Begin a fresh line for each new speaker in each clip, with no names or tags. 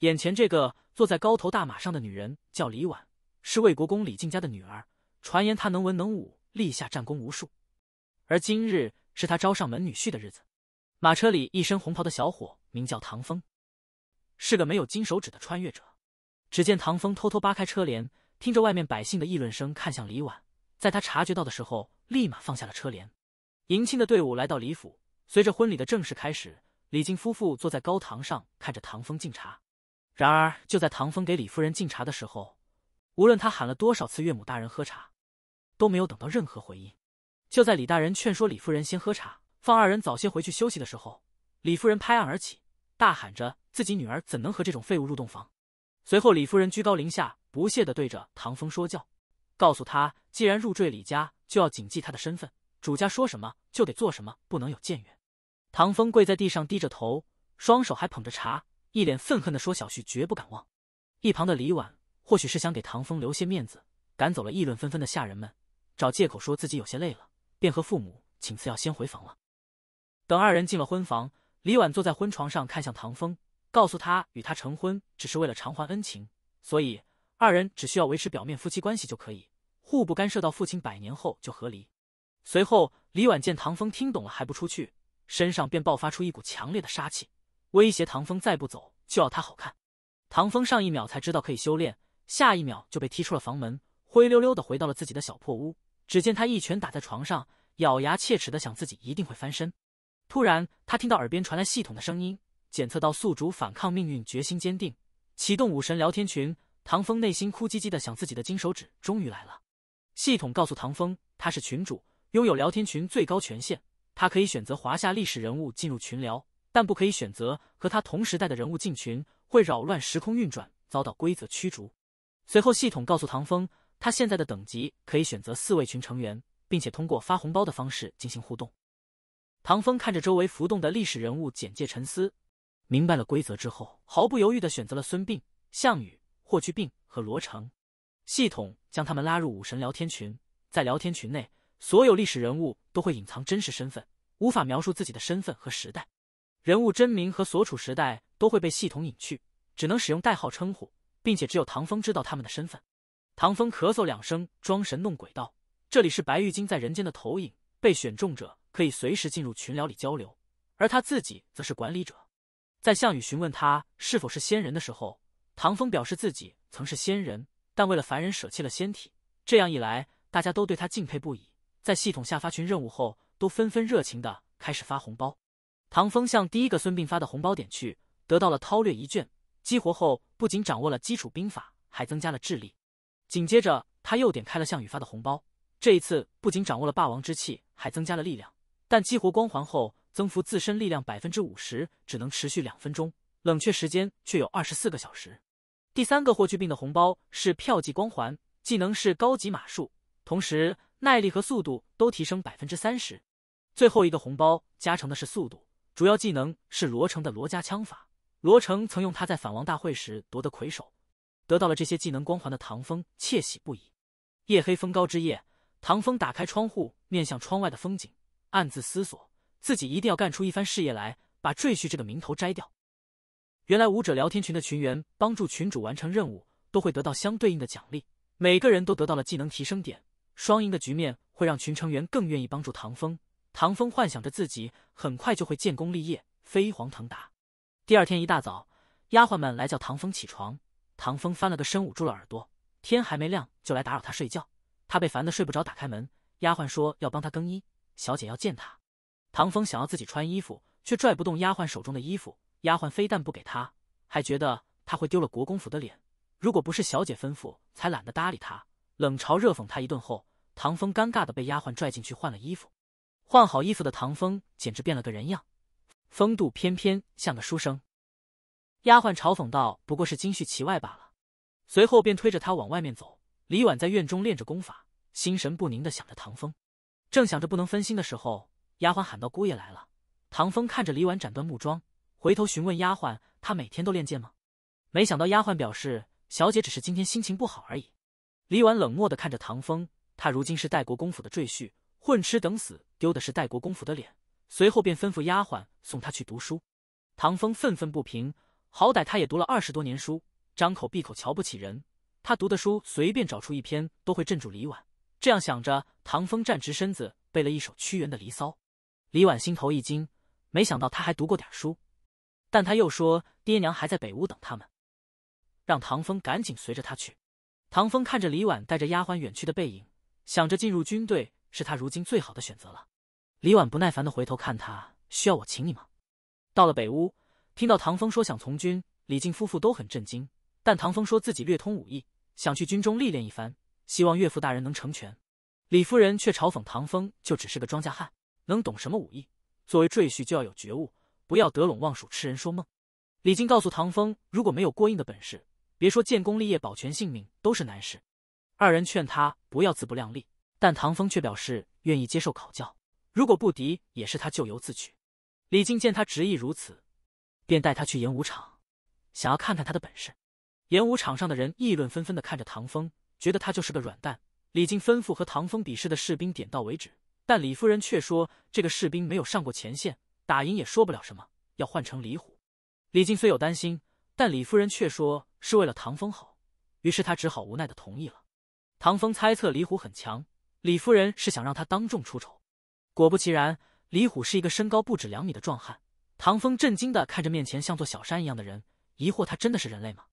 眼前这个坐在高头大马上的女人叫李婉，是魏国公李靖家的女儿。传言她能文能武，立下战功无数。而今日是她招上门女婿的日子。马车里一身红袍的小伙名叫唐风，是个没有金手指的穿越者。只见唐风偷偷扒开车帘，听着外面百姓的议论声，看向李婉。在他察觉到的时候，立马放下了车帘。迎亲的队伍来到李府，随着婚礼的正式开始，李靖夫妇坐在高堂上，看着唐风敬茶。然而，就在唐风给李夫人敬茶的时候，无论他喊了多少次“岳母大人喝茶”，都没有等到任何回应。就在李大人劝说李夫人先喝茶，放二人早些回去休息的时候，李夫人拍案而起，大喊着：“自己女儿怎能和这种废物入洞房？”随后，李夫人居高临下、不屑的对着唐风说教，告诉他：“既然入赘李家，就要谨记他的身份，主家说什么就得做什么，不能有僭越。”唐风跪在地上，低着头，双手还捧着茶。一脸愤恨地说：“小旭绝不敢忘。”一旁的李婉或许是想给唐风留些面子，赶走了议论纷纷的下人们，找借口说自己有些累了，便和父母请辞要先回房了。等二人进了婚房，李婉坐在婚床上，看向唐风，告诉他与他成婚只是为了偿还恩情，所以二人只需要维持表面夫妻关系就可以，互不干涉到父亲百年后就和离。随后，李婉见唐风听懂了还不出去，身上便爆发出一股强烈的杀气。威胁唐风再不走就要他好看。唐风上一秒才知道可以修炼，下一秒就被踢出了房门，灰溜溜的回到了自己的小破屋。只见他一拳打在床上，咬牙切齿的想自己一定会翻身。突然，他听到耳边传来系统的声音，检测到宿主反抗命运决心坚定，启动武神聊天群。唐风内心哭唧唧的想自己的金手指终于来了。系统告诉唐风他是群主，拥有聊天群最高权限，他可以选择华夏历史人物进入群聊。但不可以选择和他同时代的人物进群，会扰乱时空运转，遭到规则驱逐。随后，系统告诉唐风，他现在的等级可以选择四位群成员，并且通过发红包的方式进行互动。唐风看着周围浮动的历史人物简介，沉思，明白了规则之后，毫不犹豫的选择了孙膑、项羽、霍去病和罗成。系统将他们拉入武神聊天群，在聊天群内，所有历史人物都会隐藏真实身份，无法描述自己的身份和时代。人物真名和所处时代都会被系统隐去，只能使用代号称呼，并且只有唐风知道他们的身份。唐风咳嗽两声，装神弄鬼道：“这里是白玉京在人间的投影，被选中者可以随时进入群聊里交流，而他自己则是管理者。”在项羽询问他是否是仙人的时候，唐风表示自己曾是仙人，但为了凡人舍弃了仙体。这样一来，大家都对他敬佩不已。在系统下发群任务后，都纷纷热情的开始发红包。唐风向第一个孙膑发的红包点去，得到了《韬略》一卷，激活后不仅掌握了基础兵法，还增加了智力。紧接着他又点开了项羽发的红包，这一次不仅掌握了霸王之气，还增加了力量。但激活光环后，增幅自身力量百分之五十只能持续两分钟，冷却时间却有二十四个小时。第三个霍去病的红包是票骑光环，技能是高级马术，同时耐力和速度都提升百分之三十。最后一个红包加成的是速度。主要技能是罗成的罗家枪法。罗成曾用他在反王大会时夺得魁首，得到了这些技能光环的唐风窃喜不已。夜黑风高之夜，唐风打开窗户，面向窗外的风景，暗自思索：自己一定要干出一番事业来，把赘婿这个名头摘掉。原来武者聊天群的群员帮助群主完成任务，都会得到相对应的奖励，每个人都得到了技能提升点，双赢的局面会让群成员更愿意帮助唐风。唐风幻想着自己很快就会建功立业，飞黄腾达。第二天一大早，丫鬟们来叫唐风起床。唐风翻了个身，捂住了耳朵。天还没亮就来打扰他睡觉，他被烦得睡不着，打开门，丫鬟说要帮他更衣，小姐要见他。唐风想要自己穿衣服，却拽不动丫鬟手中的衣服。丫鬟非但不给他，还觉得他会丢了国公府的脸。如果不是小姐吩咐，才懒得搭理他，冷嘲热讽他一顿后，唐风尴尬的被丫鬟拽进去换了衣服。换好衣服的唐风简直变了个人样，风度翩翩，像个书生。丫鬟嘲讽道：“不过是金絮其外罢了。”随后便推着他往外面走。李婉在院中练着功法，心神不宁的想着唐风。正想着不能分心的时候，丫鬟喊道：“姑爷来了。”唐风看着李婉斩断木桩，回头询问丫鬟：“他每天都练剑吗？”没想到丫鬟表示：“小姐只是今天心情不好而已。”李婉冷漠的看着唐风，他如今是代国公府的赘婿。混吃等死，丢的是代国公府的脸。随后便吩咐丫鬟送他去读书。唐风愤愤不平，好歹他也读了二十多年书，张口闭口瞧不起人。他读的书随便找出一篇，都会镇住李婉。这样想着，唐风站直身子，背了一首屈原的《离骚》。李婉心头一惊，没想到他还读过点书，但他又说爹娘还在北屋等他们，让唐风赶紧随着他去。唐风看着李婉带着丫鬟远去的背影，想着进入军队。是他如今最好的选择了。李婉不耐烦的回头看他，需要我请你吗？到了北屋，听到唐风说想从军，李靖夫妇都很震惊。但唐风说自己略通武艺，想去军中历练一番，希望岳父大人能成全。李夫人却嘲讽唐风就只是个庄稼汉，能懂什么武艺？作为赘婿就要有觉悟，不要得陇望蜀，痴人说梦。李靖告诉唐风，如果没有过硬的本事，别说建功立业，保全性命都是难事。二人劝他不要自不量力。但唐风却表示愿意接受考教，如果不敌，也是他咎由自取。李靖见他执意如此，便带他去演武场，想要看看他的本事。演武场上的人议论纷纷的看着唐风，觉得他就是个软蛋。李靖吩咐和唐风比试的士兵点到为止，但李夫人却说这个士兵没有上过前线，打赢也说不了什么，要换成李虎。李靖虽有担心，但李夫人却说是为了唐风好，于是他只好无奈的同意了。唐风猜测李虎很强。李夫人是想让他当众出丑，果不其然，李虎是一个身高不止两米的壮汉。唐风震惊的看着面前像座小山一样的人，疑惑他真的是人类吗？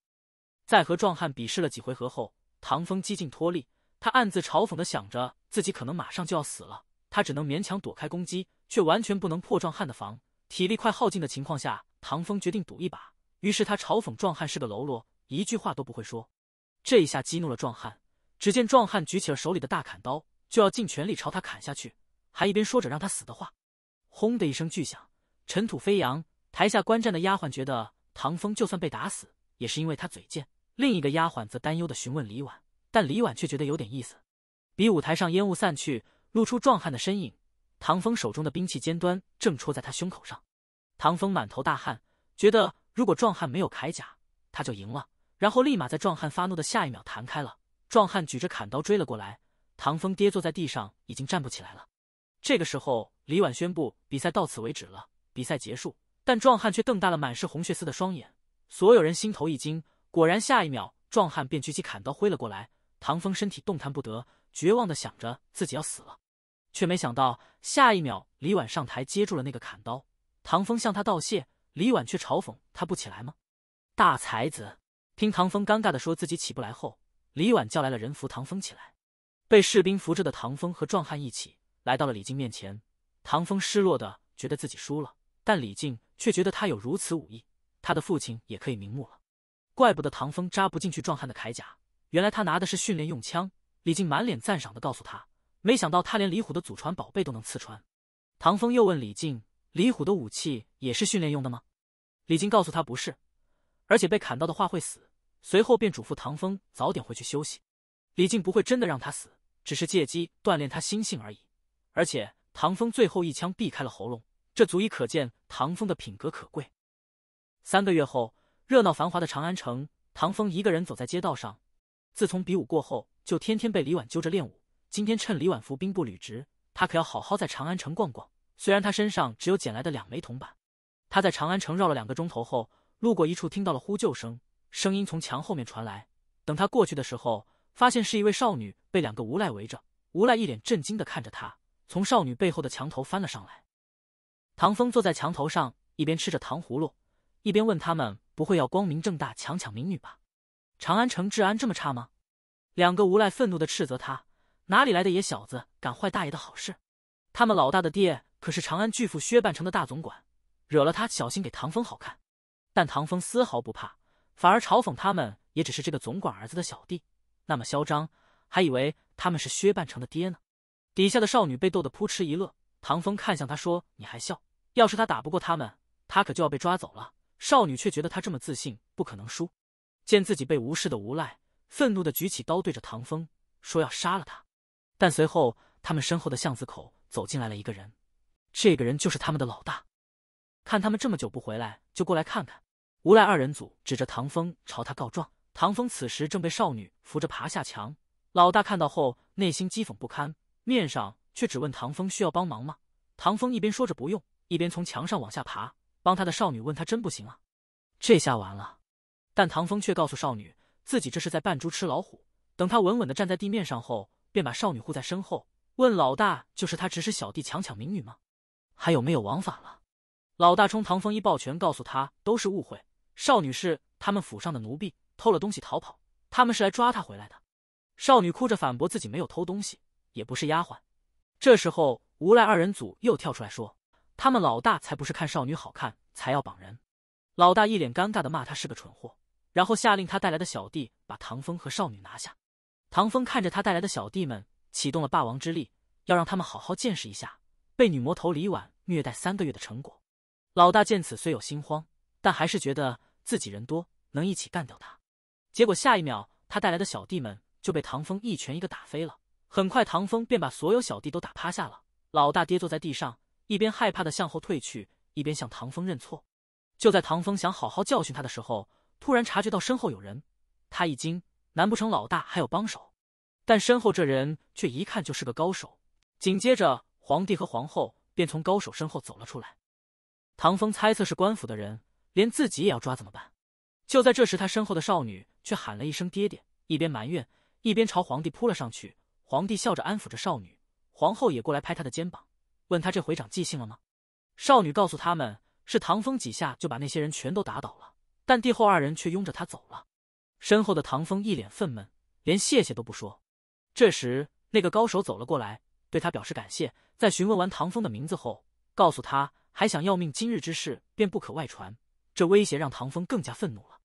在和壮汉比试了几回合后，唐风几近脱力，他暗自嘲讽的想着自己可能马上就要死了。他只能勉强躲开攻击，却完全不能破壮汉的防。体力快耗尽的情况下，唐风决定赌一把。于是他嘲讽壮汉是个喽啰，一句话都不会说。这一下激怒了壮汉，只见壮汉举起了手里的大砍刀。就要尽全力朝他砍下去，还一边说着让他死的话。轰的一声巨响，尘土飞扬。台下观战的丫鬟觉得唐风就算被打死，也是因为他嘴贱。另一个丫鬟则担忧地询问李婉，但李婉却觉得有点意思。比舞台上烟雾散去，露出壮汉的身影。唐风手中的兵器尖端正戳在他胸口上。唐风满头大汗，觉得如果壮汉没有铠甲，他就赢了。然后立马在壮汉发怒的下一秒弹开了。壮汉举着砍刀追了过来。唐风跌坐在地上，已经站不起来了。这个时候，李婉宣布比赛到此为止了，比赛结束。但壮汉却瞪大了满是红血丝的双眼，所有人心头一惊。果然，下一秒，壮汉便举起砍刀挥了过来。唐风身体动弹不得，绝望的想着自己要死了，却没想到下一秒，李婉上台接住了那个砍刀。唐风向他道谢，李婉却嘲讽他不起来吗？大才子。听唐风尴尬的说自己起不来后，李婉叫来了人扶唐风起来。被士兵扶着的唐风和壮汉一起来到了李靖面前。唐风失落的觉得自己输了，但李靖却觉得他有如此武艺，他的父亲也可以瞑目了。怪不得唐风扎不进去壮汉的铠甲，原来他拿的是训练用枪。李靖满脸赞赏的告诉他：“没想到他连李虎的祖传宝贝都能刺穿。”唐风又问李靖：“李虎的武器也是训练用的吗？”李靖告诉他：“不是，而且被砍到的话会死。”随后便嘱咐唐风早点回去休息。李靖不会真的让他死。只是借机锻炼他心性而已，而且唐风最后一枪避开了喉咙，这足以可见唐风的品格可贵。三个月后，热闹繁华的长安城，唐风一个人走在街道上。自从比武过后，就天天被李婉揪着练武。今天趁李婉赴兵部履职，他可要好好在长安城逛逛。虽然他身上只有捡来的两枚铜板，他在长安城绕了两个钟头后，路过一处听到了呼救声，声音从墙后面传来。等他过去的时候。发现是一位少女被两个无赖围着，无赖一脸震惊的看着他，从少女背后的墙头翻了上来。唐风坐在墙头上，一边吃着糖葫芦，一边问他们：“不会要光明正大强抢民女吧？长安城治安这么差吗？”两个无赖愤怒的斥责他：“哪里来的野小子，敢坏大爷的好事！他们老大的爹可是长安巨富薛半城的大总管，惹了他，小心给唐风好看。”但唐风丝毫不怕，反而嘲讽他们：“也只是这个总管儿子的小弟。”那么嚣张，还以为他们是薛半城的爹呢。底下的少女被逗得扑哧一乐。唐风看向他说：“你还笑？要是他打不过他们，他可就要被抓走了。”少女却觉得他这么自信，不可能输。见自己被无视的无赖，愤怒的举起刀对着唐风说：“要杀了他！”但随后，他们身后的巷子口走进来了一个人，这个人就是他们的老大。看他们这么久不回来，就过来看看。无赖二人组指着唐风朝他告状。唐风此时正被少女扶着爬下墙，老大看到后内心讥讽不堪，面上却只问唐风需要帮忙吗？唐风一边说着不用，一边从墙上往下爬。帮他的少女问他真不行啊？这下完了。但唐风却告诉少女自己这是在扮猪吃老虎。等他稳稳的站在地面上后，便把少女护在身后，问老大就是他指使小弟强抢民女吗？还有没有王法了？老大冲唐风一抱拳，告诉他都是误会，少女是他们府上的奴婢。偷了东西逃跑，他们是来抓他回来的。少女哭着反驳自己没有偷东西，也不是丫鬟。这时候，无赖二人组又跳出来说：“他们老大才不是看少女好看才要绑人。”老大一脸尴尬的骂他是个蠢货，然后下令他带来的小弟把唐风和少女拿下。唐风看着他带来的小弟们，启动了霸王之力，要让他们好好见识一下被女魔头李婉虐待三个月的成果。老大见此虽有心慌，但还是觉得自己人多，能一起干掉他。结果下一秒，他带来的小弟们就被唐风一拳一个打飞了。很快，唐风便把所有小弟都打趴下了。老大跌坐在地上，一边害怕的向后退去，一边向唐风认错。就在唐风想好好教训他的时候，突然察觉到身后有人，他一惊，难不成老大还有帮手？但身后这人却一看就是个高手。紧接着，皇帝和皇后便从高手身后走了出来。唐风猜测是官府的人，连自己也要抓怎么办？就在这时，他身后的少女。却喊了一声“爹爹”，一边埋怨，一边朝皇帝扑了上去。皇帝笑着安抚着少女，皇后也过来拍他的肩膀，问他这回长记性了吗？少女告诉他们，是唐风几下就把那些人全都打倒了，但帝后二人却拥着他走了。身后的唐风一脸愤懑，连谢谢都不说。这时，那个高手走了过来，对他表示感谢，在询问完唐风的名字后，告诉他还想要命，今日之事便不可外传。这威胁让唐风更加愤怒了。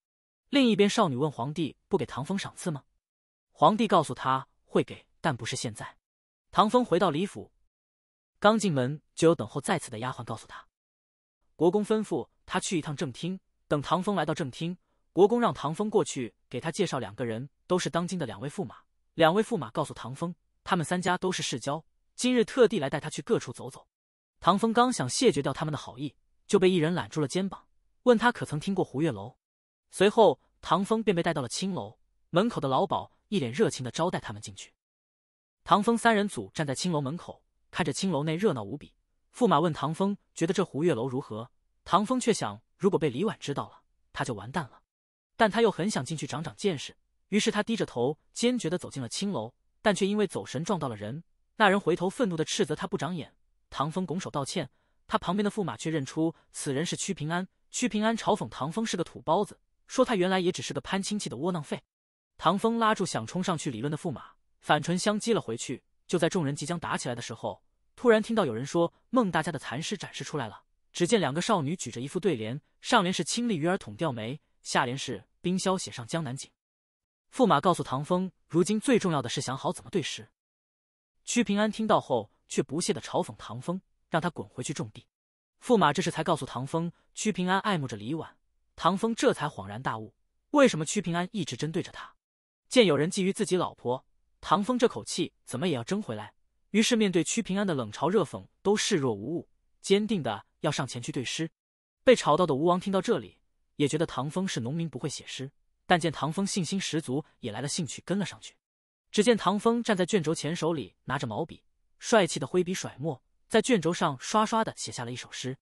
另一边，少女问皇帝：“不给唐风赏赐吗？”皇帝告诉他：“会给，但不是现在。”唐风回到李府，刚进门就有等候在此的丫鬟告诉他，国公吩咐他去一趟正厅。等唐风来到正厅，国公让唐风过去给他介绍两个人，都是当今的两位驸马。两位驸马告诉唐风，他们三家都是世交，今日特地来带他去各处走走。唐风刚想谢绝掉他们的好意，就被一人揽住了肩膀，问他可曾听过胡月楼。随后，唐风便被带到了青楼门口。的老鸨一脸热情的招待他们进去。唐风三人组站在青楼门口，看着青楼内热闹无比。驸马问唐风：“觉得这胡月楼如何？”唐风却想，如果被李婉知道了，他就完蛋了。但他又很想进去长长见识，于是他低着头，坚决的走进了青楼。但却因为走神撞到了人。那人回头愤怒的斥责他不长眼。唐风拱手道歉。他旁边的驸马却认出此人是屈平安。屈平安嘲讽唐风是个土包子。说他原来也只是个攀亲戚的窝囊废。唐风拉住想冲上去理论的驸马，反唇相讥了回去。就在众人即将打起来的时候，突然听到有人说：“孟大家的残诗展示出来了。”只见两个少女举着一副对联，上联是“清丽鱼儿捅钓眉”，下联是“冰消写上江南景”。驸马告诉唐风，如今最重要的是想好怎么对诗。屈平安听到后，却不屑的嘲讽唐风，让他滚回去种地。驸马这时才告诉唐风，屈平安爱慕着李婉。唐风这才恍然大悟，为什么屈平安一直针对着他？见有人觊觎自己老婆，唐风这口气怎么也要争回来。于是面对屈平安的冷嘲热讽，都视若无物，坚定的要上前去对诗。被吵到的吴王听到这里，也觉得唐风是农民不会写诗，但见唐风信心十足，也来了兴趣，跟了上去。只见唐风站在卷轴前，手里拿着毛笔，帅气的挥笔甩墨，在卷轴上刷刷的写下了一首诗。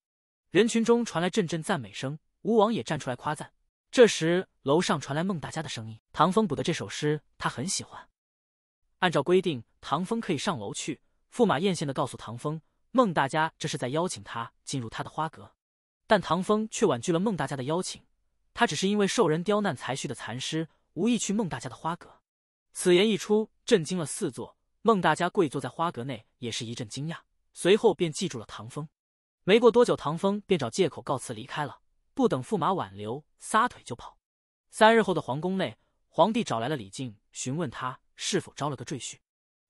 人群中传来阵阵赞美声。吴王也站出来夸赞。这时楼上传来孟大家的声音：“唐风补的这首诗，他很喜欢。”按照规定，唐风可以上楼去。驸马艳羡的告诉唐风：“孟大家这是在邀请他进入他的花阁。”但唐风却婉拒了孟大家的邀请。他只是因为受人刁难才续的残诗，无意去孟大家的花阁。此言一出，震惊了四座。孟大家跪坐在花阁内，也是一阵惊讶。随后便记住了唐风。没过多久，唐风便找借口告辞离开了。不等驸马挽留，撒腿就跑。三日后的皇宫内，皇帝找来了李靖，询问他是否招了个赘婿。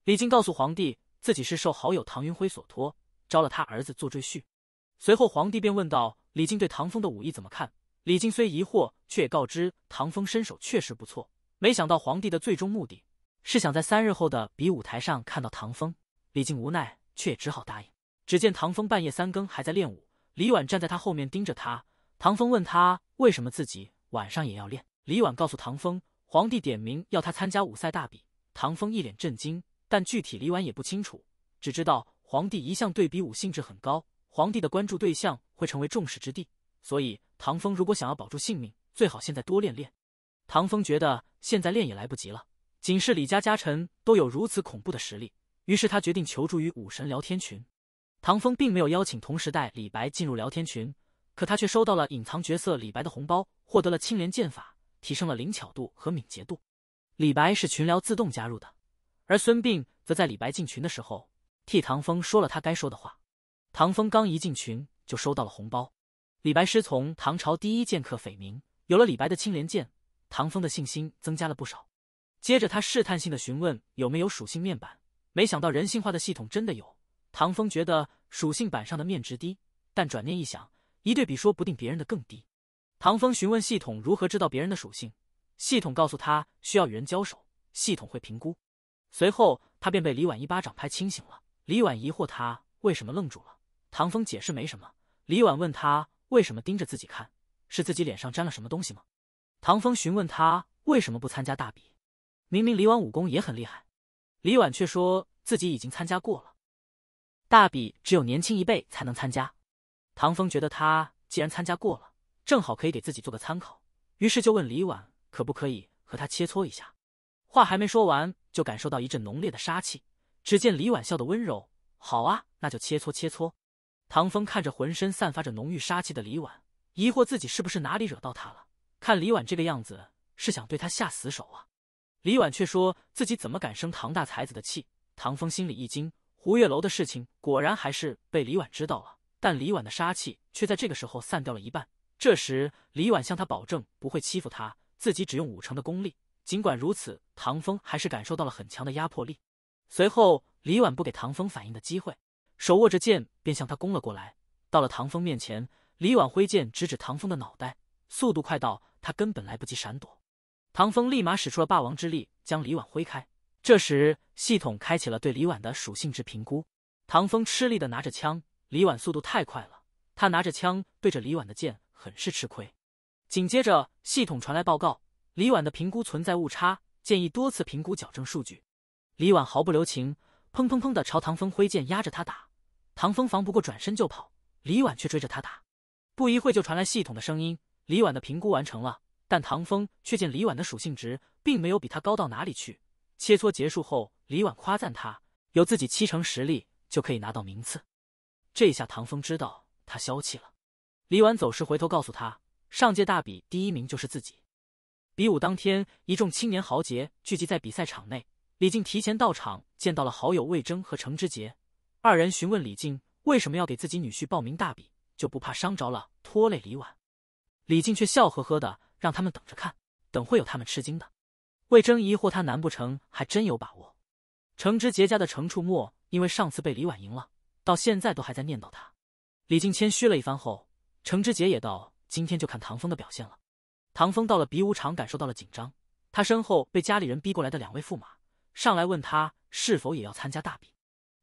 李靖告诉皇帝，自己是受好友唐云辉所托，招了他儿子做赘婿。随后，皇帝便问道：“李靖对唐风的武艺怎么看？”李靖虽疑惑，却也告知唐风身手确实不错。没想到皇帝的最终目的是想在三日后的比武台上看到唐风。李靖无奈，却也只好答应。只见唐风半夜三更还在练武，李婉站在他后面盯着他。唐风问他为什么自己晚上也要练。李婉告诉唐风，皇帝点名要他参加武赛大比。唐风一脸震惊，但具体李婉也不清楚，只知道皇帝一向对比武兴致很高，皇帝的关注对象会成为众矢之的。所以唐风如果想要保住性命，最好现在多练练。唐风觉得现在练也来不及了，仅是李家家臣都有如此恐怖的实力，于是他决定求助于武神聊天群。唐风并没有邀请同时代李白进入聊天群。可他却收到了隐藏角色李白的红包，获得了青莲剑法，提升了灵巧度和敏捷度。李白是群聊自动加入的，而孙膑则在李白进群的时候替唐风说了他该说的话。唐风刚一进群就收到了红包。李白师从唐朝第一剑客斐明，有了李白的青莲剑，唐风的信心增加了不少。接着他试探性的询问有没有属性面板，没想到人性化的系统真的有。唐风觉得属性板上的面值低，但转念一想。一对比，说不定别人的更低。唐风询问系统如何知道别人的属性，系统告诉他需要与人交手，系统会评估。随后他便被李婉一巴掌拍清醒了。李婉疑惑他为什么愣住了，唐风解释没什么。李婉问他为什么盯着自己看，是自己脸上沾了什么东西吗？唐风询问他为什么不参加大比，明明李婉武功也很厉害，李婉却说自己已经参加过了。大比只有年轻一辈才能参加。唐风觉得他既然参加过了，正好可以给自己做个参考，于是就问李婉可不可以和他切磋一下。话还没说完，就感受到一阵浓烈的杀气。只见李婉笑得温柔：“好啊，那就切磋切磋。”唐风看着浑身散发着浓郁杀气的李婉，疑惑自己是不是哪里惹到他了？看李婉这个样子，是想对他下死手啊！李婉却说自己怎么敢生唐大才子的气。唐风心里一惊，胡月楼的事情果然还是被李婉知道了。但李婉的杀气却在这个时候散掉了一半。这时，李婉向他保证不会欺负他，自己只用五成的功力。尽管如此，唐风还是感受到了很强的压迫力。随后，李婉不给唐风反应的机会，手握着剑便向他攻了过来。到了唐风面前，李婉挥剑直指唐风的脑袋，速度快到他根本来不及闪躲。唐风立马使出了霸王之力将李婉挥开。这时，系统开启了对李婉的属性值评估。唐风吃力的拿着枪。李婉速度太快了，他拿着枪对着李婉的剑，很是吃亏。紧接着，系统传来报告，李婉的评估存在误差，建议多次评估矫正数据。李婉毫不留情，砰砰砰的朝唐风挥剑压着他打。唐风防不过，转身就跑，李婉却追着他打。不一会就传来系统的声音：“李婉的评估完成了。”但唐风却见李婉的属性值并没有比他高到哪里去。切磋结束后，李婉夸赞他有自己七成实力就可以拿到名次。这下，唐风知道他消气了。李婉走时回头告诉他，上届大比第一名就是自己。比武当天，一众青年豪杰聚集在比赛场内。李靖提前到场，见到了好友魏征和程之杰。二人询问李靖为什么要给自己女婿报名大比，就不怕伤着了拖累李婉？李靖却笑呵呵的让他们等着看，等会有他们吃惊的。魏征疑惑他难不成还真有把握？程之杰家的程处墨因为上次被李婉赢了。到现在都还在念叨他。李靖谦虚了一番后，程之杰也道：“今天就看唐风的表现了。”唐风到了比武场，感受到了紧张。他身后被家里人逼过来的两位驸马上来问他是否也要参加大比。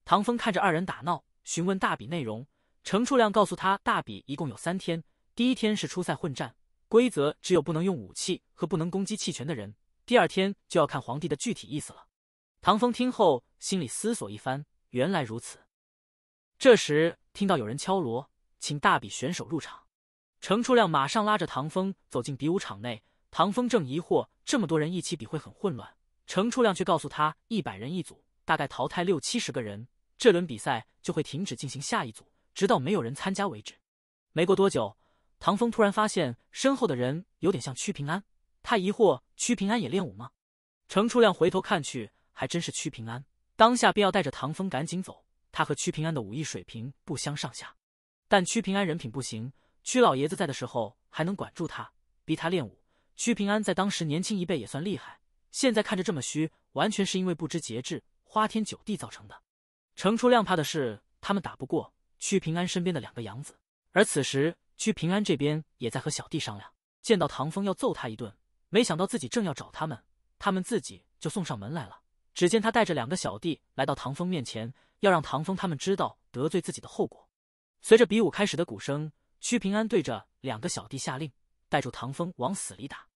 唐风看着二人打闹，询问大比内容。程初亮告诉他，大比一共有三天，第一天是初赛混战，规则只有不能用武器和不能攻击弃权的人。第二天就要看皇帝的具体意思了。唐风听后，心里思索一番，原来如此。这时听到有人敲锣，请大比选手入场。程初亮马上拉着唐风走进比武场内。唐风正疑惑，这么多人一起比会很混乱。程初亮却告诉他，一百人一组，大概淘汰六七十个人，这轮比赛就会停止进行，下一组直到没有人参加为止。没过多久，唐风突然发现身后的人有点像屈平安，他疑惑，屈平安也练武吗？程初亮回头看去，还真是屈平安，当下便要带着唐风赶紧走。他和屈平安的武艺水平不相上下，但屈平安人品不行。屈老爷子在的时候还能管住他，逼他练武。屈平安在当时年轻一辈也算厉害，现在看着这么虚，完全是因为不知节制，花天酒地造成的。程初亮怕的是他们打不过屈平安身边的两个养子，而此时屈平安这边也在和小弟商量。见到唐风要揍他一顿，没想到自己正要找他们，他们自己就送上门来了。只见他带着两个小弟来到唐风面前。要让唐风他们知道得罪自己的后果。随着比武开始的鼓声，屈平安对着两个小弟下令：“带住唐风，往死里打！”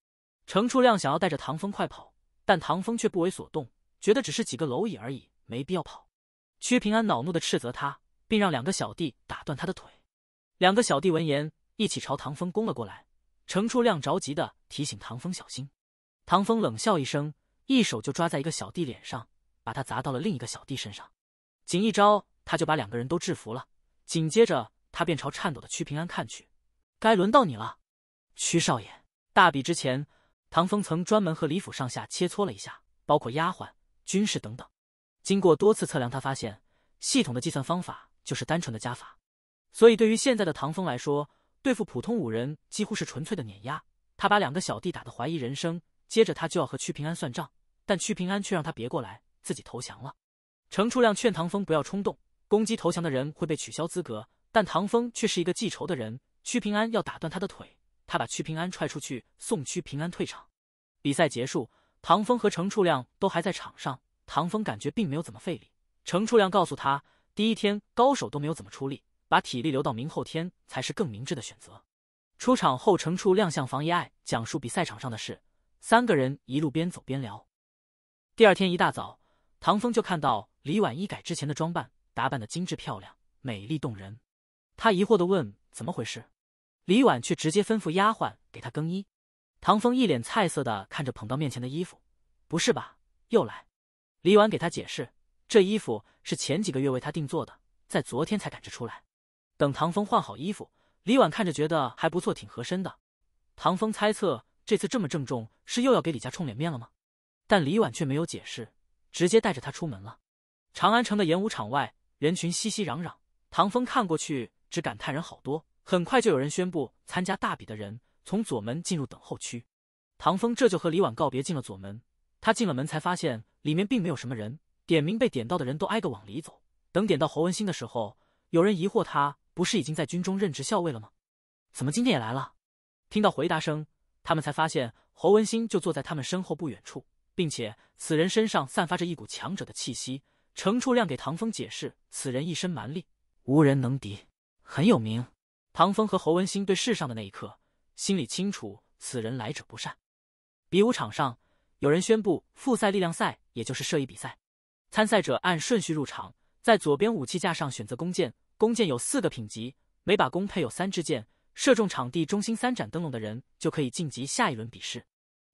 程初亮想要带着唐风快跑，但唐风却不为所动，觉得只是几个蝼蚁而已，没必要跑。屈平安恼怒的斥责他，并让两个小弟打断他的腿。两个小弟闻言，一起朝唐风攻了过来。程初亮着急的提醒唐风小心，唐风冷笑一声，一手就抓在一个小弟脸上，把他砸到了另一个小弟身上。仅一招，他就把两个人都制服了。紧接着，他便朝颤抖的屈平安看去。该轮到你了，屈少爷。大比之前，唐风曾专门和李府上下切磋了一下，包括丫鬟、军士等等。经过多次测量，他发现系统的计算方法就是单纯的加法。所以，对于现在的唐风来说，对付普通武人几乎是纯粹的碾压。他把两个小弟打得怀疑人生，接着他就要和屈平安算账，但屈平安却让他别过来，自己投降了。程处亮劝唐风不要冲动，攻击投降的人会被取消资格。但唐风却是一个记仇的人，屈平安要打断他的腿，他把屈平安踹出去，送屈平安退场。比赛结束，唐风和程处亮都还在场上。唐风感觉并没有怎么费力。程处亮告诉他，第一天高手都没有怎么出力，把体力留到明后天才是更明智的选择。出场后，程处亮向房一爱讲述比赛场上的事，三个人一路边走边聊。第二天一大早，唐风就看到。李婉一改之前的装扮，打扮得精致漂亮，美丽动人。她疑惑地问：“怎么回事？”李婉却直接吩咐丫鬟给她更衣。唐风一脸菜色的看着捧到面前的衣服：“不是吧，又来？”李婉给他解释：“这衣服是前几个月为他定做的，在昨天才赶制出来。”等唐风换好衣服，李婉看着觉得还不错，挺合身的。唐风猜测这次这么郑重，是又要给李家冲脸面了吗？但李婉却没有解释，直接带着他出门了。长安城的演武场外，人群熙熙攘攘。唐风看过去，只感叹人好多。很快就有人宣布，参加大比的人从左门进入等候区。唐风这就和李婉告别，进了左门。他进了门才发现，里面并没有什么人。点名被点到的人都挨个往里走。等点到侯文新的时候，有人疑惑：“他不是已经在军中任职校尉了吗？怎么今天也来了？”听到回答声，他们才发现侯文新就坐在他们身后不远处，并且此人身上散发着一股强者的气息。程处亮给唐风解释，此人一身蛮力，无人能敌，很有名。唐风和侯文兴对视上的那一刻，心里清楚，此人来者不善。比武场上，有人宣布复赛力量赛，也就是射艺比赛。参赛者按顺序入场，在左边武器架上选择弓箭。弓箭有四个品级，每把弓配有三支箭。射中场地中心三盏灯笼的人，就可以晋级下一轮比试。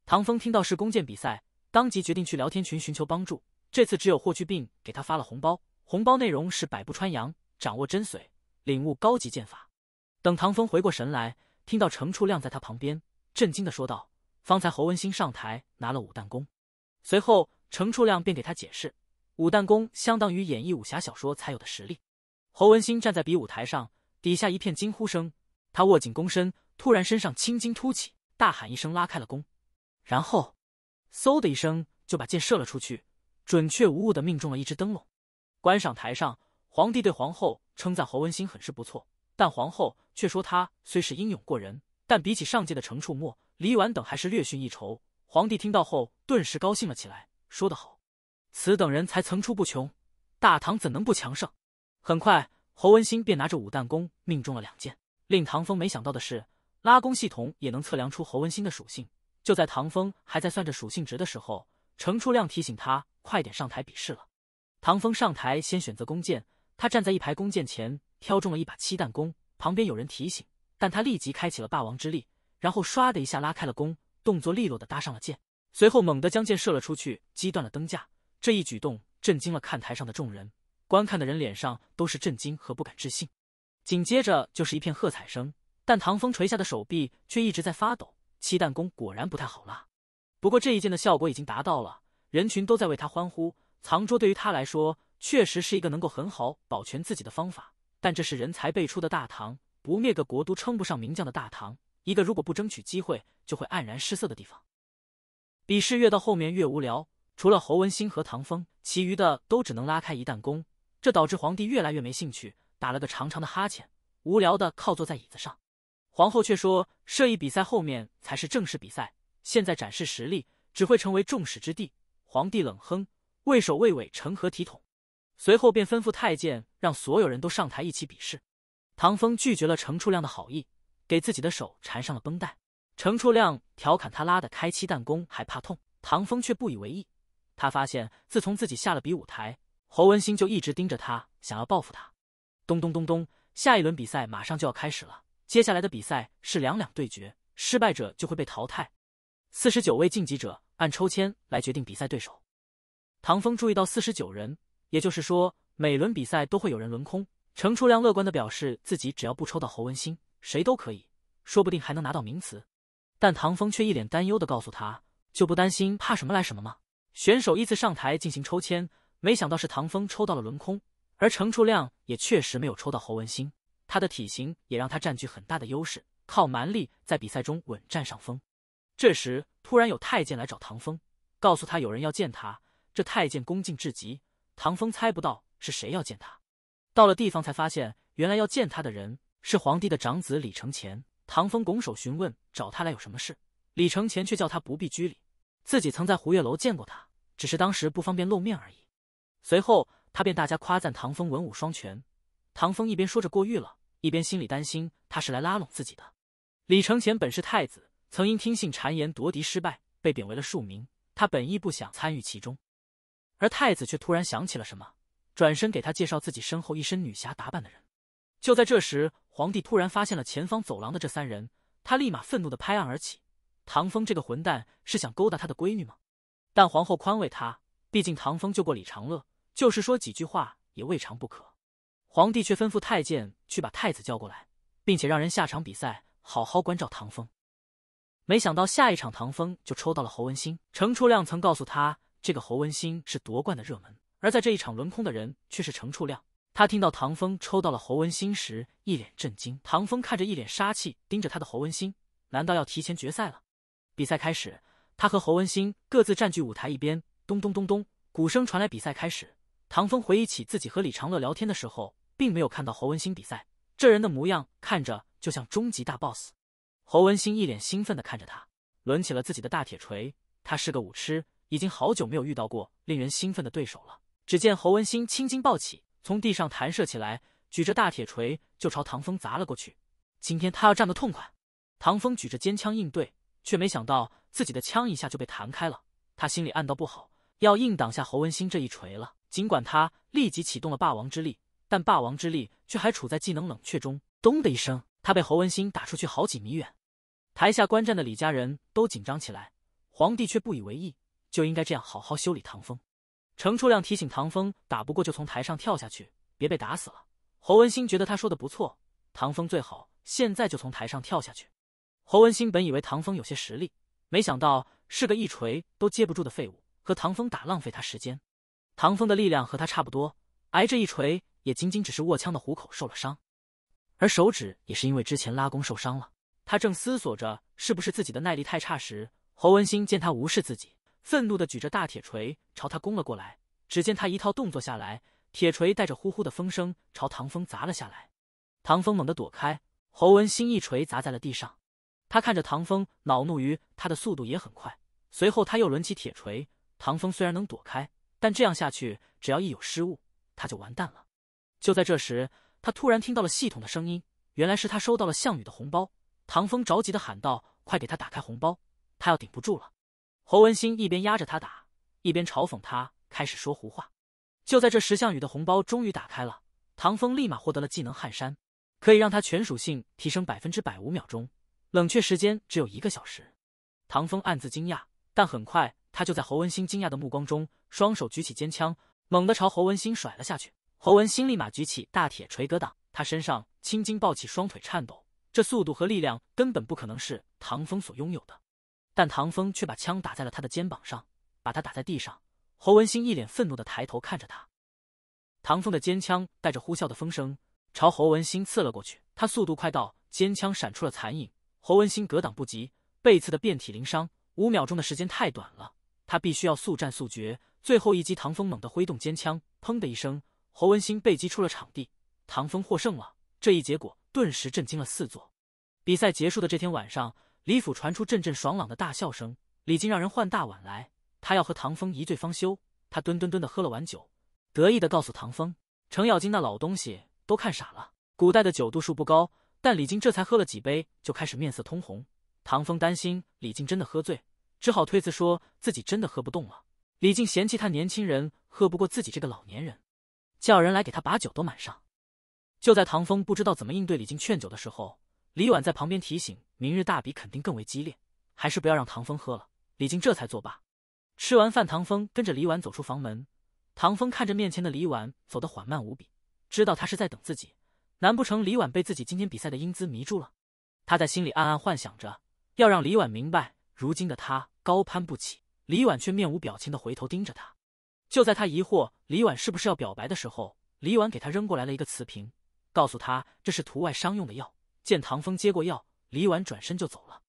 唐风听到是弓箭比赛，当即决定去聊天群寻求帮助。这次只有霍去病给他发了红包，红包内容是百步穿杨，掌握真髓，领悟高级剑法。等唐风回过神来，听到程处亮在他旁边，震惊的说道：“方才侯文新上台拿了五弹弓。”随后，程处亮便给他解释，五弹弓相当于演绎武侠小说才有的实力。侯文新站在比武台上，底下一片惊呼声。他握紧弓身，突然身上青筋突起，大喊一声，拉开了弓，然后，嗖的一声就把箭射了出去。准确无误的命中了一只灯笼。观赏台上，皇帝对皇后称赞侯文新很是不错，但皇后却说他虽是英勇过人，但比起上届的程处默、李婉等还是略逊一筹。皇帝听到后顿时高兴了起来，说得好，此等人才层出不穷，大唐怎能不强盛？很快，侯文新便拿着五弹弓命中了两箭。令唐风没想到的是，拉弓系统也能测量出侯文新的属性。就在唐风还在算着属性值的时候，程处亮提醒他。快点上台比试了！唐风上台，先选择弓箭。他站在一排弓箭前，挑中了一把七弹弓。旁边有人提醒，但他立即开启了霸王之力，然后唰的一下拉开了弓，动作利落的搭上了箭，随后猛地将箭射了出去，击断了灯架。这一举动震惊了看台上的众人，观看的人脸上都是震惊和不敢置信。紧接着就是一片喝彩声，但唐风垂下的手臂却一直在发抖。七弹弓果然不太好拉，不过这一箭的效果已经达到了。人群都在为他欢呼。藏桌对于他来说，确实是一个能够很好保全自己的方法。但这是人才辈出的大唐，不灭个国都称不上名将的大唐，一个如果不争取机会就会黯然失色的地方。比试越到后面越无聊，除了侯文新和唐风，其余的都只能拉开一弹弓。这导致皇帝越来越没兴趣，打了个长长的哈欠，无聊的靠坐在椅子上。皇后却说，射艺比赛后面才是正式比赛，现在展示实力只会成为众矢之的。皇帝冷哼，畏首畏尾成何体统？随后便吩咐太监让所有人都上台一起比试。唐风拒绝了程初亮的好意，给自己的手缠上了绷带。程初亮调侃他拉的开七弹弓还怕痛，唐风却不以为意。他发现自从自己下了比武台，侯文新就一直盯着他，想要报复他。咚咚咚咚，下一轮比赛马上就要开始了。接下来的比赛是两两对决，失败者就会被淘汰。四十九位晋级者。按抽签来决定比赛对手。唐风注意到四十九人，也就是说每轮比赛都会有人轮空。程初亮乐观的表示自己只要不抽到侯文新，谁都可以，说不定还能拿到名次。但唐风却一脸担忧的告诉他：“就不担心，怕什么来什么吗？”选手依次上台进行抽签，没想到是唐风抽到了轮空，而程初亮也确实没有抽到侯文新。他的体型也让他占据很大的优势，靠蛮力在比赛中稳占上风。这时，突然有太监来找唐风，告诉他有人要见他。这太监恭敬至极，唐风猜不到是谁要见他。到了地方才发现，原来要见他的人是皇帝的长子李承乾。唐风拱手询问找他来有什么事，李承乾却叫他不必拘礼，自己曾在胡月楼见过他，只是当时不方便露面而已。随后，他便大家夸赞唐风文武双全。唐风一边说着过誉了，一边心里担心他是来拉拢自己的。李承乾本是太子。曾因听信谗言夺嫡失败，被贬为了庶民。他本意不想参与其中，而太子却突然想起了什么，转身给他介绍自己身后一身女侠打扮的人。就在这时，皇帝突然发现了前方走廊的这三人，他立马愤怒的拍案而起：“唐风这个混蛋是想勾搭他的闺女吗？”但皇后宽慰他，毕竟唐风救过李长乐，就是说几句话也未尝不可。皇帝却吩咐太监去把太子叫过来，并且让人下场比赛好好关照唐风。没想到下一场唐风就抽到了侯文星。程初亮曾告诉他，这个侯文星是夺冠的热门。而在这一场轮空的人却是程初亮。他听到唐风抽到了侯文星时，一脸震惊。唐风看着一脸杀气盯着他的侯文星，难道要提前决赛了？比赛开始，他和侯文星各自占据舞台一边。咚咚咚咚，鼓声传来，比赛开始。唐风回忆起自己和李长乐聊天的时候，并没有看到侯文星比赛。这人的模样看着就像终极大 BOSS。侯文新一脸兴奋的看着他，抡起了自己的大铁锤。他是个武痴，已经好久没有遇到过令人兴奋的对手了。只见侯文新青筋暴起，从地上弹射起来，举着大铁锤就朝唐风砸了过去。今天他要战个痛快。唐风举着尖枪应对，却没想到自己的枪一下就被弹开了。他心里暗道不好，要硬挡下侯文新这一锤了。尽管他立即启动了霸王之力，但霸王之力却还处在技能冷却中。咚的一声，他被侯文新打出去好几米远。台下观战的李家人都紧张起来，皇帝却不以为意，就应该这样好好修理唐风。程初亮提醒唐风，打不过就从台上跳下去，别被打死了。侯文新觉得他说的不错，唐风最好现在就从台上跳下去。侯文新本以为唐风有些实力，没想到是个一锤都接不住的废物，和唐风打浪费他时间。唐风的力量和他差不多，挨这一锤也仅仅只是握枪的虎口受了伤，而手指也是因为之前拉弓受伤了。他正思索着是不是自己的耐力太差时，侯文新见他无视自己，愤怒的举着大铁锤朝他攻了过来。只见他一套动作下来，铁锤带着呼呼的风声朝唐风砸了下来。唐风猛地躲开，侯文新一锤砸在了地上。他看着唐风，恼怒于他的速度也很快。随后他又抡起铁锤。唐风虽然能躲开，但这样下去，只要一有失误，他就完蛋了。就在这时，他突然听到了系统的声音，原来是他收到了项羽的红包。唐风着急的喊道：“快给他打开红包，他要顶不住了。”侯文新一边压着他打，一边嘲讽他开始说胡话。就在这石项羽的红包终于打开了，唐风立马获得了技能汗山，可以让他全属性提升百分之百五秒钟，冷却时间只有一个小时。唐风暗自惊讶，但很快他就在侯文新惊讶的目光中，双手举起尖枪，猛地朝侯文新甩了下去。侯文新立马举起大铁锤格挡，他身上青筋暴起，双腿颤抖。这速度和力量根本不可能是唐风所拥有的，但唐风却把枪打在了他的肩膀上，把他打在地上。侯文新一脸愤怒的抬头看着他，唐风的尖枪带着呼啸的风声朝侯文新刺了过去。他速度快到尖枪闪出了残影，侯文新格挡不及，被刺的遍体鳞伤。五秒钟的时间太短了，他必须要速战速决。最后一击，唐风猛地挥动尖枪，砰的一声，侯文新被击出了场地。唐风获胜了，这一结果。顿时震惊了四座。比赛结束的这天晚上，李府传出阵阵爽朗的大笑声。李靖让人换大碗来，他要和唐风一醉方休。他吨吨吨的喝了碗酒，得意的告诉唐风：“程咬金那老东西都看傻了。”古代的酒度数不高，但李靖这才喝了几杯就开始面色通红。唐风担心李靖真的喝醉，只好推辞说自己真的喝不动了。李靖嫌弃他年轻人喝不过自己这个老年人，叫人来给他把酒都满上。就在唐风不知道怎么应对李靖劝酒的时候，李婉在旁边提醒：“明日大比肯定更为激烈，还是不要让唐风喝了。”李靖这才作罢。吃完饭，唐风跟着李婉走出房门。唐风看着面前的李婉，走得缓慢无比，知道他是在等自己。难不成李婉被自己今天比赛的英姿迷住了？他在心里暗暗幻想着，要让李婉明白，如今的他高攀不起。李婉却面无表情的回头盯着他。就在他疑惑李婉是不是要表白的时候，李婉给他扔过来了一个瓷瓶。告诉他这是图外商用的药。见唐风接过药，李婉转身就走了。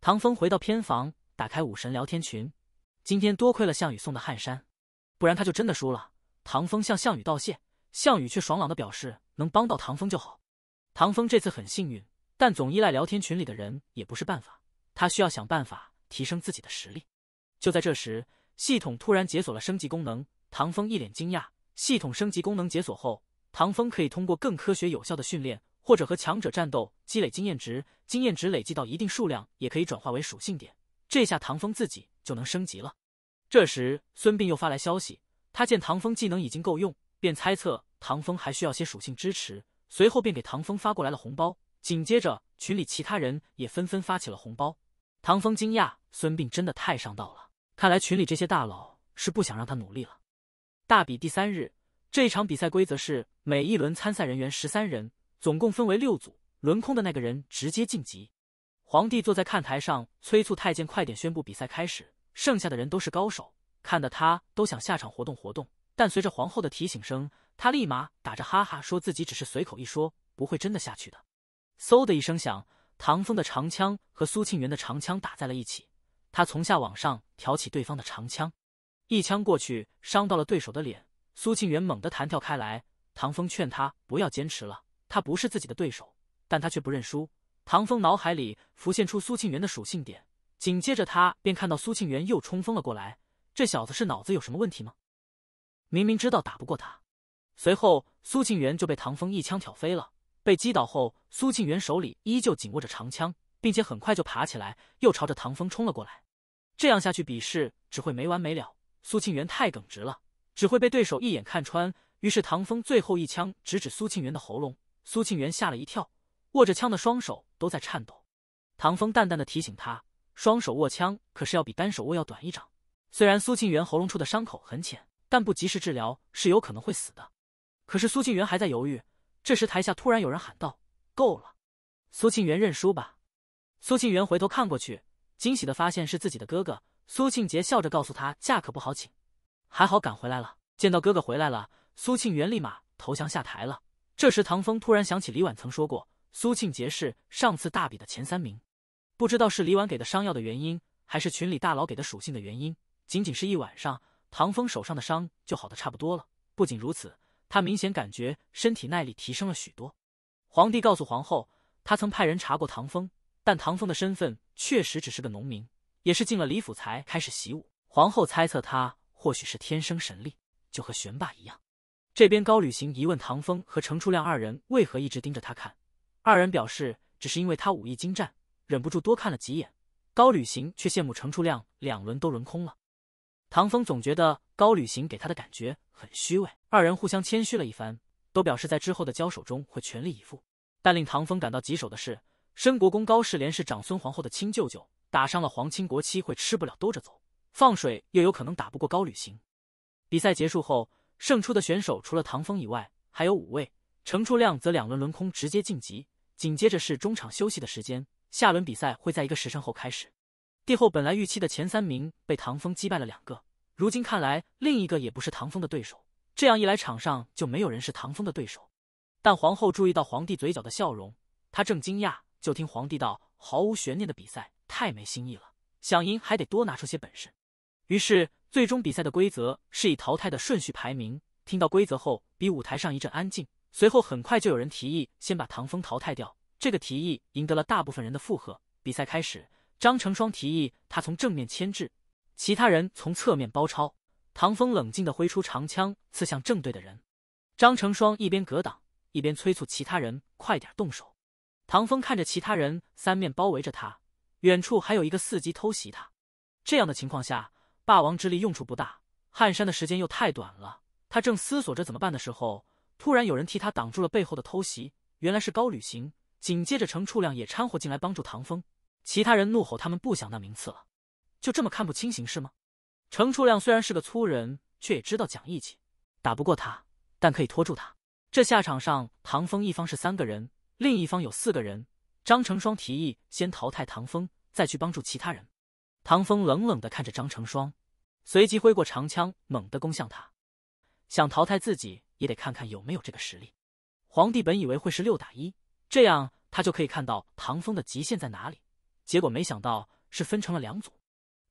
唐风回到偏房，打开武神聊天群。今天多亏了项羽送的汗衫，不然他就真的输了。唐风向项羽道谢，项羽却爽朗的表示能帮到唐风就好。唐风这次很幸运，但总依赖聊天群里的人也不是办法，他需要想办法提升自己的实力。就在这时，系统突然解锁了升级功能。唐风一脸惊讶，系统升级功能解锁后。唐风可以通过更科学有效的训练，或者和强者战斗积累经验值，经验值累积到一定数量也可以转化为属性点。这下唐风自己就能升级了。这时，孙膑又发来消息，他见唐风技能已经够用，便猜测唐风还需要些属性支持，随后便给唐风发过来了红包。紧接着，群里其他人也纷纷发起了红包。唐风惊讶，孙膑真的太上道了，看来群里这些大佬是不想让他努力了。大比第三日。这一场比赛规则是每一轮参赛人员十三人，总共分为六组，轮空的那个人直接晋级。皇帝坐在看台上，催促太监快点宣布比赛开始。剩下的人都是高手，看得他都想下场活动活动。但随着皇后的提醒声，他立马打着哈哈说自己只是随口一说，不会真的下去的。嗖的一声响，唐风的长枪和苏庆元的长枪打在了一起，他从下往上挑起对方的长枪，一枪过去，伤到了对手的脸。苏庆元猛地弹跳开来，唐风劝他不要坚持了，他不是自己的对手，但他却不认输。唐风脑海里浮现出苏庆元的属性点，紧接着他便看到苏庆元又冲锋了过来。这小子是脑子有什么问题吗？明明知道打不过他，随后苏庆元就被唐风一枪挑飞了。被击倒后，苏庆元手里依旧紧握着长枪，并且很快就爬起来，又朝着唐风冲了过来。这样下去比试只会没完没了。苏庆元太耿直了。只会被对手一眼看穿，于是唐风最后一枪直指苏庆元的喉咙。苏庆元吓了一跳，握着枪的双手都在颤抖。唐风淡淡的提醒他，双手握枪可是要比单手握要短一掌。虽然苏庆元喉咙处的伤口很浅，但不及时治疗是有可能会死的。可是苏庆元还在犹豫，这时台下突然有人喊道：“够了，苏庆元认输吧。”苏庆元回头看过去，惊喜的发现是自己的哥哥苏庆杰，笑着告诉他：“假可不好请。”还好赶回来了，见到哥哥回来了，苏庆元立马投降下台了。这时唐风突然想起李婉曾说过，苏庆杰是上次大比的前三名。不知道是李婉给的伤药的原因，还是群里大佬给的属性的原因，仅仅是一晚上，唐风手上的伤就好的差不多了。不仅如此，他明显感觉身体耐力提升了许多。皇帝告诉皇后，他曾派人查过唐风，但唐风的身份确实只是个农民，也是进了李府才开始习武。皇后猜测他。或许是天生神力，就和玄霸一样。这边高旅行疑问唐风和程初亮二人为何一直盯着他看，二人表示只是因为他武艺精湛，忍不住多看了几眼。高旅行却羡慕程初亮两轮都轮空了。唐风总觉得高旅行给他的感觉很虚伪，二人互相谦虚了一番，都表示在之后的交手中会全力以赴。但令唐风感到棘手的是，申国公高世连是长孙皇后的亲舅舅，打伤了皇亲国戚会吃不了兜着走。放水又有可能打不过高旅行。比赛结束后，胜出的选手除了唐风以外，还有五位。程初亮则两轮轮空，直接晋级。紧接着是中场休息的时间，下轮比赛会在一个时辰后开始。帝后本来预期的前三名被唐风击败了两个，如今看来，另一个也不是唐风的对手。这样一来，场上就没有人是唐风的对手。但皇后注意到皇帝嘴角的笑容，她正惊讶，就听皇帝道：“毫无悬念的比赛太没新意了，想赢还得多拿出些本事。”于是，最终比赛的规则是以淘汰的顺序排名。听到规则后，比舞台上一阵安静。随后，很快就有人提议先把唐风淘汰掉。这个提议赢得了大部分人的附和。比赛开始，张成双提议他从正面牵制，其他人从侧面包抄。唐风冷静的挥出长枪刺向正对的人，张成双一边格挡一边催促其他人快点动手。唐风看着其他人三面包围着他，远处还有一个伺机偷袭他。这样的情况下。霸王之力用处不大，撼山的时间又太短了。他正思索着怎么办的时候，突然有人替他挡住了背后的偷袭，原来是高旅行。紧接着程初亮也掺和进来帮助唐风。其他人怒吼：“他们不想那名次了，就这么看不清形势吗？”程初亮虽然是个粗人，却也知道讲义气，打不过他，但可以拖住他。这下场上，唐风一方是三个人，另一方有四个人。张成双提议先淘汰唐风，再去帮助其他人。唐风冷冷的看着张成双，随即挥过长枪，猛地攻向他。想淘汰自己，也得看看有没有这个实力。皇帝本以为会是六打一，这样他就可以看到唐风的极限在哪里。结果没想到是分成了两组。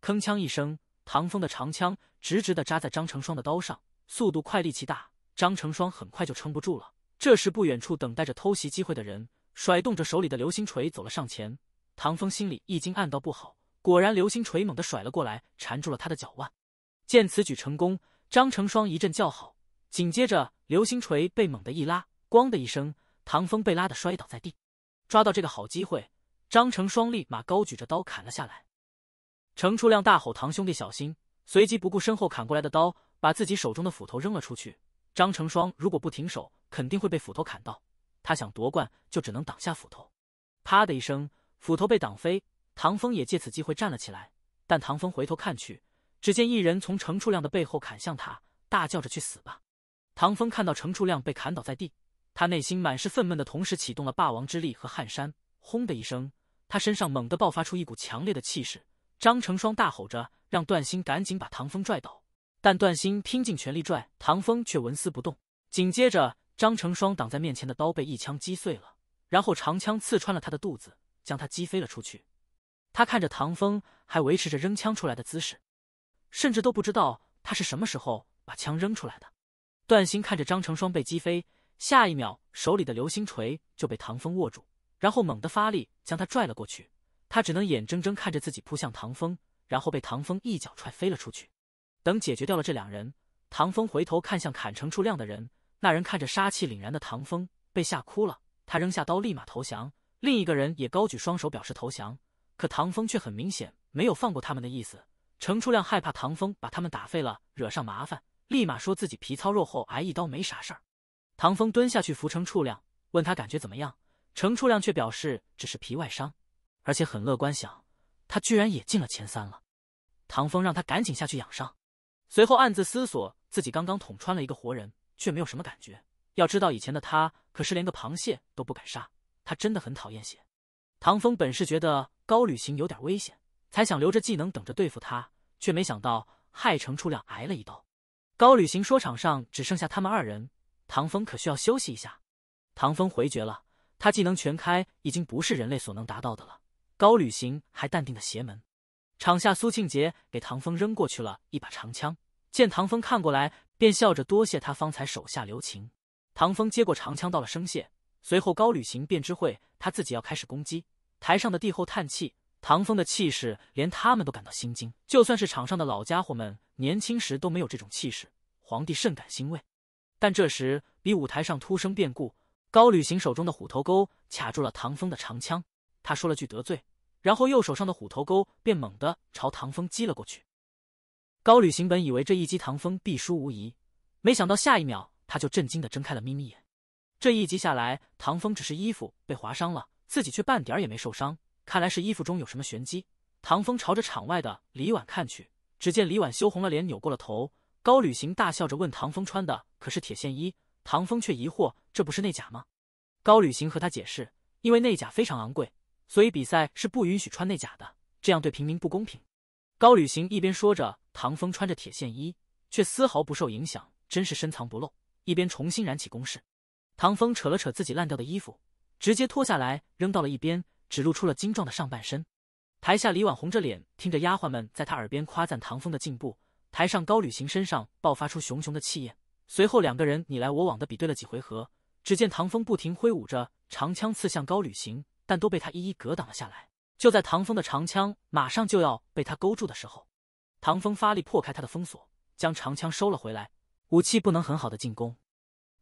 铿锵一声，唐风的长枪直直的扎在张成双的刀上，速度快，力气大，张成双很快就撑不住了。这时，不远处等待着偷袭机会的人甩动着手里的流星锤走了上前。唐风心里一惊，暗道不好。果然，流星锤猛地甩了过来，缠住了他的脚腕。见此举成功，张成双一阵叫好。紧接着，流星锤被猛地一拉，咣的一声，唐风被拉的摔倒在地。抓到这个好机会，张成双立马高举着刀砍了下来。程初亮大吼：“唐兄弟，小心！”随即不顾身后砍过来的刀，把自己手中的斧头扔了出去。张成双如果不停手，肯定会被斧头砍到。他想夺冠，就只能挡下斧头。啪的一声，斧头被挡飞。唐风也借此机会站了起来，但唐风回头看去，只见一人从程初亮的背后砍向他，大叫着：“去死吧！”唐风看到程初亮被砍倒在地，他内心满是愤懑，的同时启动了霸王之力和撼山。轰的一声，他身上猛地爆发出一股强烈的气势。张成双大吼着，让段鑫赶紧把唐风拽倒，但段鑫拼尽全力拽，唐风却纹丝不动。紧接着，张成双挡在面前的刀被一枪击碎了，然后长枪刺穿了他的肚子，将他击飞了出去。他看着唐风，还维持着扔枪出来的姿势，甚至都不知道他是什么时候把枪扔出来的。段星看着张成双被击飞，下一秒手里的流星锤就被唐风握住，然后猛地发力将他拽了过去。他只能眼睁睁看着自己扑向唐风，然后被唐风一脚踹飞了出去。等解决掉了这两人，唐风回头看向砍成初亮的人，那人看着杀气凛然的唐风，被吓哭了，他扔下刀立马投降。另一个人也高举双手表示投降。可唐风却很明显没有放过他们的意思。程初亮害怕唐风把他们打废了，惹上麻烦，立马说自己皮糙肉厚，挨一刀没啥事儿。唐风蹲下去扶程初亮，问他感觉怎么样。程初亮却表示只是皮外伤，而且很乐观，想他居然也进了前三了。唐风让他赶紧下去养伤，随后暗自思索自己刚刚捅穿了一个活人，却没有什么感觉。要知道以前的他可是连个螃蟹都不敢杀，他真的很讨厌血。唐风本是觉得。高旅行有点危险，才想留着技能等着对付他，却没想到害程初亮挨了一刀。高旅行说：“场上只剩下他们二人，唐风可需要休息一下。”唐风回绝了，他技能全开，已经不是人类所能达到的了。高旅行还淡定的邪门。场下苏庆杰给唐风扔过去了一把长枪，见唐风看过来，便笑着多谢他方才手下留情。唐风接过长枪，道了声谢，随后高旅行便知会他自己要开始攻击。台上的帝后叹气，唐风的气势连他们都感到心惊。就算是场上的老家伙们，年轻时都没有这种气势。皇帝甚感欣慰。但这时，比舞台上突生变故，高旅行手中的虎头钩卡住了唐风的长枪。他说了句“得罪”，然后右手上的虎头钩便猛地朝唐风击了过去。高旅行本以为这一击唐风必输无疑，没想到下一秒他就震惊的睁开了眯眯眼。这一击下来，唐风只是衣服被划伤了。自己却半点也没受伤，看来是衣服中有什么玄机。唐风朝着场外的李婉看去，只见李婉羞红了脸，扭过了头。高旅行大笑着问唐风：“穿的可是铁线衣？”唐风却疑惑：“这不是内甲吗？”高旅行和他解释：“因为内甲非常昂贵，所以比赛是不允许穿内甲的，这样对平民不公平。”高旅行一边说着，唐风穿着铁线衣却丝毫不受影响，真是深藏不露。一边重新燃起攻势，唐风扯了扯自己烂掉的衣服。直接脱下来扔到了一边，只露出了精壮的上半身。台下李婉红着脸，听着丫鬟们在她耳边夸赞唐风的进步。台上高旅行身上爆发出熊熊的气焰，随后两个人你来我往的比对了几回合。只见唐风不停挥舞着长枪刺向高旅行，但都被他一一格挡了下来。就在唐风的长枪马上就要被他勾住的时候，唐风发力破开他的封锁，将长枪收了回来。武器不能很好的进攻，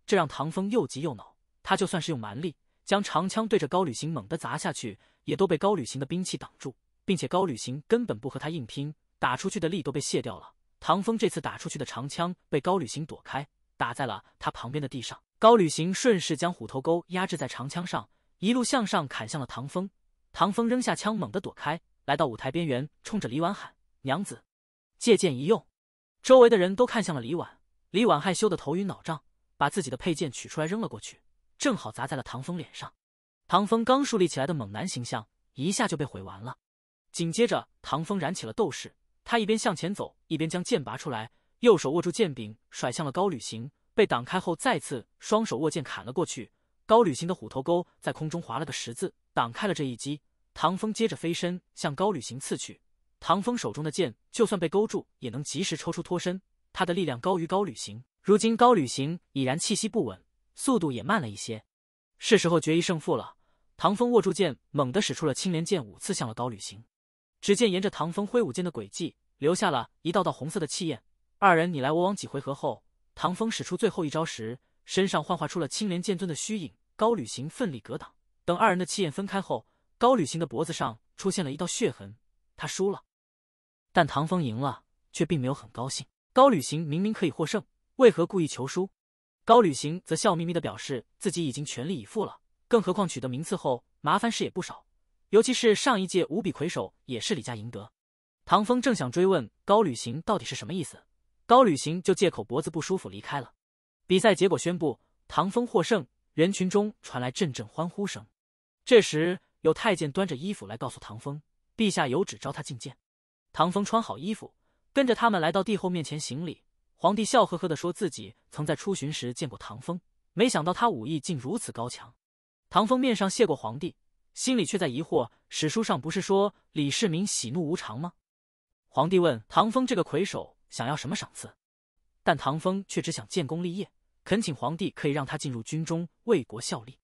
这让唐风又急又恼。他就算是用蛮力。将长枪对着高旅行猛地砸下去，也都被高旅行的兵器挡住，并且高旅行根本不和他硬拼，打出去的力都被卸掉了。唐风这次打出去的长枪被高旅行躲开，打在了他旁边的地上。高旅行顺势将虎头钩压制在长枪上，一路向上砍向了唐风。唐风扔下枪，猛地躲开，来到舞台边缘，冲着李婉喊：“娘子，借剑一用。”周围的人都看向了李婉，李婉害羞的头晕脑胀，把自己的佩剑取出来扔了过去。正好砸在了唐风脸上，唐风刚树立起来的猛男形象一下就被毁完了。紧接着，唐风燃起了斗士，他一边向前走，一边将剑拔出来，右手握住剑柄甩向了高旅行。被挡开后，再次双手握剑砍了过去。高旅行的虎头钩在空中划了个十字，挡开了这一击。唐风接着飞身向高旅行刺去。唐风手中的剑就算被勾住，也能及时抽出脱身。他的力量高于高旅行，如今高旅行已然气息不稳。速度也慢了一些，是时候决一胜负了。唐风握住剑，猛地使出了青莲剑五刺向了高旅行。只见沿着唐风挥舞剑的轨迹，留下了一道道红色的气焰。二人你来我往几回合后，唐风使出最后一招时，身上幻化出了青莲剑尊的虚影。高旅行奋力格挡，等二人的气焰分开后，高旅行的脖子上出现了一道血痕。他输了，但唐风赢了，却并没有很高兴。高旅行明明可以获胜，为何故意求输？高旅行则笑眯眯的表示自己已经全力以赴了，更何况取得名次后麻烦事也不少，尤其是上一届无比魁首也是李家赢得。唐风正想追问高旅行到底是什么意思，高旅行就借口脖子不舒服离开了。比赛结果宣布，唐风获胜，人群中传来阵阵欢呼声。这时有太监端着衣服来告诉唐风，陛下有旨召他觐见。唐风穿好衣服，跟着他们来到帝后面前行礼。皇帝笑呵呵的说：“自己曾在出巡时见过唐风，没想到他武艺竟如此高强。”唐风面上谢过皇帝，心里却在疑惑：史书上不是说李世民喜怒无常吗？皇帝问唐风：“这个魁首想要什么赏赐？”但唐风却只想建功立业，恳请皇帝可以让他进入军中为国效力。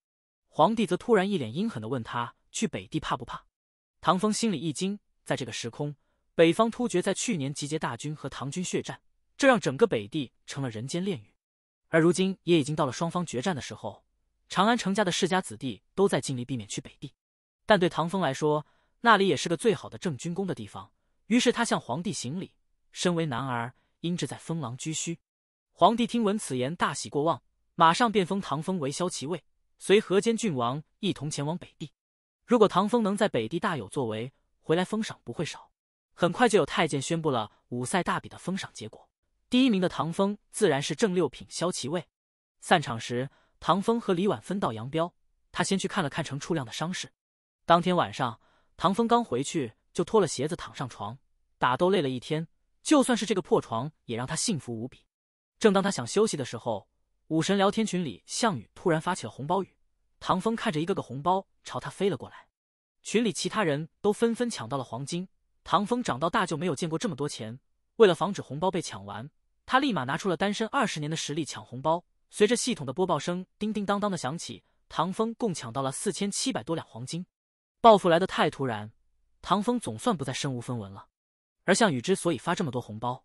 皇帝则突然一脸阴狠的问他：“去北地怕不怕？”唐风心里一惊，在这个时空，北方突厥在去年集结大军和唐军血战。这让整个北地成了人间炼狱，而如今也已经到了双方决战的时候。长安程家的世家子弟都在尽力避免去北地，但对唐风来说，那里也是个最好的正军功的地方。于是他向皇帝行礼：“身为男儿，应志在封狼居胥。”皇帝听闻此言，大喜过望，马上便封唐风为骁骑尉，随河间郡王一同前往北地。如果唐风能在北地大有作为，回来封赏不会少。很快就有太监宣布了五赛大比的封赏结果。第一名的唐风自然是正六品萧齐卫。散场时，唐风和李婉分道扬镳。他先去看了看程初亮的伤势。当天晚上，唐风刚回去就脱了鞋子躺上床，打斗累了一天，就算是这个破床也让他幸福无比。正当他想休息的时候，武神聊天群里项羽突然发起了红包雨。唐风看着一个个红包朝他飞了过来，群里其他人都纷纷抢到了黄金。唐风长到大就没有见过这么多钱。为了防止红包被抢完，他立马拿出了单身二十年的实力抢红包。随着系统的播报声叮叮当当的响起，唐风共抢到了四千七百多两黄金。报复来的太突然，唐风总算不再身无分文了。而项羽之所以发这么多红包，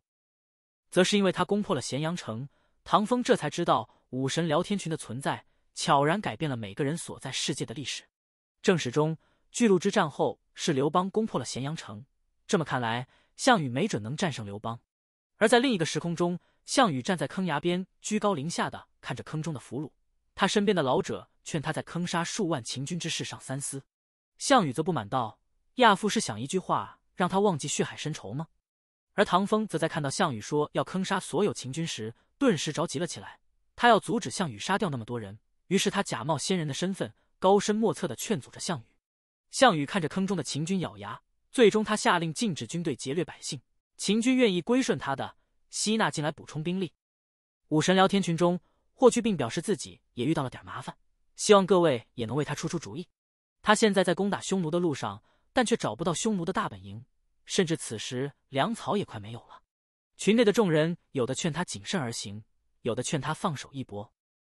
则是因为他攻破了咸阳城。唐风这才知道武神聊天群的存在，悄然改变了每个人所在世界的历史。正史中，巨鹿之战后是刘邦攻破了咸阳城。这么看来。项羽没准能战胜刘邦，而在另一个时空中，项羽站在坑崖边，居高临下的看着坑中的俘虏。他身边的老者劝他在坑杀数万秦军之事上三思，项羽则不满道：“亚父是想一句话让他忘记血海深仇吗？”而唐风则在看到项羽说要坑杀所有秦军时，顿时着急了起来。他要阻止项羽杀掉那么多人，于是他假冒仙人的身份，高深莫测的劝阻着项羽。项羽看着坑中的秦军，咬牙。最终，他下令禁止军队劫掠百姓。秦军愿意归顺他的，吸纳进来补充兵力。武神聊天群中，霍去病表示自己也遇到了点麻烦，希望各位也能为他出出主意。他现在在攻打匈奴的路上，但却找不到匈奴的大本营，甚至此时粮草也快没有了。群内的众人有的劝他谨慎而行，有的劝他放手一搏。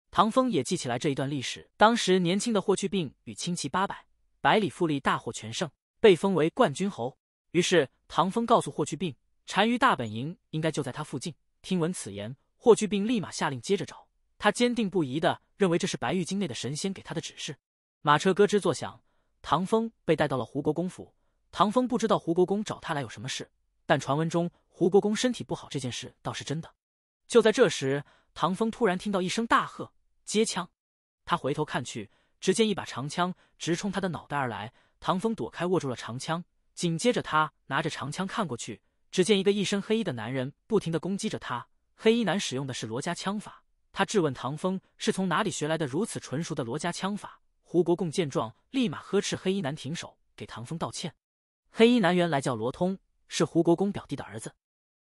唐风也记起来这一段历史：当时年轻的霍去病与轻骑八百，百里复力大获全胜。被封为冠军侯，于是唐风告诉霍去病，单于大本营应该就在他附近。听闻此言，霍去病立马下令接着找。他坚定不移的认为这是白玉京内的神仙给他的指示。马车咯吱作响，唐风被带到了胡国公府。唐风不知道胡国公找他来有什么事，但传闻中胡国公身体不好这件事倒是真的。就在这时，唐风突然听到一声大喝：“接枪！”他回头看去，只见一把长枪直冲他的脑袋而来。唐风躲开，握住了长枪。紧接着，他拿着长枪看过去，只见一个一身黑衣的男人不停的攻击着他。黑衣男使用的是罗家枪法，他质问唐风是从哪里学来的如此纯熟的罗家枪法。胡国公见状，立马呵斥黑衣男停手，给唐风道歉。黑衣男原来叫罗通，是胡国公表弟的儿子。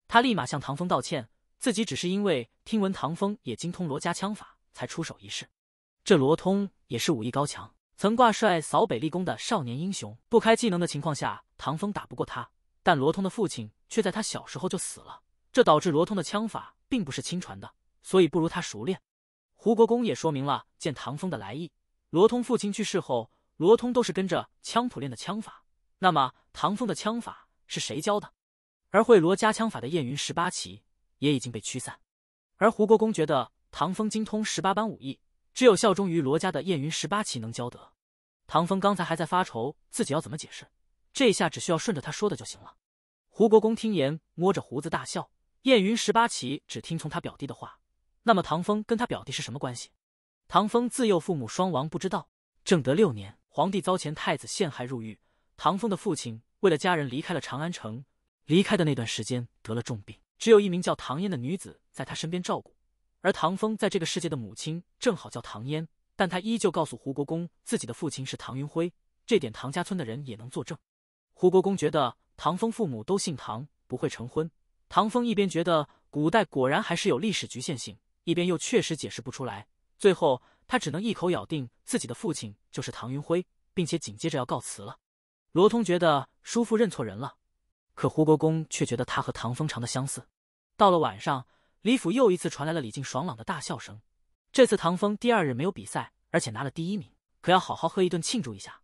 他立马向唐风道歉，自己只是因为听闻唐风也精通罗家枪法，才出手一试。这罗通也是武艺高强。曾挂帅扫北立功的少年英雄，不开技能的情况下，唐风打不过他。但罗通的父亲却在他小时候就死了，这导致罗通的枪法并不是亲传的，所以不如他熟练。胡国公也说明了见唐风的来意。罗通父亲去世后，罗通都是跟着枪谱练的枪法。那么唐风的枪法是谁教的？而会罗家枪法的燕云十八骑也已经被驱散。而胡国公觉得唐风精通十八般武艺。只有效忠于罗家的燕云十八骑能交得。唐风刚才还在发愁自己要怎么解释，这下只需要顺着他说的就行了。胡国公听言，摸着胡子大笑。燕云十八骑只听从他表弟的话，那么唐风跟他表弟是什么关系？唐风自幼父母双亡，不知道。正德六年，皇帝遭前太子陷害入狱，唐风的父亲为了家人离开了长安城。离开的那段时间得了重病，只有一名叫唐嫣的女子在他身边照顾。而唐风在这个世界的母亲正好叫唐嫣，但他依旧告诉胡国公自己的父亲是唐云辉，这点唐家村的人也能作证。胡国公觉得唐风父母都姓唐，不会成婚。唐风一边觉得古代果然还是有历史局限性，一边又确实解释不出来，最后他只能一口咬定自己的父亲就是唐云辉，并且紧接着要告辞了。罗通觉得叔父认错人了，可胡国公却觉得他和唐风长得相似。到了晚上。李府又一次传来了李靖爽朗的大笑声。这次唐风第二日没有比赛，而且拿了第一名，可要好好喝一顿庆祝一下。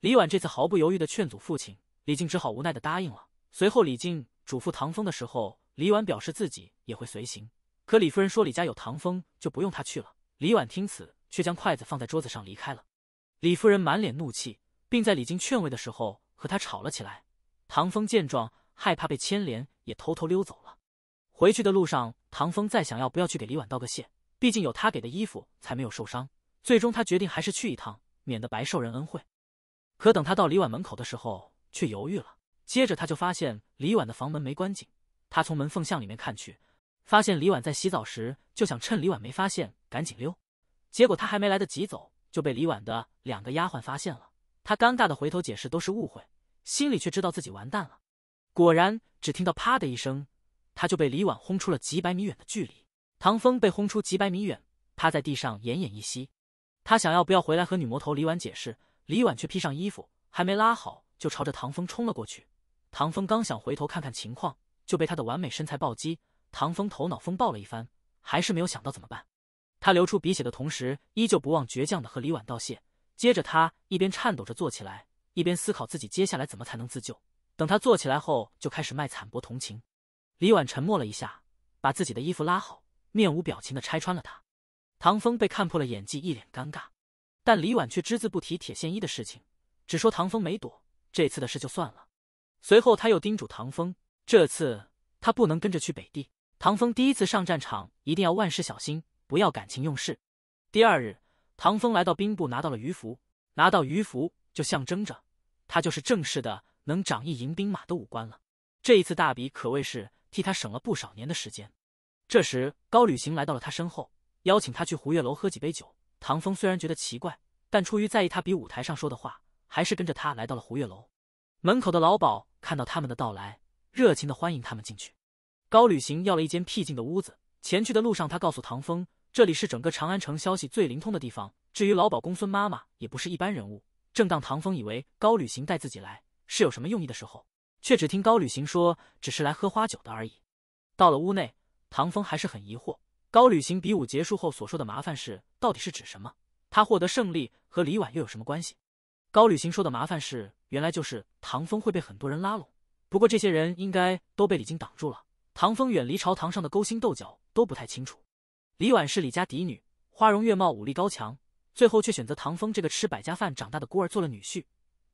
李婉这次毫不犹豫的劝阻父亲，李靖只好无奈的答应了。随后李靖嘱咐唐风的时候，李婉表示自己也会随行。可李夫人说李家有唐风就不用他去了。李婉听此，却将筷子放在桌子上离开了。李夫人满脸怒气，并在李靖劝慰的时候和他吵了起来。唐风见状，害怕被牵连，也偷偷溜走了。回去的路上，唐风再想要不要去给李婉道个谢，毕竟有他给的衣服才没有受伤。最终他决定还是去一趟，免得白受人恩惠。可等他到李婉门口的时候，却犹豫了。接着他就发现李婉的房门没关紧，他从门缝向里面看去，发现李婉在洗澡时，就想趁李婉没发现赶紧溜。结果他还没来得及走，就被李婉的两个丫鬟发现了。他尴尬的回头解释都是误会，心里却知道自己完蛋了。果然，只听到啪的一声。他就被李婉轰出了几百米远的距离。唐风被轰出几百米远，趴在地上奄奄一息。他想要不要回来和女魔头李婉解释，李婉却披上衣服，还没拉好，就朝着唐风冲了过去。唐风刚想回头看看情况，就被他的完美身材暴击。唐风头脑风暴了一番，还是没有想到怎么办。他流出鼻血的同时，依旧不忘倔强的和李婉道谢。接着，他一边颤抖着坐起来，一边思考自己接下来怎么才能自救。等他坐起来后，就开始卖惨博同情。李婉沉默了一下，把自己的衣服拉好，面无表情的拆穿了他。唐风被看破了演技，一脸尴尬。但李婉却只字不提铁线衣的事情，只说唐风没躲这次的事就算了。随后，他又叮嘱唐风，这次他不能跟着去北地。唐风第一次上战场，一定要万事小心，不要感情用事。第二日，唐风来到兵部，拿到了鱼符。拿到鱼符，就象征着他就是正式的能掌一营兵马的武官了。这一次大比可谓是。替他省了不少年的时间。这时，高旅行来到了他身后，邀请他去胡月楼喝几杯酒。唐风虽然觉得奇怪，但出于在意他比舞台上说的话，还是跟着他来到了胡月楼。门口的老鸨看到他们的到来，热情的欢迎他们进去。高旅行要了一间僻静的屋子。前去的路上，他告诉唐风，这里是整个长安城消息最灵通的地方。至于老鸨公孙妈妈，也不是一般人物。正当唐风以为高旅行带自己来是有什么用意的时候，却只听高旅行说，只是来喝花酒的而已。到了屋内，唐风还是很疑惑，高旅行比武结束后所说的麻烦事到底是指什么？他获得胜利和李婉又有什么关系？高旅行说的麻烦事，原来就是唐风会被很多人拉拢，不过这些人应该都被李靖挡住了。唐风远离朝堂上的勾心斗角，都不太清楚。李婉是李家嫡女，花容月貌，武力高强，最后却选择唐风这个吃百家饭长大的孤儿做了女婿。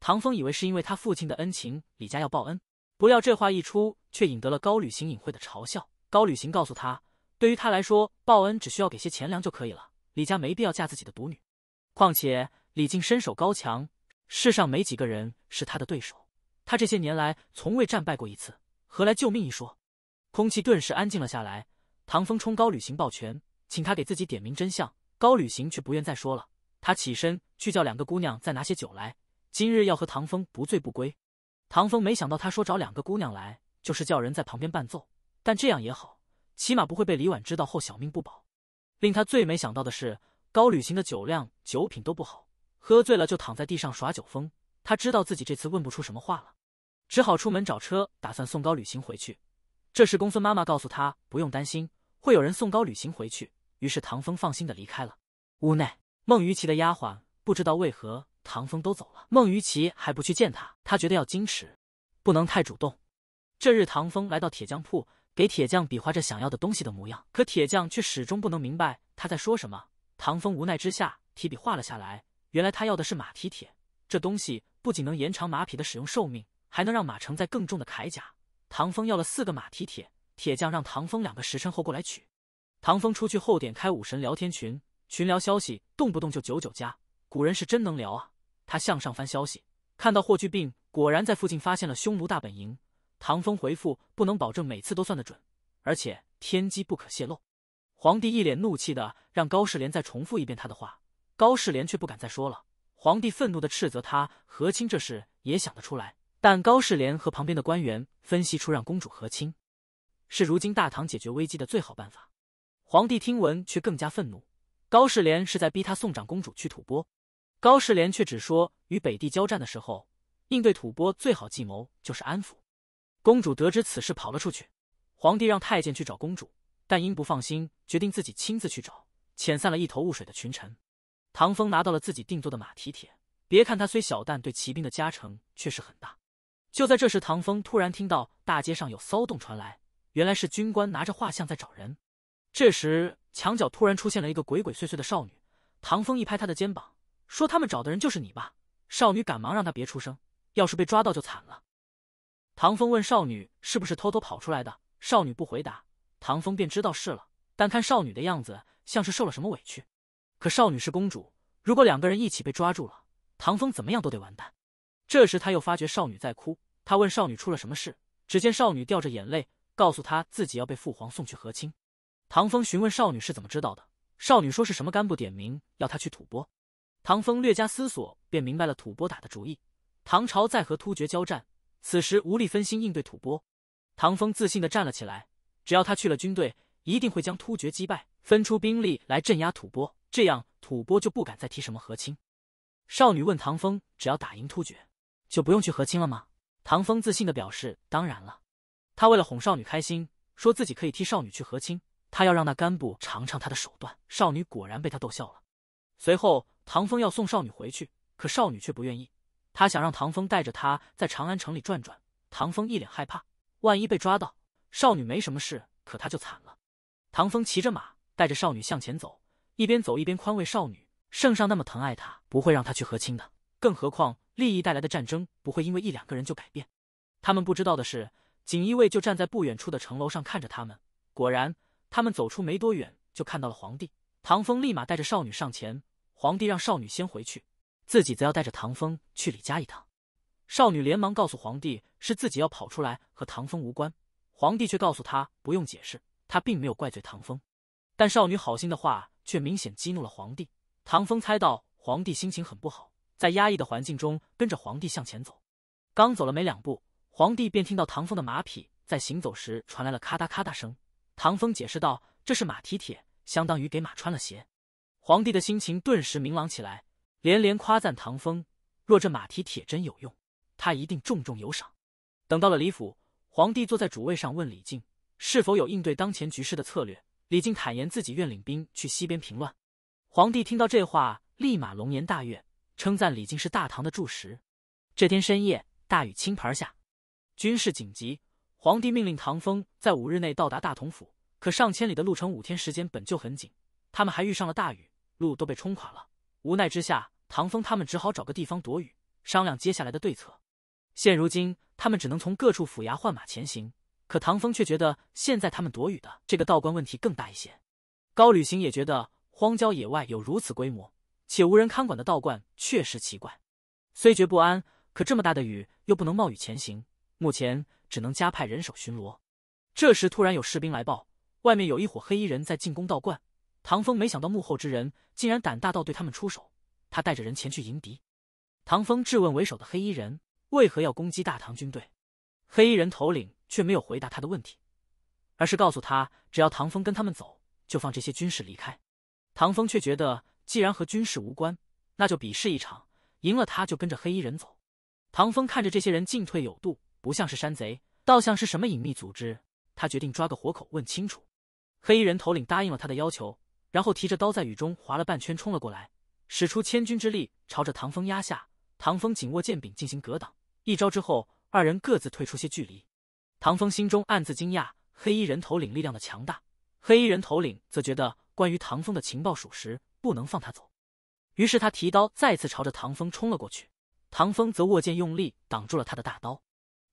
唐风以为是因为他父亲的恩情，李家要报恩。不料这话一出，却引得了高旅行隐晦的嘲笑。高旅行告诉他，对于他来说，报恩只需要给些钱粮就可以了，李家没必要嫁自己的独女。况且李靖身手高强，世上没几个人是他的对手，他这些年来从未战败过一次，何来救命一说？空气顿时安静了下来。唐风冲高旅行抱拳，请他给自己点明真相。高旅行却不愿再说了，他起身去叫两个姑娘再拿些酒来。今日要和唐风不醉不归。唐风没想到，他说找两个姑娘来，就是叫人在旁边伴奏。但这样也好，起码不会被李婉知道后小命不保。令他最没想到的是，高旅行的酒量、酒品都不好，喝醉了就躺在地上耍酒疯。他知道自己这次问不出什么话了，只好出门找车，打算送高旅行回去。这时，公孙妈妈告诉他不用担心，会有人送高旅行回去。于是，唐风放心的离开了。屋内，孟于琪的丫鬟不知道为何。唐风都走了，孟于奇还不去见他，他觉得要矜持，不能太主动。这日，唐风来到铁匠铺，给铁匠比划着想要的东西的模样，可铁匠却始终不能明白他在说什么。唐风无奈之下，提笔画了下来。原来他要的是马蹄铁，这东西不仅能延长马匹的使用寿命，还能让马承载更重的铠甲。唐风要了四个马蹄铁，铁匠让唐风两个时辰后过来取。唐风出去后，点开武神聊天群，群聊消息动不动就九九加，古人是真能聊啊。向上翻消息，看到霍去病果然在附近发现了匈奴大本营。唐风回复不能保证每次都算得准，而且天机不可泄露。皇帝一脸怒气的让高士廉再重复一遍他的话，高士廉却不敢再说了。皇帝愤怒的斥责他和亲这事也想得出来，但高士廉和旁边的官员分析出让公主和亲是如今大唐解决危机的最好办法。皇帝听闻却更加愤怒，高士廉是在逼他送长公主去吐蕃。高士廉却只说，与北地交战的时候，应对吐蕃最好计谋就是安抚。公主得知此事跑了出去，皇帝让太监去找公主，但因不放心，决定自己亲自去找。遣散了一头雾水的群臣。唐风拿到了自己定做的马蹄铁，别看它虽小，但对骑兵的加成却是很大。就在这时，唐风突然听到大街上有骚动传来，原来是军官拿着画像在找人。这时，墙角突然出现了一个鬼鬼祟祟的少女，唐风一拍她的肩膀。说他们找的人就是你吧？少女赶忙让他别出声，要是被抓到就惨了。唐风问少女是不是偷偷跑出来的，少女不回答，唐风便知道是了。但看少女的样子，像是受了什么委屈。可少女是公主，如果两个人一起被抓住了，唐风怎么样都得完蛋。这时他又发觉少女在哭，他问少女出了什么事，只见少女掉着眼泪，告诉他自己要被父皇送去和亲。唐风询问少女是怎么知道的，少女说是什么干部点名要他去吐蕃。唐风略加思索，便明白了吐蕃打的主意。唐朝在和突厥交战，此时无力分心应对吐蕃。唐风自信的站了起来，只要他去了军队，一定会将突厥击败，分出兵力来镇压吐蕃，这样吐蕃就不敢再提什么和亲。少女问唐风：“只要打赢突厥，就不用去和亲了吗？”唐风自信的表示：“当然了。”他为了哄少女开心，说自己可以替少女去和亲，他要让那甘布尝尝他的手段。少女果然被他逗笑了。随后。唐风要送少女回去，可少女却不愿意。她想让唐风带着她在长安城里转转。唐风一脸害怕，万一被抓到，少女没什么事，可他就惨了。唐风骑着马，带着少女向前走，一边走一边宽慰少女：“圣上那么疼爱她，不会让她去和亲的。更何况利益带来的战争，不会因为一两个人就改变。”他们不知道的是，锦衣卫就站在不远处的城楼上看着他们。果然，他们走出没多远，就看到了皇帝。唐风立马带着少女上前。皇帝让少女先回去，自己则要带着唐风去李家一趟。少女连忙告诉皇帝是自己要跑出来，和唐风无关。皇帝却告诉他不用解释，他并没有怪罪唐风。但少女好心的话却明显激怒了皇帝。唐风猜到皇帝心情很不好，在压抑的环境中跟着皇帝向前走。刚走了没两步，皇帝便听到唐风的马匹在行走时传来了咔嗒咔嗒声。唐风解释道，这是马蹄铁，相当于给马穿了鞋。皇帝的心情顿时明朗起来，连连夸赞唐风。若这马蹄铁真有用，他一定重重有赏。等到了李府，皇帝坐在主位上问李靖是否有应对当前局势的策略。李靖坦言自己愿领兵去西边平乱。皇帝听到这话，立马龙颜大悦，称赞李靖是大唐的柱石。这天深夜，大雨倾盆下，军事紧急，皇帝命令唐风在五日内到达大同府。可上千里的路程，五天时间本就很紧，他们还遇上了大雨。路都被冲垮了，无奈之下，唐风他们只好找个地方躲雨，商量接下来的对策。现如今，他们只能从各处府衙换马前行。可唐风却觉得，现在他们躲雨的这个道观问题更大一些。高旅行也觉得，荒郊野外有如此规模且无人看管的道观确实奇怪，虽觉不安，可这么大的雨又不能冒雨前行，目前只能加派人手巡逻。这时，突然有士兵来报，外面有一伙黑衣人在进攻道观。唐风没想到幕后之人竟然胆大到对他们出手，他带着人前去迎敌。唐风质问为首的黑衣人：“为何要攻击大唐军队？”黑衣人头领却没有回答他的问题，而是告诉他：“只要唐风跟他们走，就放这些军士离开。”唐风却觉得既然和军事无关，那就比试一场，赢了他就跟着黑衣人走。唐风看着这些人进退有度，不像是山贼，倒像是什么隐秘组织。他决定抓个活口问清楚。黑衣人头领答应了他的要求。然后提着刀在雨中划了半圈，冲了过来，使出千钧之力朝着唐风压下。唐风紧握剑柄进行格挡，一招之后，二人各自退出些距离。唐风心中暗自惊讶黑衣人头领力量的强大，黑衣人头领则觉得关于唐风的情报属实，不能放他走。于是他提刀再次朝着唐风冲了过去，唐风则握剑用力挡住了他的大刀。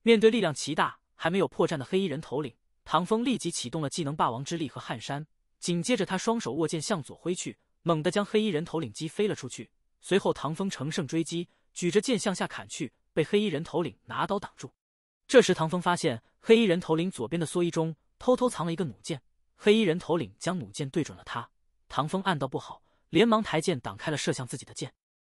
面对力量奇大还没有破绽的黑衣人头领，唐风立即启动了技能“霸王之力”和“汗山”。紧接着，他双手握剑向左挥去，猛地将黑衣人头领击飞了出去。随后，唐风乘胜追击，举着剑向下砍去，被黑衣人头领拿刀挡住。这时，唐风发现黑衣人头领左边的蓑衣中偷偷藏了一个弩箭。黑衣人头领将弩箭对准了他，唐风暗道不好，连忙抬剑挡开了射向自己的箭。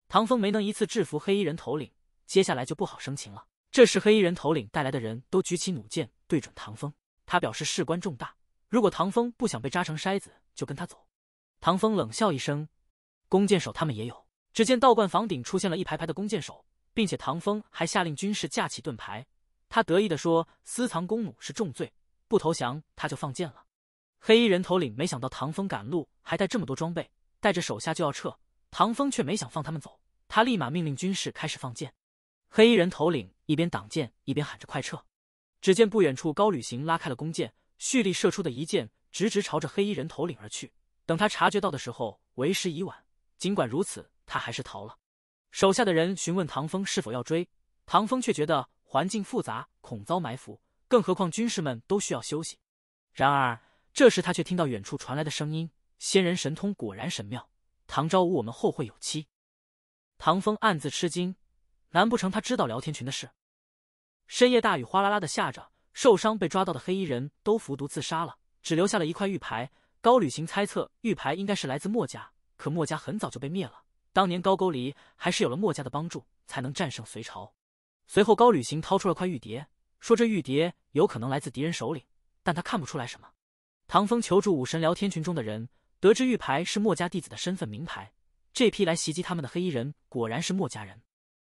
唐风没能一次制服黑衣人头领，接下来就不好生擒了。这时，黑衣人头领带来的人都举起弩箭对准唐风，他表示事关重大。如果唐风不想被扎成筛子，就跟他走。唐风冷笑一声，弓箭手他们也有。只见道观房顶出现了一排排的弓箭手，并且唐风还下令军士架起盾牌。他得意地说：“私藏弓弩是重罪，不投降他就放箭了。”黑衣人头领没想到唐风赶路还带这么多装备，带着手下就要撤。唐风却没想放他们走，他立马命令军士开始放箭。黑衣人头领一边挡箭一边喊着：“快撤！”只见不远处高旅行拉开了弓箭。蓄力射出的一箭，直直朝着黑衣人头领而去。等他察觉到的时候，为时已晚。尽管如此，他还是逃了。手下的人询问唐风是否要追，唐风却觉得环境复杂，恐遭埋伏，更何况军士们都需要休息。然而这时，他却听到远处传来的声音：“仙人神通果然神妙。”唐昭武，我们后会有期。唐风暗自吃惊，难不成他知道聊天群的事？深夜大雨哗啦啦的下着。受伤被抓到的黑衣人都服毒自杀了，只留下了一块玉牌。高旅行猜测玉牌应该是来自墨家，可墨家很早就被灭了。当年高沟离还是有了墨家的帮助，才能战胜隋朝。随后高旅行掏出了块玉碟，说这玉碟有可能来自敌人手里，但他看不出来什么。唐风求助武神聊天群中的人，得知玉牌是墨家弟子的身份名牌。这批来袭击他们的黑衣人果然是墨家人，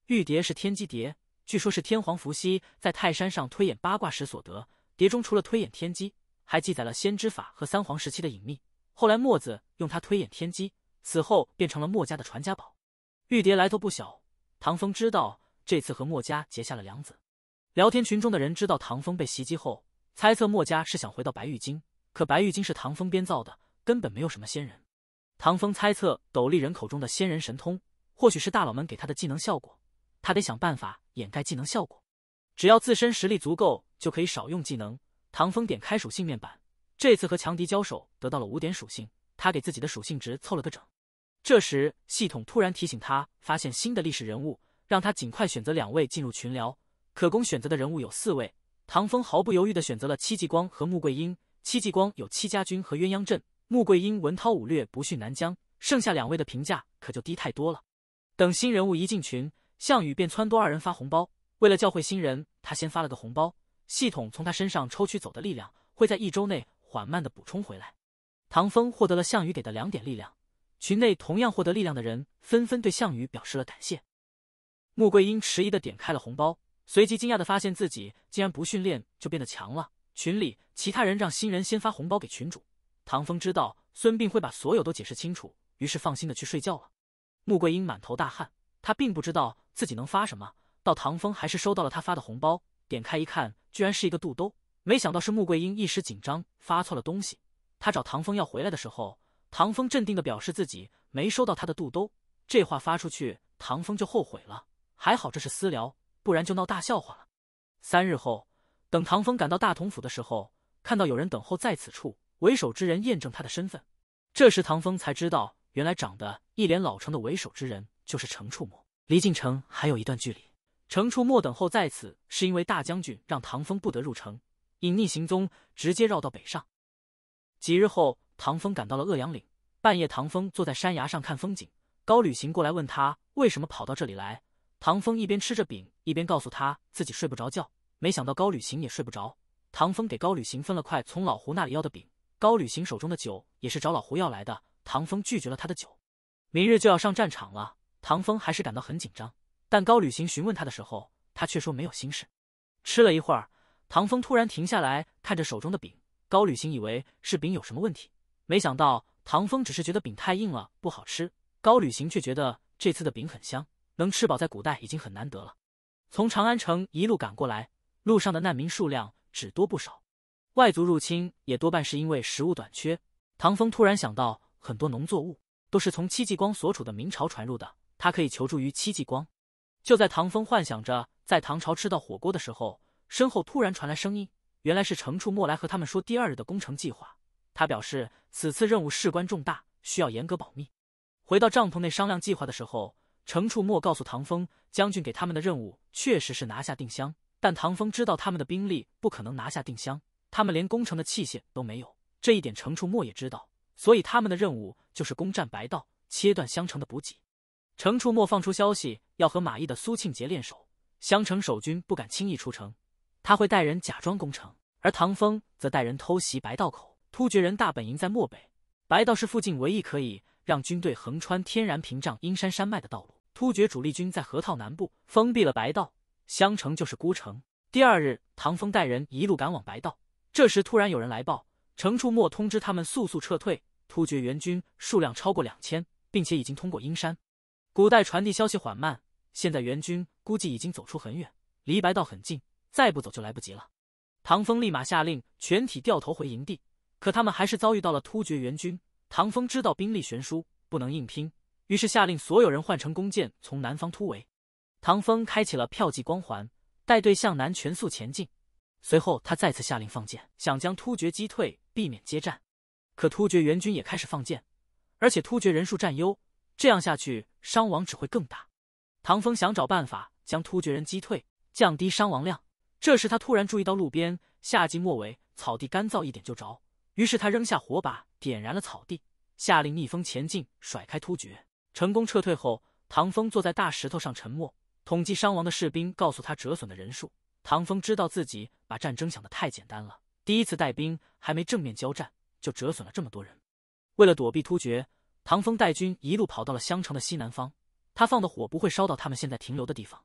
玉碟是天机碟。据说，是天皇伏羲在泰山上推演八卦时所得。碟中除了推演天机，还记载了仙之法和三皇时期的隐秘。后来，墨子用它推演天机，此后变成了墨家的传家宝。玉蝶来头不小，唐风知道这次和墨家结下了梁子。聊天群中的人知道唐风被袭击后，猜测墨家是想回到白玉京，可白玉京是唐风编造的，根本没有什么仙人。唐风猜测斗笠人口中的仙人神通，或许是大佬们给他的技能效果，他得想办法。掩盖技能效果，只要自身实力足够，就可以少用技能。唐风点开属性面板，这次和强敌交手得到了五点属性，他给自己的属性值凑了个整。这时系统突然提醒他，发现新的历史人物，让他尽快选择两位进入群聊。可供选择的人物有四位，唐风毫不犹豫地选择了戚继光和穆桂英。戚继光有戚家军和鸳鸯阵，穆桂英文韬武略不逊南疆，剩下两位的评价可就低太多了。等新人物一进群。项羽便撺掇二人发红包。为了教会新人，他先发了个红包。系统从他身上抽取走的力量，会在一周内缓慢的补充回来。唐风获得了项羽给的两点力量。群内同样获得力量的人，纷纷对项羽表示了感谢。穆桂英迟疑的点开了红包，随即惊讶的发现自己竟然不训练就变得强了。群里其他人让新人先发红包给群主。唐风知道孙膑会把所有都解释清楚，于是放心的去睡觉了。穆桂英满头大汗，她并不知道。自己能发什么？到唐风还是收到了他发的红包，点开一看，居然是一个肚兜。没想到是穆桂英一时紧张发错了东西。他找唐风要回来的时候，唐风镇定的表示自己没收到他的肚兜。这话发出去，唐风就后悔了。还好这是私聊，不然就闹大笑话了。三日后，等唐风赶到大同府的时候，看到有人等候在此处，为首之人验证他的身份。这时唐风才知道，原来长得一脸老成的为首之人就是程处魔。离晋城还有一段距离，程处莫等候在此，是因为大将军让唐风不得入城，隐匿行踪，直接绕到北上。几日后，唐风赶到了鄂阳岭。半夜，唐风坐在山崖上看风景。高旅行过来问他为什么跑到这里来。唐风一边吃着饼，一边告诉他自己睡不着觉。没想到高旅行也睡不着。唐风给高旅行分了块从老胡那里要的饼。高旅行手中的酒也是找老胡要来的。唐风拒绝了他的酒。明日就要上战场了。唐风还是感到很紧张，但高旅行询问他的时候，他却说没有心事。吃了一会儿，唐风突然停下来看着手中的饼，高旅行以为是饼有什么问题，没想到唐风只是觉得饼太硬了不好吃。高旅行却觉得这次的饼很香，能吃饱在古代已经很难得了。从长安城一路赶过来，路上的难民数量只多不少，外族入侵也多半是因为食物短缺。唐风突然想到，很多农作物都是从戚继光所处的明朝传入的。他可以求助于戚继光。就在唐风幻想着在唐朝吃到火锅的时候，身后突然传来声音，原来是程处默来和他们说第二日的攻城计划。他表示此次任务事关重大，需要严格保密。回到帐篷内商量计划的时候，程处默告诉唐风，将军给他们的任务确实是拿下定襄，但唐风知道他们的兵力不可能拿下定襄，他们连攻城的器械都没有，这一点程处默也知道，所以他们的任务就是攻占白道，切断襄城的补给。程处默放出消息，要和马邑的苏庆杰联手。襄城守军不敢轻易出城，他会带人假装攻城，而唐风则带人偷袭白道口。突厥人大本营在漠北，白道是附近唯一可以让军队横穿天然屏障阴山山脉的道路。突厥主力军在河套南部，封闭了白道，襄城就是孤城。第二日，唐风带人一路赶往白道，这时突然有人来报，程处默通知他们速速撤退。突厥援军数量超过两千，并且已经通过阴山。古代传递消息缓慢，现在援军估计已经走出很远，离白道很近，再不走就来不及了。唐风立马下令全体掉头回营地，可他们还是遭遇到了突厥援军。唐风知道兵力悬殊，不能硬拼，于是下令所有人换成弓箭，从南方突围。唐风开启了票记光环，带队向南全速前进。随后他再次下令放箭，想将突厥击退，避免接战。可突厥援军也开始放箭，而且突厥人数占优。这样下去，伤亡只会更大。唐风想找办法将突厥人击退，降低伤亡量。这时，他突然注意到路边夏季末尾，草地干燥一点就着。于是，他扔下火把，点燃了草地，下令逆风前进，甩开突厥。成功撤退后，唐风坐在大石头上沉默。统计伤亡的士兵告诉他折损的人数。唐风知道自己把战争想的太简单了。第一次带兵，还没正面交战，就折损了这么多人。为了躲避突厥。唐风带军一路跑到了襄城的西南方，他放的火不会烧到他们现在停留的地方，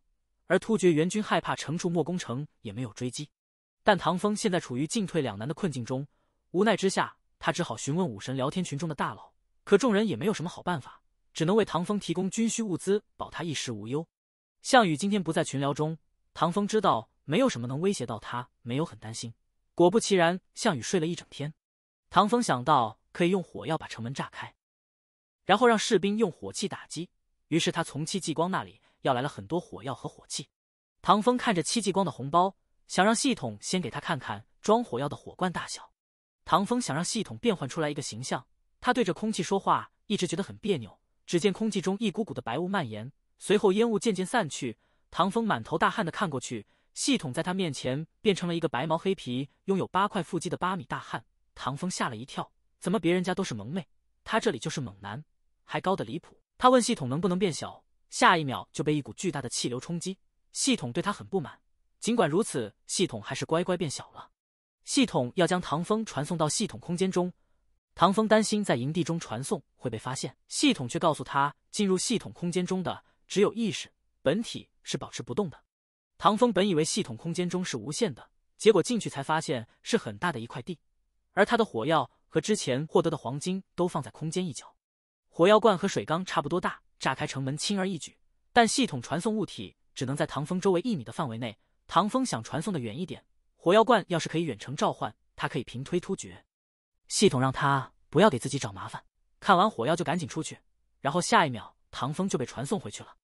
而突厥援军害怕城处莫攻城，也没有追击。但唐风现在处于进退两难的困境中，无奈之下，他只好询问武神聊天群中的大佬。可众人也没有什么好办法，只能为唐风提供军需物资，保他衣食无忧。项羽今天不在群聊中，唐风知道没有什么能威胁到他，没有很担心。果不其然，项羽睡了一整天。唐风想到可以用火药把城门炸开。然后让士兵用火器打击。于是他从戚继光那里要来了很多火药和火器。唐风看着戚继光的红包，想让系统先给他看看装火药的火罐大小。唐风想让系统变换出来一个形象。他对着空气说话，一直觉得很别扭。只见空气中一股股的白雾蔓延，随后烟雾渐渐散去。唐风满头大汗的看过去，系统在他面前变成了一个白毛黑皮、拥有八块腹肌的八米大汉。唐风吓了一跳，怎么别人家都是萌妹，他这里就是猛男？还高的离谱，他问系统能不能变小，下一秒就被一股巨大的气流冲击。系统对他很不满，尽管如此，系统还是乖乖变小了。系统要将唐风传送到系统空间中，唐风担心在营地中传送会被发现，系统却告诉他，进入系统空间中的只有意识，本体是保持不动的。唐风本以为系统空间中是无限的，结果进去才发现是很大的一块地，而他的火药和之前获得的黄金都放在空间一角。火药罐和水缸差不多大，炸开城门轻而易举。但系统传送物体只能在唐风周围一米的范围内。唐风想传送的远一点，火药罐要是可以远程召唤，他可以平推突厥。系统让他不要给自己找麻烦，看完火药就赶紧出去。然后下一秒，唐风就被传送回去了。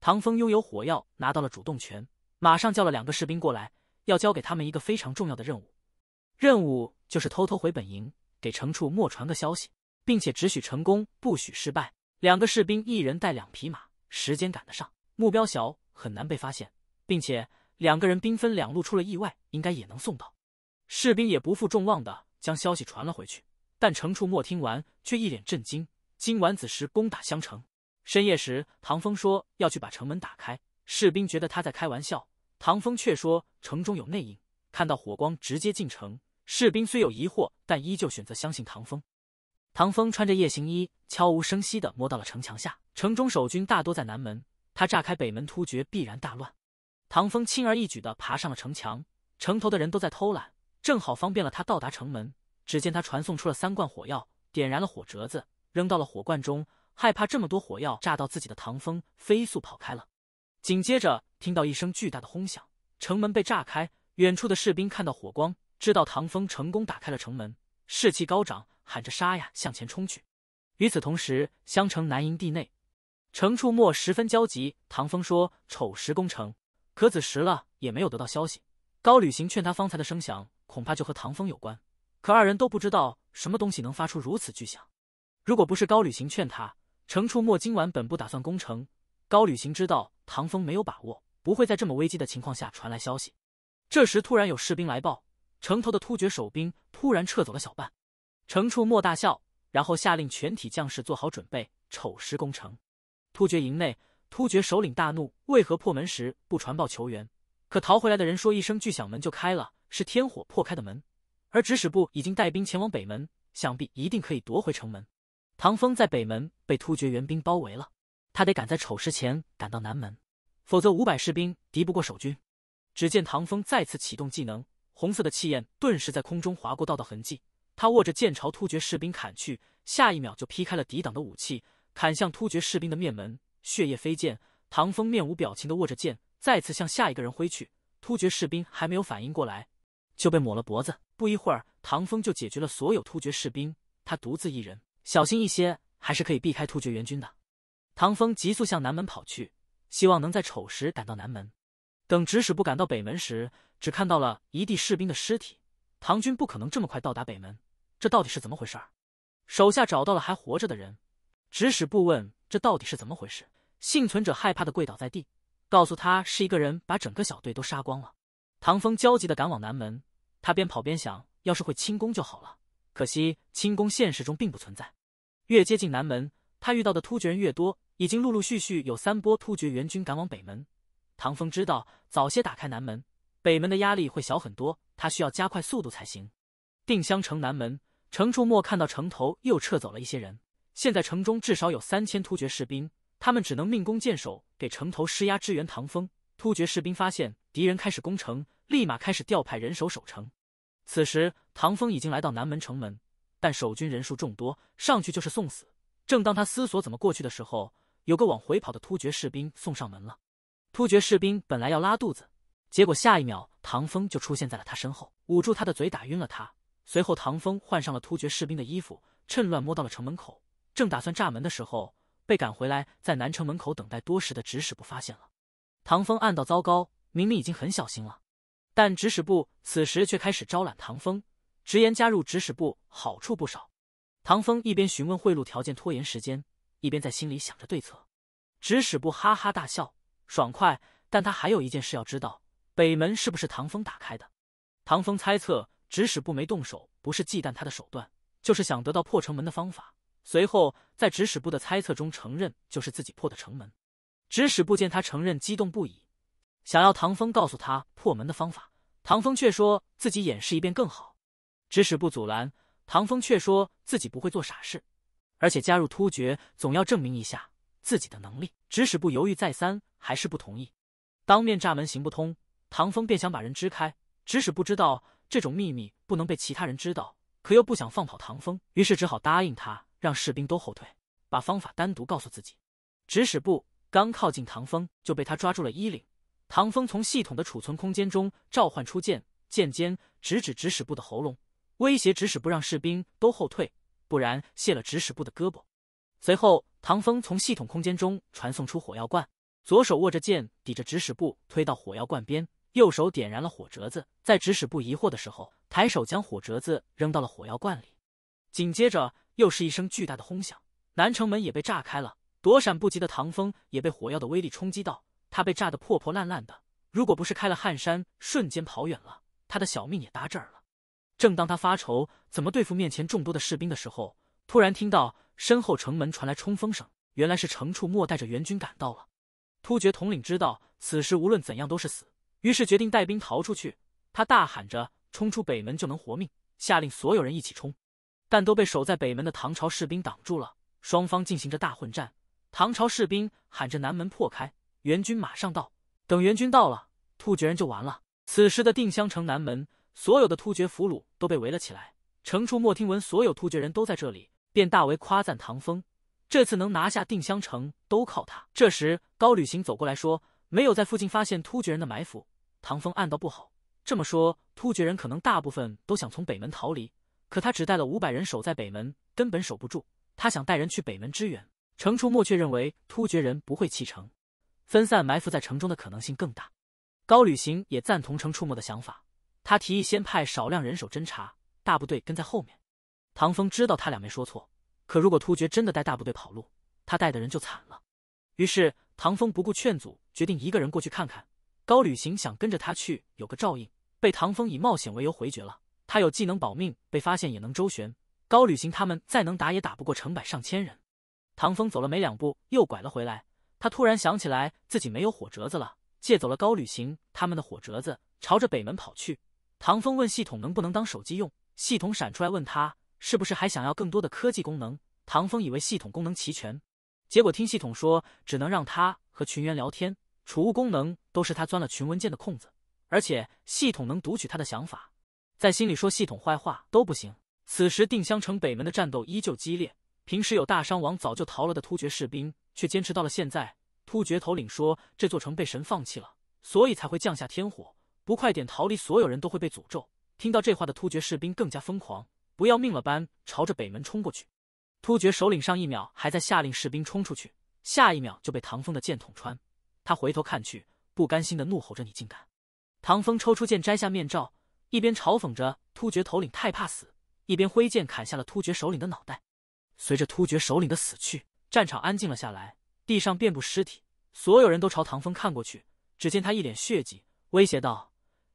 唐风拥有火药，拿到了主动权，马上叫了两个士兵过来，要交给他们一个非常重要的任务。任务就是偷偷回本营，给程处莫传个消息。并且只许成功，不许失败。两个士兵一人带两匹马，时间赶得上，目标小，很难被发现，并且两个人兵分两路，出了意外应该也能送到。士兵也不负众望的将消息传了回去，但程处莫听完却一脸震惊。今晚子时攻打襄城，深夜时唐风说要去把城门打开，士兵觉得他在开玩笑，唐风却说城中有内应，看到火光直接进城。士兵虽有疑惑，但依旧选择相信唐风。唐风穿着夜行衣，悄无声息的摸到了城墙下。城中守军大多在南门，他炸开北门，突厥必然大乱。唐风轻而易举的爬上了城墙，城头的人都在偷懒，正好方便了他到达城门。只见他传送出了三罐火药，点燃了火折子，扔到了火罐中。害怕这么多火药炸到自己的唐风，飞速跑开了。紧接着，听到一声巨大的轰响，城门被炸开。远处的士兵看到火光，知道唐风成功打开了城门，士气高涨。喊着杀呀，向前冲去。与此同时，襄城南营地内，程处默十分焦急。唐风说：“丑时攻城，可子时了也没有得到消息。”高履行劝他：“方才的声响，恐怕就和唐风有关。”可二人都不知道什么东西能发出如此巨响。如果不是高履行劝他，程处默今晚本不打算攻城。高履行知道唐风没有把握，不会在这么危机的情况下传来消息。这时突然有士兵来报，城头的突厥守兵突然撤走了小半。程处莫大笑，然后下令全体将士做好准备，丑时攻城。突厥营内，突厥首领大怒：为何破门时不传报求援？可逃回来的人说一声巨响，门就开了，是天火破开的门。而指使部已经带兵前往北门，想必一定可以夺回城门。唐风在北门被突厥援兵包围了，他得赶在丑时前赶到南门，否则五百士兵敌不过守军。只见唐风再次启动技能，红色的气焰顿时在空中划过道道痕迹。他握着剑朝突厥士兵砍去，下一秒就劈开了抵挡的武器，砍向突厥士兵的面门，血液飞溅。唐风面无表情的握着剑，再次向下一个人挥去，突厥士兵还没有反应过来，就被抹了脖子。不一会儿，唐风就解决了所有突厥士兵。他独自一人，小心一些还是可以避开突厥援军的。唐风急速向南门跑去，希望能在丑时赶到南门。等指使部赶到北门时，只看到了一地士兵的尸体。唐军不可能这么快到达北门。这到底是怎么回事儿？手下找到了还活着的人，指使部问这到底是怎么回事？幸存者害怕的跪倒在地，告诉他是一个人把整个小队都杀光了。唐风焦急的赶往南门，他边跑边想，要是会轻功就好了，可惜轻功现实中并不存在。越接近南门，他遇到的突厥人越多，已经陆陆续续有三波突厥援军赶往北门。唐风知道早些打开南门，北门的压力会小很多，他需要加快速度才行。定襄城南门。程处默看到城头又撤走了一些人，现在城中至少有三千突厥士兵，他们只能命弓箭手给城头施压支援唐风。突厥士兵发现敌人开始攻城，立马开始调派人手守城。此时唐风已经来到南门城门，但守军人数众多，上去就是送死。正当他思索怎么过去的时候，有个往回跑的突厥士兵送上门了。突厥士兵本来要拉肚子，结果下一秒唐风就出现在了他身后，捂住他的嘴，打晕了他。随后，唐风换上了突厥士兵的衣服，趁乱摸到了城门口，正打算炸门的时候，被赶回来在南城门口等待多时的指使部发现了。唐风暗道糟糕，明明已经很小心了，但指使部此时却开始招揽唐风，直言加入指使部好处不少。唐风一边询问贿赂条件、拖延时间，一边在心里想着对策。指使部哈哈大笑，爽快，但他还有一件事要知道：北门是不是唐风打开的？唐风猜测。指使部没动手，不是忌惮他的手段，就是想得到破城门的方法。随后，在指使部的猜测中承认，就是自己破的城门。指使部见他承认，激动不已，想要唐风告诉他破门的方法。唐风却说自己演示一遍更好。指使部阻拦唐风，却说自己不会做傻事，而且加入突厥总要证明一下自己的能力。指使部犹豫再三，还是不同意。当面炸门行不通，唐风便想把人支开。指使部知道。这种秘密不能被其他人知道，可又不想放跑唐风，于是只好答应他，让士兵都后退，把方法单独告诉自己。指使部刚靠近唐风，就被他抓住了衣领。唐风从系统的储存空间中召唤出剑，剑尖直指指使部的喉咙，威胁指使部让士兵都后退，不然卸了指使部的胳膊。随后，唐风从系统空间中传送出火药罐，左手握着剑抵着指使部，推到火药罐边。右手点燃了火折子，在指使不疑惑的时候，抬手将火折子扔到了火药罐里。紧接着，又是一声巨大的轰响，南城门也被炸开了。躲闪不及的唐风也被火药的威力冲击到，他被炸得破破烂烂的。如果不是开了汗衫，瞬间跑远了，他的小命也搭这儿了。正当他发愁怎么对付面前众多的士兵的时候，突然听到身后城门传来冲锋声，原来是程处莫带着援军赶到了。突厥统领知道，此时无论怎样都是死。于是决定带兵逃出去。他大喊着冲出北门就能活命，下令所有人一起冲，但都被守在北门的唐朝士兵挡住了。双方进行着大混战。唐朝士兵喊着南门破开，援军马上到。等援军到了，突厥人就完了。此时的定襄城南门，所有的突厥俘虏都被围了起来。程处默听闻所有突厥人都在这里，便大为夸赞唐风，这次能拿下定襄城都靠他。这时高履行走过来说。没有在附近发现突厥人的埋伏，唐风暗道不好。这么说，突厥人可能大部分都想从北门逃离。可他只带了五百人守在北门，根本守不住。他想带人去北门支援，程初墨却认为突厥人不会弃城，分散埋伏在城中的可能性更大。高旅行也赞同程初墨的想法，他提议先派少量人手侦查，大部队跟在后面。唐风知道他俩没说错，可如果突厥真的带大部队跑路，他带的人就惨了。于是唐风不顾劝阻，决定一个人过去看看。高旅行想跟着他去，有个照应，被唐风以冒险为由回绝了。他有技能保命，被发现也能周旋。高旅行他们再能打，也打不过成百上千人。唐风走了没两步，又拐了回来。他突然想起来自己没有火折子了，借走了高旅行他们的火折子，朝着北门跑去。唐风问系统能不能当手机用，系统闪出来问他是不是还想要更多的科技功能。唐风以为系统功能齐全。结果听系统说，只能让他和群员聊天，储物功能都是他钻了群文件的空子，而且系统能读取他的想法，在心里说系统坏话都不行。此时定襄城北门的战斗依旧激烈，平时有大伤亡早就逃了的突厥士兵却坚持到了现在。突厥头领说这座城被神放弃了，所以才会降下天火，不快点逃离，所有人都会被诅咒。听到这话的突厥士兵更加疯狂，不要命了般朝着北门冲过去。突厥首领上一秒还在下令士兵冲出去，下一秒就被唐风的剑捅穿。他回头看去，不甘心的怒吼着：“你竟敢！”唐风抽出剑，摘下面罩，一边嘲讽着突厥头领太怕死，一边挥剑砍下了突厥首领的脑袋。随着突厥首领的死去，战场安静了下来，地上遍布尸体，所有人都朝唐风看过去。只见他一脸血迹，威胁道：“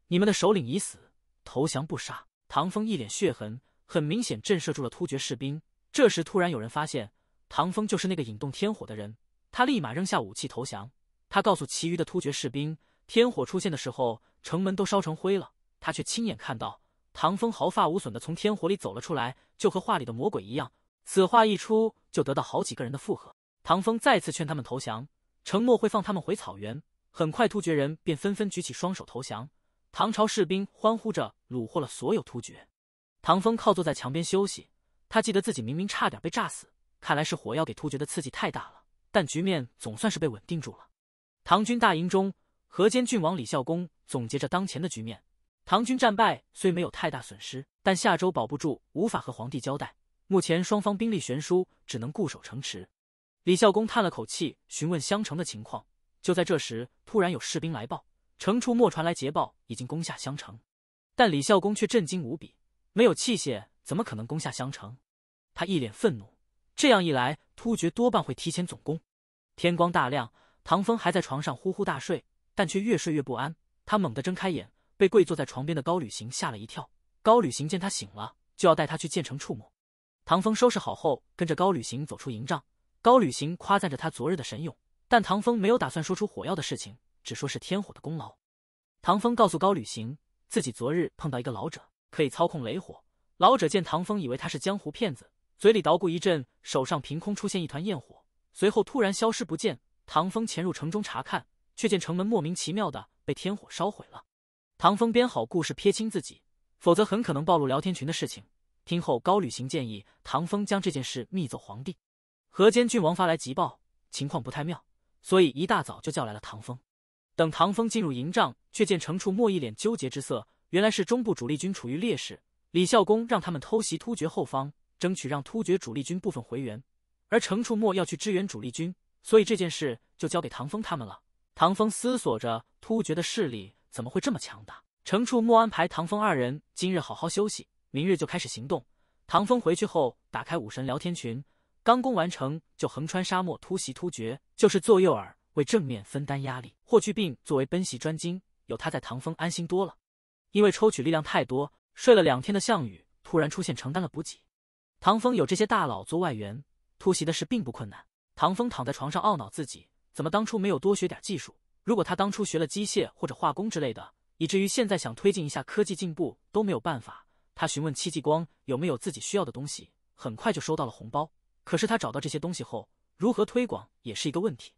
你们的首领已死，投降不杀。”唐风一脸血痕，很明显震慑住了突厥士兵。这时，突然有人发现唐风就是那个引动天火的人，他立马扔下武器投降。他告诉其余的突厥士兵，天火出现的时候，城门都烧成灰了，他却亲眼看到唐风毫发无损的从天火里走了出来，就和画里的魔鬼一样。此话一出，就得到好几个人的附和。唐风再次劝他们投降，承诺会放他们回草原。很快，突厥人便纷纷举起双手投降。唐朝士兵欢呼着虏获了所有突厥。唐风靠坐在墙边休息。他记得自己明明差点被炸死，看来是火药给突厥的刺激太大了。但局面总算是被稳定住了。唐军大营中，河间郡王李孝恭总结着当前的局面：唐军战败虽没有太大损失，但下周保不住，无法和皇帝交代。目前双方兵力悬殊，只能固守城池。李孝恭叹了口气，询问襄城的情况。就在这时，突然有士兵来报，城处莫传来捷报，已经攻下襄城。但李孝恭却震惊无比，没有器械。怎么可能攻下襄城？他一脸愤怒。这样一来，突厥多半会提前总攻。天光大亮，唐风还在床上呼呼大睡，但却越睡越不安。他猛地睁开眼，被跪坐在床边的高旅行吓了一跳。高旅行见他醒了，就要带他去建城触摸。唐风收拾好后，跟着高旅行走出营帐。高旅行夸赞着他昨日的神勇，但唐风没有打算说出火药的事情，只说是天火的功劳。唐风告诉高旅行，自己昨日碰到一个老者，可以操控雷火。老者见唐风以为他是江湖骗子，嘴里捣鼓一阵，手上凭空出现一团焰火，随后突然消失不见。唐风潜入城中查看，却见城门莫名其妙的被天火烧毁了。唐风编好故事撇清自己，否则很可能暴露聊天群的事情。听后，高旅行建议唐风将这件事密奏皇帝。河间郡王发来急报，情况不太妙，所以一大早就叫来了唐风。等唐风进入营帐，却见程处莫一脸纠结之色，原来是中部主力军处于劣势。李孝公让他们偷袭突厥后方，争取让突厥主力军部分回援，而程处默要去支援主力军，所以这件事就交给唐风他们了。唐风思索着，突厥的势力怎么会这么强大？程处默安排唐风二人今日好好休息，明日就开始行动。唐风回去后打开武神聊天群，刚攻完成就横穿沙漠突袭突厥，就是做诱饵，为正面分担压力。霍去病作为奔袭专精，有他在唐风安心多了，因为抽取力量太多。睡了两天的项羽突然出现，承担了补给。唐风有这些大佬做外援，突袭的事并不困难。唐风躺在床上懊恼自己怎么当初没有多学点技术。如果他当初学了机械或者化工之类的，以至于现在想推进一下科技进步都没有办法。他询问戚继光有没有自己需要的东西，很快就收到了红包。可是他找到这些东西后，如何推广也是一个问题。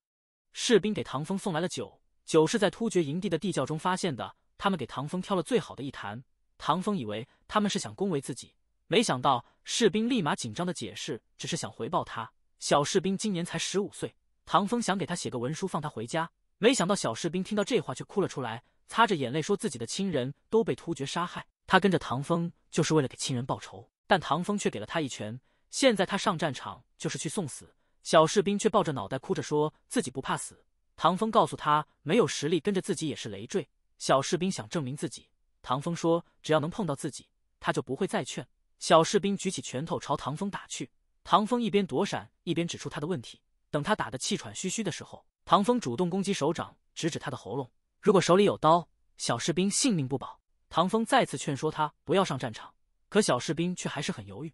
士兵给唐风送来了酒，酒是在突厥营地的地窖中发现的。他们给唐风挑了最好的一坛。唐风以为他们是想恭维自己，没想到士兵立马紧张的解释，只是想回报他。小士兵今年才十五岁，唐风想给他写个文书放他回家，没想到小士兵听到这话却哭了出来，擦着眼泪说自己的亲人都被突厥杀害，他跟着唐风就是为了给亲人报仇。但唐风却给了他一拳，现在他上战场就是去送死。小士兵却抱着脑袋哭着说自己不怕死。唐风告诉他没有实力跟着自己也是累赘。小士兵想证明自己。唐风说：“只要能碰到自己，他就不会再劝。”小士兵举起拳头朝唐风打去，唐风一边躲闪一边指出他的问题。等他打得气喘吁吁的时候，唐风主动攻击，手掌直指他的喉咙。如果手里有刀，小士兵性命不保。唐风再次劝说他不要上战场，可小士兵却还是很犹豫。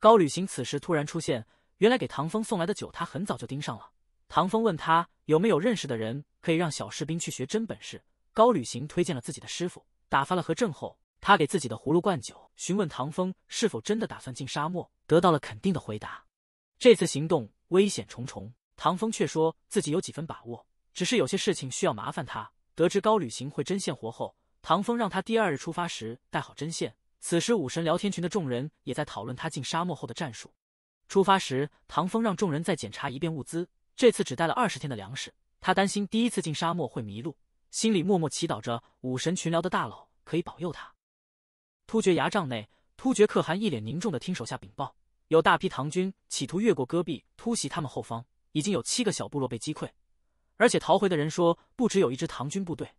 高旅行此时突然出现，原来给唐风送来的酒，他很早就盯上了。唐风问他有没有认识的人可以让小士兵去学真本事，高旅行推荐了自己的师傅。打发了何正后，他给自己的葫芦灌酒，询问唐风是否真的打算进沙漠，得到了肯定的回答。这次行动危险重重，唐风却说自己有几分把握，只是有些事情需要麻烦他。得知高旅行会针线活后，唐风让他第二日出发时带好针线。此时武神聊天群的众人也在讨论他进沙漠后的战术。出发时，唐风让众人再检查一遍物资，这次只带了二十天的粮食，他担心第一次进沙漠会迷路。心里默默祈祷着武神群聊的大佬可以保佑他。突厥牙帐内，突厥可汗一脸凝重的听手下禀报，有大批唐军企图越过戈壁突袭他们后方，已经有七个小部落被击溃，而且逃回的人说，不止有一支唐军部队。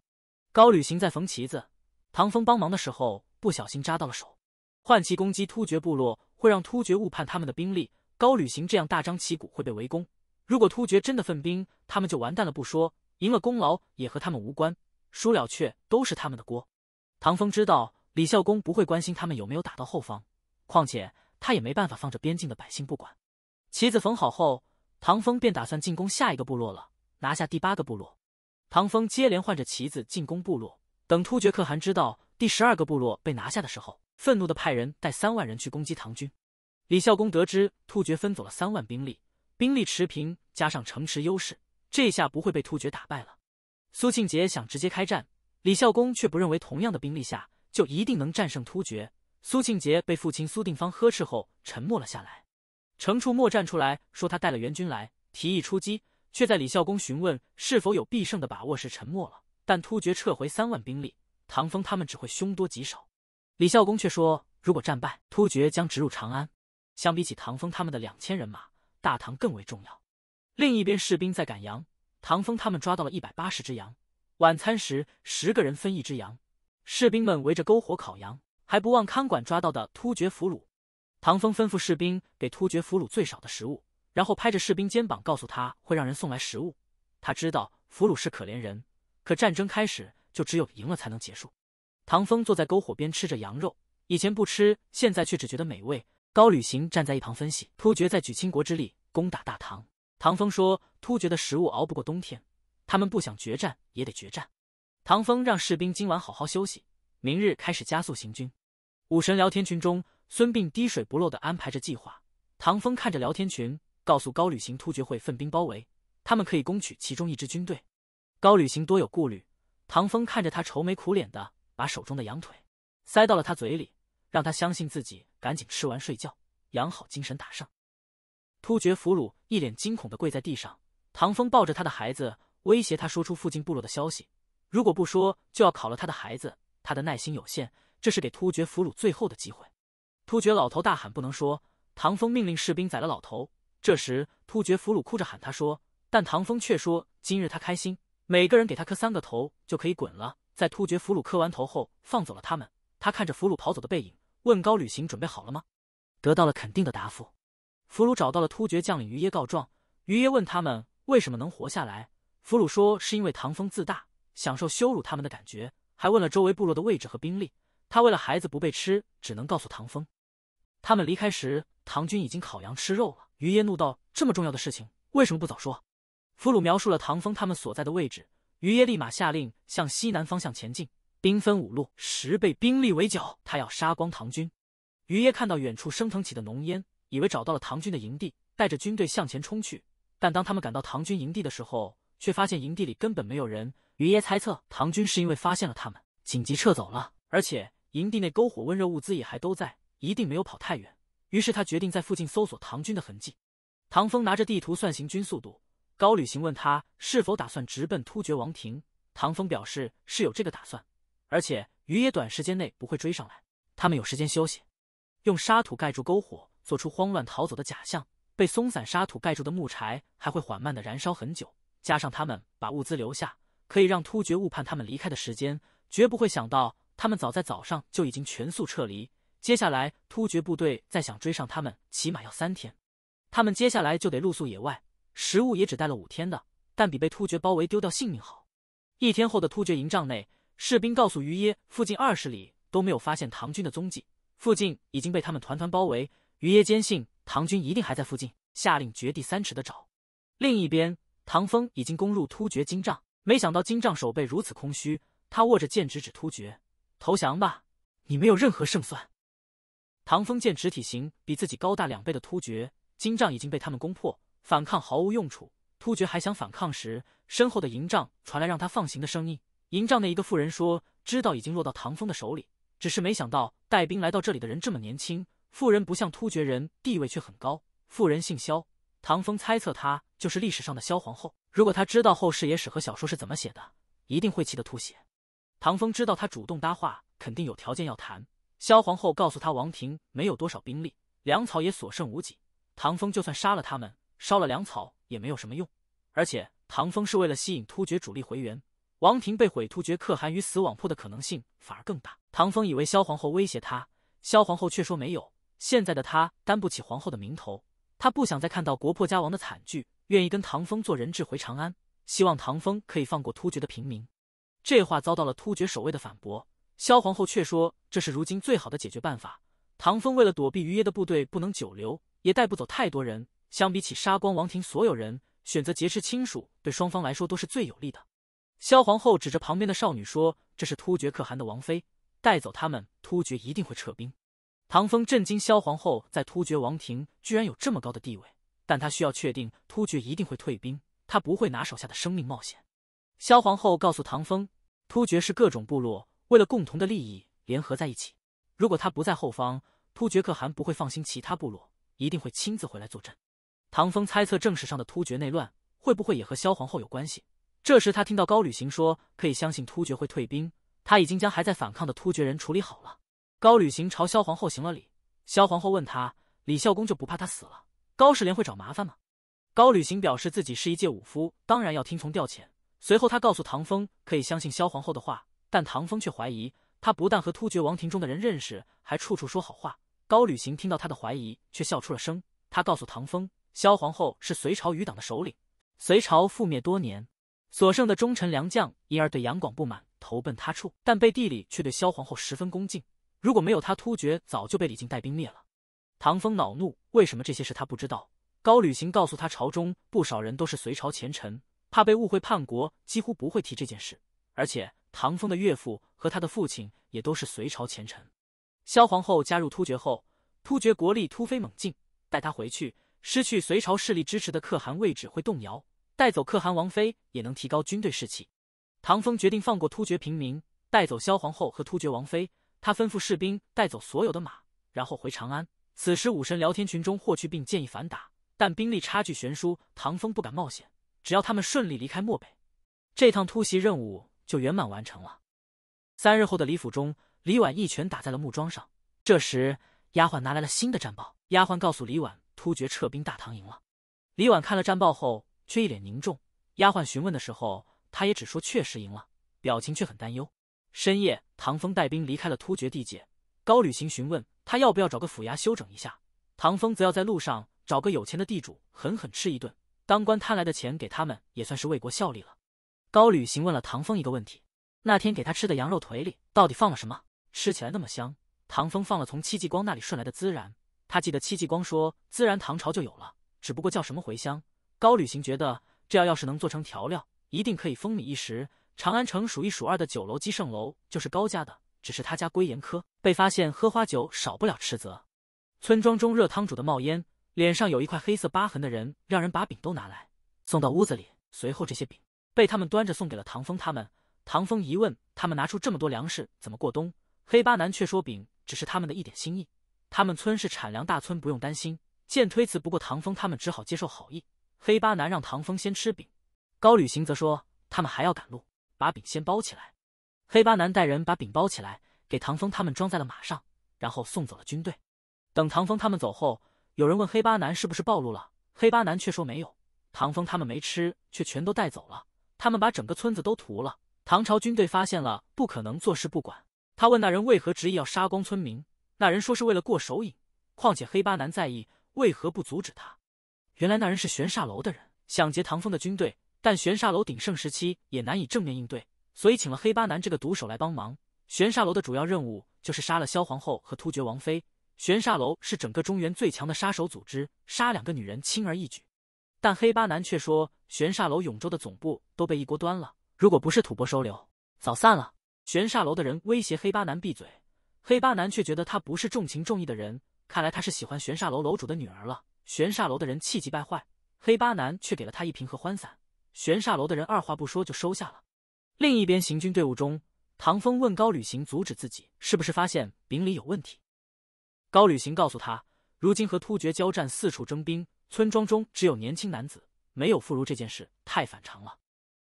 高旅行在缝旗子，唐风帮忙的时候不小心扎到了手。换旗攻击突厥部落会让突厥误判他们的兵力，高旅行这样大张旗鼓会被围攻，如果突厥真的奋兵，他们就完蛋了不说。赢了功劳也和他们无关，输了却都是他们的锅。唐风知道李孝公不会关心他们有没有打到后方，况且他也没办法放着边境的百姓不管。旗子缝好后，唐风便打算进攻下一个部落了，拿下第八个部落。唐风接连换着旗子进攻部落，等突厥可汗知道第十二个部落被拿下的时候，愤怒的派人带三万人去攻击唐军。李孝公得知突厥分走了三万兵力，兵力持平，加上城池优势。这下不会被突厥打败了。苏庆杰想直接开战，李孝公却不认为同样的兵力下就一定能战胜突厥。苏庆杰被父亲苏定方呵斥后沉默了下来。程处默站出来说他带了援军来，提议出击，却在李孝公询问是否有必胜的把握时沉默了。但突厥撤回三万兵力，唐风他们只会凶多吉少。李孝公却说，如果战败，突厥将直入长安。相比起唐风他们的两千人马，大唐更为重要。另一边，士兵在赶羊。唐风他们抓到了一百八十只羊。晚餐时，十个人分一只羊。士兵们围着篝火烤羊，还不忘看管抓到的突厥俘虏。唐风吩咐士兵给突厥俘虏最少的食物，然后拍着士兵肩膀，告诉他会让人送来食物。他知道俘虏是可怜人，可战争开始就只有赢了才能结束。唐风坐在篝火边吃着羊肉，以前不吃，现在却只觉得美味。高旅行站在一旁分析：突厥在举倾国之力攻打大唐。唐风说：“突厥的食物熬不过冬天，他们不想决战也得决战。”唐风让士兵今晚好好休息，明日开始加速行军。武神聊天群中，孙膑滴水不漏的安排着计划。唐风看着聊天群，告诉高履行：“突厥会分兵包围，他们可以攻取其中一支军队。”高履行多有顾虑。唐风看着他愁眉苦脸的，把手中的羊腿塞到了他嘴里，让他相信自己，赶紧吃完睡觉，养好精神打胜。突厥俘虏一脸惊恐的跪在地上，唐风抱着他的孩子，威胁他说出附近部落的消息，如果不说就要烤了他的孩子。他的耐心有限，这是给突厥俘虏最后的机会。突厥老头大喊不能说，唐风命令士兵宰了老头。这时突厥俘虏哭着喊他说，但唐风却说今日他开心，每个人给他磕三个头就可以滚了。在突厥俘虏磕完头后，放走了他们。他看着俘虏跑走的背影，问高旅行准备好了吗？得到了肯定的答复。俘虏找到了突厥将领于耶告状，于耶问他们为什么能活下来，俘虏说是因为唐风自大，享受羞辱他们的感觉，还问了周围部落的位置和兵力。他为了孩子不被吃，只能告诉唐风。他们离开时，唐军已经烤羊吃肉了。于耶怒道：“这么重要的事情为什么不早说？”俘虏描述了唐风他们所在的位置，于耶立马下令向西南方向前进，兵分五路，十倍兵力围剿他，要杀光唐军。于耶看到远处升腾起的浓烟。以为找到了唐军的营地，带着军队向前冲去。但当他们赶到唐军营地的时候，却发现营地里根本没有人。于耶猜测唐军是因为发现了他们，紧急撤走了。而且营地内篝火、温热物资也还都在，一定没有跑太远。于是他决定在附近搜索唐军的痕迹。唐风拿着地图算行军速度，高旅行问他是否打算直奔突厥王庭。唐风表示是有这个打算，而且于耶短时间内不会追上来，他们有时间休息，用沙土盖住篝火。做出慌乱逃走的假象，被松散沙土盖住的木柴还会缓慢的燃烧很久。加上他们把物资留下，可以让突厥误判他们离开的时间，绝不会想到他们早在早上就已经全速撤离。接下来，突厥部队再想追上他们，起码要三天。他们接下来就得露宿野外，食物也只带了五天的，但比被突厥包围丢掉性命好。一天后的突厥营帐内，士兵告诉于耶，附近二十里都没有发现唐军的踪迹，附近已经被他们团团包围。于业坚信唐军一定还在附近，下令掘地三尺的找。另一边，唐风已经攻入突厥金帐，没想到金帐守备如此空虚。他握着剑指指突厥，投降吧，你没有任何胜算。唐风见指体型比自己高大两倍的突厥，金帐已经被他们攻破，反抗毫无用处。突厥还想反抗时，身后的营帐传来让他放行的声音。营帐内一个妇人说：“知道已经落到唐风的手里，只是没想到带兵来到这里的人这么年轻。”妇人不像突厥人，地位却很高。妇人姓萧，唐风猜测她就是历史上的萧皇后。如果她知道后世野史和小说是怎么写的，一定会气得吐血。唐风知道他主动搭话，肯定有条件要谈。萧皇后告诉他，王庭没有多少兵力，粮草也所剩无几。唐风就算杀了他们，烧了粮草也没有什么用。而且唐风是为了吸引突厥主力回援，王庭被毁，突厥可汗鱼死网破的可能性反而更大。唐风以为萧皇后威胁他，萧皇后却说没有。现在的他担不起皇后的名头，他不想再看到国破家亡的惨剧，愿意跟唐风做人质回长安，希望唐风可以放过突厥的平民。这话遭到了突厥守卫的反驳，萧皇后却说这是如今最好的解决办法。唐风为了躲避于耶的部队不能久留，也带不走太多人，相比起杀光王庭所有人，选择劫持亲属对双方来说都是最有利的。萧皇后指着旁边的少女说：“这是突厥可汗的王妃，带走他们，突厥一定会撤兵。”唐风震惊，萧皇后在突厥王庭居然有这么高的地位。但他需要确定突厥一定会退兵，他不会拿手下的生命冒险。萧皇后告诉唐风，突厥是各种部落为了共同的利益联合在一起。如果他不在后方，突厥可汗不会放心其他部落，一定会亲自回来坐镇。唐风猜测正史上的突厥内乱会不会也和萧皇后有关系？这时他听到高旅行说可以相信突厥会退兵，他已经将还在反抗的突厥人处理好了。高履行朝萧皇后行了礼，萧皇后问他：“李孝公就不怕他死了？高士廉会找麻烦吗？”高履行表示自己是一介武夫，当然要听从调遣。随后他告诉唐风可以相信萧皇后的话，但唐风却怀疑他不但和突厥王庭中的人认识，还处处说好话。高履行听到他的怀疑，却笑出了声。他告诉唐风，萧皇后是隋朝余党的首领，隋朝覆灭多年，所剩的忠臣良将，因而对杨广不满，投奔他处，但背地里却对萧皇后十分恭敬。如果没有他，突厥早就被李靖带兵灭了。唐风恼怒，为什么这些事他不知道？高履行告诉他，朝中不少人都是隋朝前臣，怕被误会叛国，几乎不会提这件事。而且唐风的岳父和他的父亲也都是隋朝前臣。萧皇后加入突厥后，突厥国力突飞猛进。带他回去，失去隋朝势力支持的可汗位置会动摇。带走可汗王妃，也能提高军队士气。唐风决定放过突厥平民，带走萧皇后和突厥王妃。他吩咐士兵带走所有的马，然后回长安。此时武神聊天群中，霍去病建议反打，但兵力差距悬殊，唐风不敢冒险。只要他们顺利离开漠北，这趟突袭任务就圆满完成了。三日后的李府中，李婉一拳打在了木桩上。这时，丫鬟拿来了新的战报。丫鬟告诉李婉，突厥撤兵，大唐赢了。李婉看了战报后，却一脸凝重。丫鬟询问的时候，他也只说确实赢了，表情却很担忧。深夜，唐风带兵离开了突厥地界。高旅行询问他要不要找个府衙休整一下，唐风则要在路上找个有钱的地主狠狠吃一顿。当官贪来的钱给他们也算是为国效力了。高旅行问了唐风一个问题：那天给他吃的羊肉腿里到底放了什么？吃起来那么香。唐风放了从戚继光那里顺来的孜然，他记得戚继光说孜然唐朝就有了，只不过叫什么茴香。高旅行觉得这药要是能做成调料，一定可以风靡一时。长安城数一数二的酒楼鸡盛楼就是高家的，只是他家归严苛，被发现喝花酒少不了斥责。村庄中热汤煮的冒烟，脸上有一块黑色疤痕的人，让人把饼都拿来送到屋子里。随后，这些饼被他们端着送给了唐风他们。唐风一问，他们拿出这么多粮食怎么过冬？黑疤男却说饼只是他们的一点心意，他们村是产粮大村，不用担心。见推辞不过，唐风他们只好接受好意。黑疤男让唐风先吃饼，高旅行则说他们还要赶路。把饼先包起来，黑八男带人把饼包起来，给唐风他们装在了马上，然后送走了军队。等唐风他们走后，有人问黑八男是不是暴露了，黑八男却说没有，唐风他们没吃，却全都带走了。他们把整个村子都屠了，唐朝军队发现了，不可能坐视不管。他问那人为何执意要杀光村民，那人说是为了过手瘾。况且黑八男在意，为何不阻止他？原来那人是玄煞楼的人，想劫唐风的军队。但玄煞楼鼎盛时期也难以正面应对，所以请了黑八男这个毒手来帮忙。玄煞楼的主要任务就是杀了萧皇后和突厥王妃。玄煞楼是整个中原最强的杀手组织，杀两个女人轻而易举。但黑八男却说，玄煞楼永州的总部都被一锅端了。如果不是吐蕃收留，早散了。玄煞楼的人威胁黑八男闭嘴，黑八男却觉得他不是重情重义的人，看来他是喜欢玄煞楼楼主的女儿了。玄煞楼的人气急败坏，黑八男却给了他一瓶合欢散。玄煞楼的人二话不说就收下了。另一边行军队伍中，唐风问高旅行阻止自己是不是发现饼里有问题。高旅行告诉他，如今和突厥交战，四处征兵，村庄中只有年轻男子，没有妇孺，这件事太反常了。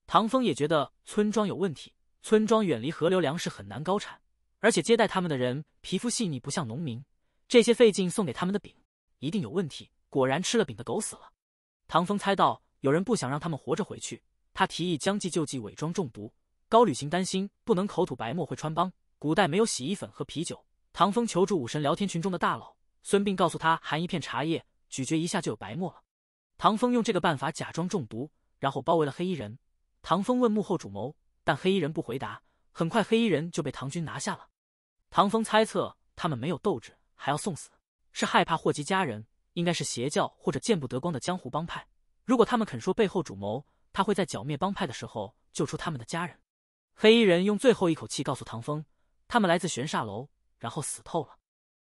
唐风也觉得村庄有问题。村庄远离河流，粮食很难高产，而且接待他们的人皮肤细腻，不像农民。这些费劲送给他们的饼一定有问题。果然，吃了饼的狗死了。唐风猜到。有人不想让他们活着回去，他提议将计就计，伪装中毒。高旅行担心不能口吐白沫会穿帮，古代没有洗衣粉和啤酒。唐风求助武神聊天群中的大佬孙膑，告诉他含一片茶叶，咀嚼一下就有白沫了。唐风用这个办法假装中毒，然后包围了黑衣人。唐风问幕后主谋，但黑衣人不回答。很快，黑衣人就被唐军拿下了。唐风猜测他们没有斗志，还要送死，是害怕祸及家人，应该是邪教或者见不得光的江湖帮派。如果他们肯说背后主谋，他会在剿灭帮派的时候救出他们的家人。黑衣人用最后一口气告诉唐风，他们来自玄煞楼，然后死透了。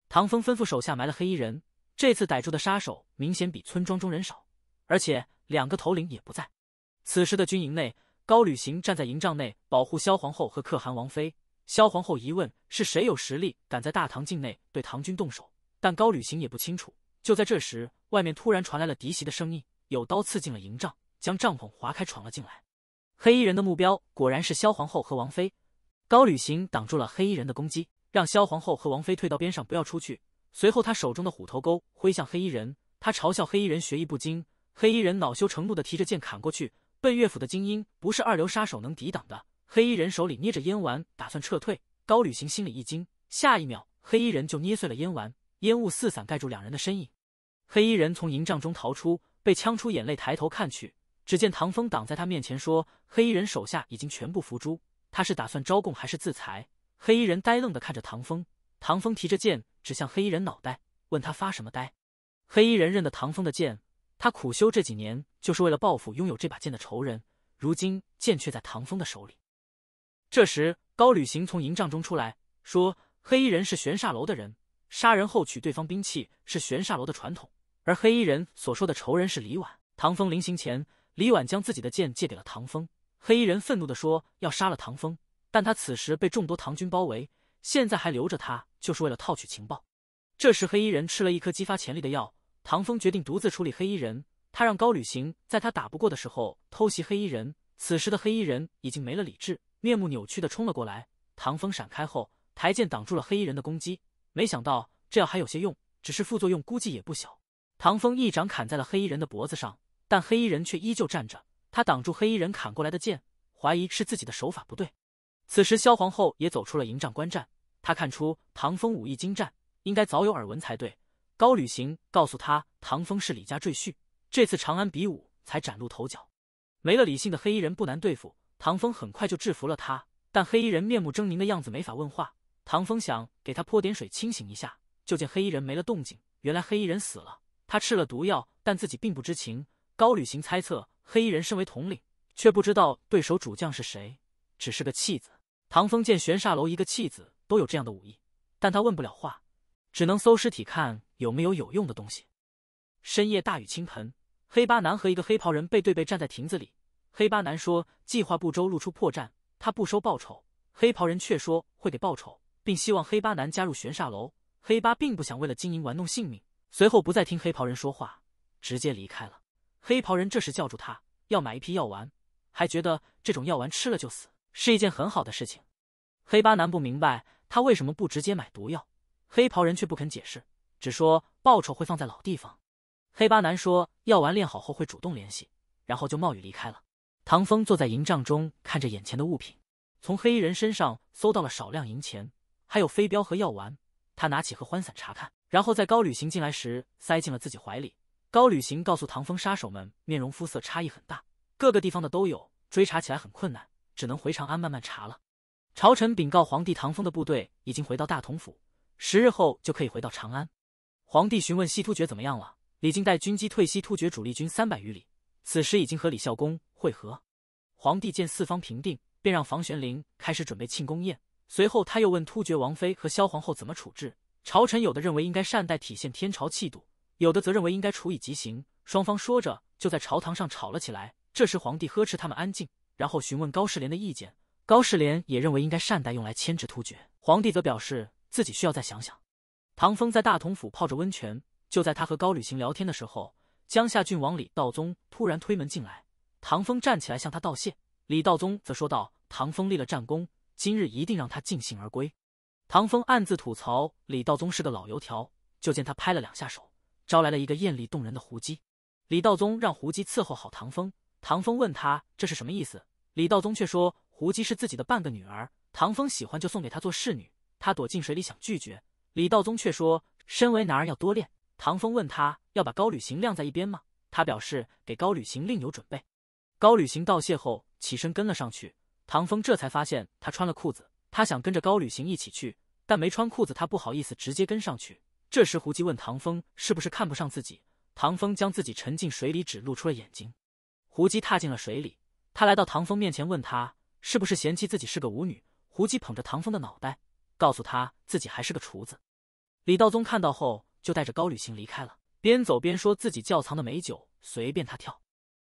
唐风吩咐手下埋了黑衣人。这次逮住的杀手明显比村庄中人少，而且两个头领也不在。此时的军营内，高履行站在营帐内保护萧皇后和可汗王妃。萧皇后疑问是谁有实力敢在大唐境内对唐军动手，但高履行也不清楚。就在这时，外面突然传来了敌袭的声音。有刀刺进了营帐，将帐篷划开，闯了进来。黑衣人的目标果然是萧皇后和王妃。高旅行挡住了黑衣人的攻击，让萧皇后和王妃退到边上，不要出去。随后，他手中的虎头钩挥向黑衣人，他嘲笑黑衣人学艺不精。黑衣人恼羞成怒的提着剑砍过去。奔乐府的精英不是二流杀手能抵挡的。黑衣人手里捏着烟丸，打算撤退。高旅行心里一惊，下一秒，黑衣人就捏碎了烟丸，烟雾四散，盖住两人的身影。黑衣人从营帐中逃出。被呛出眼泪，抬头看去，只见唐风挡在他面前，说：“黑衣人手下已经全部伏诛，他是打算招供还是自裁？”黑衣人呆愣的看着唐风，唐风提着剑指向黑衣人脑袋，问他发什么呆。黑衣人认得唐风的剑，他苦修这几年就是为了报复拥有这把剑的仇人，如今剑却在唐风的手里。这时高旅行从营帐中出来，说：“黑衣人是玄煞楼的人，杀人后取对方兵器是玄煞楼的传统。”而黑衣人所说的仇人是李婉。唐风临行前，李婉将自己的剑借给了唐风。黑衣人愤怒地说要杀了唐风，但他此时被众多唐军包围，现在还留着他就是为了套取情报。这时，黑衣人吃了一颗激发潜力的药。唐风决定独自处理黑衣人，他让高旅行在他打不过的时候偷袭黑衣人。此时的黑衣人已经没了理智，面目扭曲地冲了过来。唐风闪开后，抬剑挡住了黑衣人的攻击。没想到这药还有些用，只是副作用估计也不小。唐风一掌砍在了黑衣人的脖子上，但黑衣人却依旧站着，他挡住黑衣人砍过来的剑，怀疑是自己的手法不对。此时萧皇后也走出了营帐观战，她看出唐风武艺精湛，应该早有耳闻才对。高旅行告诉他，唐风是李家赘婿，这次长安比武才崭露头角。没了李信的黑衣人不难对付，唐风很快就制服了他，但黑衣人面目狰狞的样子没法问话。唐风想给他泼点水清醒一下，就见黑衣人没了动静，原来黑衣人死了。他吃了毒药，但自己并不知情。高旅行猜测，黑衣人身为统领，却不知道对手主将是谁，只是个弃子。唐风见玄煞楼一个弃子都有这样的武艺，但他问不了话，只能搜尸体看有没有有用的东西。深夜大雨倾盆，黑八男和一个黑袍人背对背站在亭子里。黑八男说计划不周，露出破绽，他不收报酬。黑袍人却说会给报酬，并希望黑八男加入玄煞楼。黑八并不想为了经营玩弄性命。随后不再听黑袍人说话，直接离开了。黑袍人这时叫住他，要买一批药丸，还觉得这种药丸吃了就死是一件很好的事情。黑八男不明白他为什么不直接买毒药，黑袍人却不肯解释，只说报酬会放在老地方。黑八男说药丸炼好后会主动联系，然后就冒雨离开了。唐风坐在营帐中，看着眼前的物品，从黑衣人身上搜到了少量银钱，还有飞镖和药丸。他拿起和欢散查看。然后在高旅行进来时，塞进了自己怀里。高旅行告诉唐风，杀手们面容肤色差异很大，各个地方的都有，追查起来很困难，只能回长安慢慢查了。朝臣禀告皇帝，唐风的部队已经回到大同府，十日后就可以回到长安。皇帝询问西突厥怎么样了，李靖带军机退西突厥主力军三百余里，此时已经和李孝公会合。皇帝见四方平定，便让房玄龄开始准备庆功宴。随后他又问突厥王妃和萧皇后怎么处置。朝臣有的认为应该善待，体现天朝气度；有的则认为应该处以极刑。双方说着，就在朝堂上吵了起来。这时，皇帝呵斥他们安静，然后询问高世廉的意见。高世廉也认为应该善待，用来牵制突厥。皇帝则表示自己需要再想想。唐风在大同府泡着温泉，就在他和高旅行聊天的时候，江夏郡王李道宗突然推门进来。唐风站起来向他道谢，李道宗则说道：“唐风立了战功，今日一定让他尽兴而归。”唐风暗自吐槽李道宗是个老油条，就见他拍了两下手，招来了一个艳丽动人的胡姬。李道宗让胡姬伺候好唐风。唐风问他这是什么意思，李道宗却说胡姬是自己的半个女儿，唐风喜欢就送给她做侍女。他躲进水里想拒绝，李道宗却说身为男儿要多练。唐风问他要把高旅行晾在一边吗？他表示给高旅行另有准备。高旅行道谢后起身跟了上去。唐风这才发现他穿了裤子。他想跟着高旅行一起去，但没穿裤子，他不好意思直接跟上去。这时胡姬问唐风：“是不是看不上自己？”唐风将自己沉进水里，只露出了眼睛。胡姬踏进了水里，他来到唐风面前，问他：“是不是嫌弃自己是个舞女？”胡姬捧着唐风的脑袋，告诉他自己还是个厨子。李道宗看到后，就带着高旅行离开了，边走边说自己窖藏的美酒，随便他跳。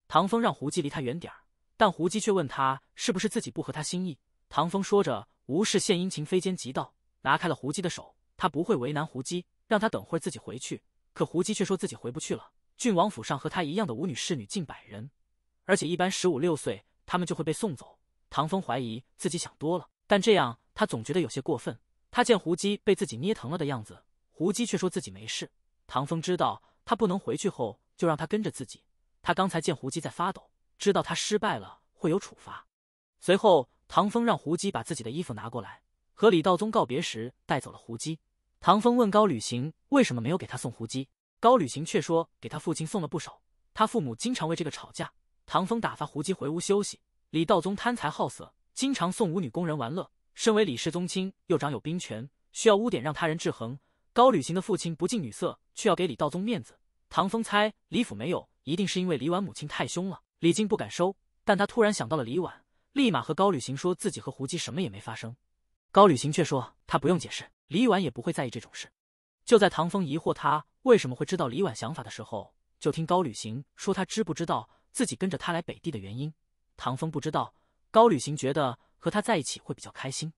唐风让胡姬离他远点儿，但胡姬却问他：“是不是自己不合他心意？”唐风说着。无事献殷勤，非奸即盗。拿开了胡姬的手，他不会为难胡姬，让他等会儿自己回去。可胡姬却说自己回不去了。郡王府上和他一样的舞女侍女近百人，而且一般十五六岁，他们就会被送走。唐风怀疑自己想多了，但这样他总觉得有些过分。他见胡姬被自己捏疼了的样子，胡姬却说自己没事。唐风知道他不能回去后，就让他跟着自己。他刚才见胡姬在发抖，知道他失败了会有处罚。随后。唐风让胡姬把自己的衣服拿过来。和李道宗告别时，带走了胡姬。唐风问高旅行为什么没有给他送胡姬，高旅行却说给他父亲送了不少。他父母经常为这个吵架。唐风打发胡姬回屋休息。李道宗贪财好色，经常送舞女、工人玩乐。身为李氏宗亲，又掌有兵权，需要污点让他人制衡。高旅行的父亲不近女色，却要给李道宗面子。唐风猜李府没有，一定是因为李婉母亲太凶了，李靖不敢收。但他突然想到了李婉。立马和高旅行说自己和胡姬什么也没发生，高旅行却说他不用解释，李婉也不会在意这种事。就在唐风疑惑他为什么会知道李婉想法的时候，就听高旅行说他知不知道自己跟着他来北地的原因。唐风不知道，高旅行觉得和他在一起会比较开心。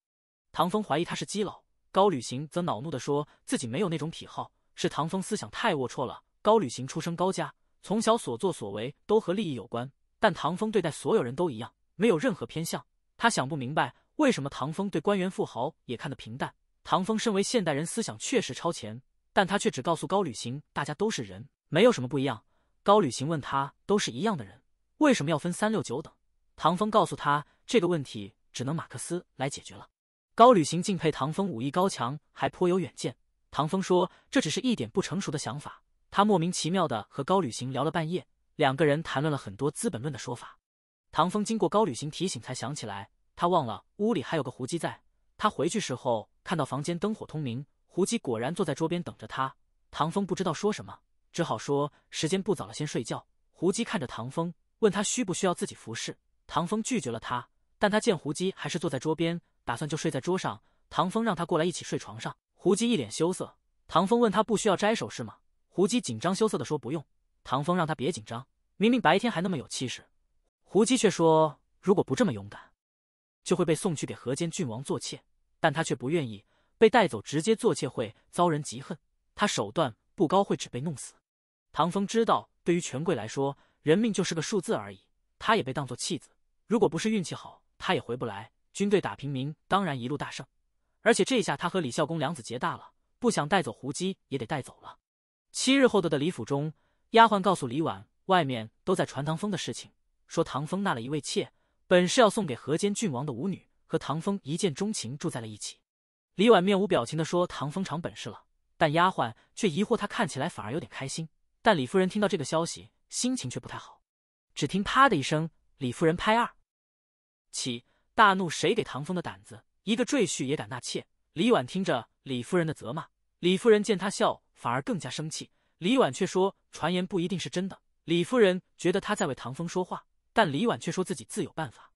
唐风怀疑他是基佬，高旅行则恼怒地说自己没有那种癖好，是唐风思想太龌龊了。高旅行出生高家，从小所作所为都和利益有关，但唐风对待所有人都一样。没有任何偏向，他想不明白为什么唐风对官员富豪也看得平淡。唐风身为现代人，思想确实超前，但他却只告诉高旅行，大家都是人，没有什么不一样。高旅行问他，都是一样的人，为什么要分三六九等？唐风告诉他，这个问题只能马克思来解决了。高旅行敬佩唐风武艺高强，还颇有远见。唐风说，这只是一点不成熟的想法。他莫名其妙的和高旅行聊了半夜，两个人谈论了很多《资本论》的说法。唐风经过高旅行提醒才想起来，他忘了屋里还有个胡姬在。他回去时候看到房间灯火通明，胡姬果然坐在桌边等着他。唐风不知道说什么，只好说时间不早了，先睡觉。胡姬看着唐风，问他需不需要自己服侍。唐风拒绝了他，但他见胡姬还是坐在桌边，打算就睡在桌上。唐风让他过来一起睡床上。胡姬一脸羞涩。唐风问他不需要摘首饰吗？胡姬紧张羞涩地说不用。唐风让他别紧张，明明白天还那么有气势。胡姬却说：“如果不这么勇敢，就会被送去给河间郡王做妾。但他却不愿意被带走，直接做妾会遭人嫉恨。他手段不高，会只被弄死。”唐风知道，对于权贵来说，人命就是个数字而已。他也被当作弃子，如果不是运气好，他也回不来。军队打平民，当然一路大胜。而且这下他和李孝公两子结大了，不想带走胡姬也得带走了。七日后的的李府中，丫鬟告诉李婉，外面都在传唐风的事情。说唐风纳了一位妾，本是要送给河间郡王的舞女，和唐风一见钟情，住在了一起。李婉面无表情地说：“唐风长本事了。”但丫鬟却疑惑，他看起来反而有点开心。但李夫人听到这个消息，心情却不太好。只听啪的一声，李夫人拍二起，大怒：“谁给唐风的胆子？一个赘婿也敢纳妾！”李婉听着李夫人的责骂，李夫人见她笑，反而更加生气。李婉却说：“传言不一定是真的。”李夫人觉得她在为唐风说话。但李婉却说自己自有办法。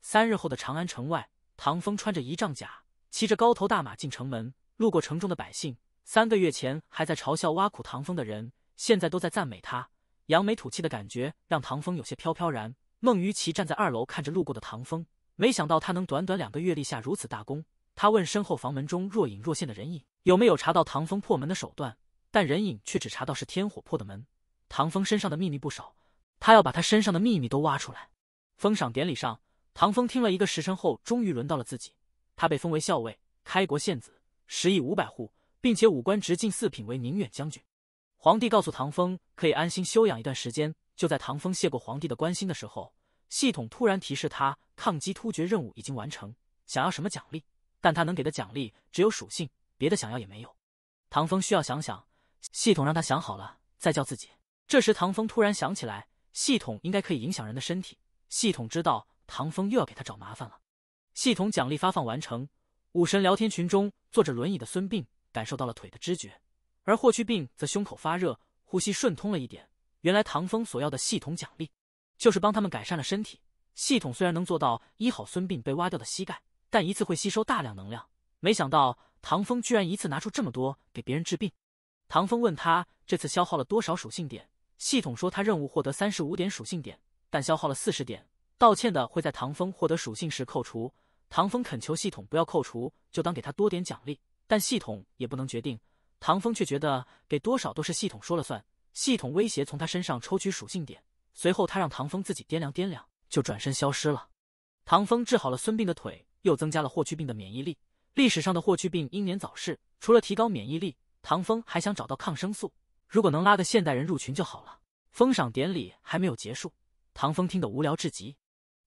三日后的长安城外，唐风穿着仪仗甲，骑着高头大马进城门，路过城中的百姓。三个月前还在嘲笑挖苦唐风的人，现在都在赞美他，扬眉吐气的感觉让唐风有些飘飘然。孟于奇站在二楼看着路过的唐风，没想到他能短短两个月立下如此大功。他问身后房门中若隐若现的人影，有没有查到唐风破门的手段？但人影却只查到是天火破的门。唐风身上的秘密不少。他要把他身上的秘密都挖出来。封赏典礼上，唐风听了一个时辰后，终于轮到了自己。他被封为校尉、开国县子、十邑五百户，并且武官直进四品，为宁远将军。皇帝告诉唐风，可以安心休养一段时间。就在唐风谢过皇帝的关心的时候，系统突然提示他，抗击突厥任务已经完成，想要什么奖励？但他能给的奖励只有属性，别的想要也没有。唐风需要想想，系统让他想好了再叫自己。这时，唐风突然想起来。系统应该可以影响人的身体。系统知道唐风又要给他找麻烦了。系统奖励发放完成。武神聊天群中坐着轮椅的孙膑感受到了腿的知觉，而霍去病则胸口发热，呼吸顺通了一点。原来唐风所要的系统奖励，就是帮他们改善了身体。系统虽然能做到医好孙膑被挖掉的膝盖，但一次会吸收大量能量。没想到唐风居然一次拿出这么多给别人治病。唐风问他这次消耗了多少属性点。系统说他任务获得三十五点属性点，但消耗了四十点。道歉的会在唐风获得属性时扣除。唐风恳求系统不要扣除，就当给他多点奖励。但系统也不能决定。唐风却觉得给多少都是系统说了算。系统威胁从他身上抽取属性点，随后他让唐风自己掂量掂量，就转身消失了。唐风治好了孙膑的腿，又增加了霍去病的免疫力。历史上的霍去病英年早逝，除了提高免疫力，唐风还想找到抗生素。如果能拉个现代人入群就好了。封赏典礼还没有结束，唐风听得无聊至极。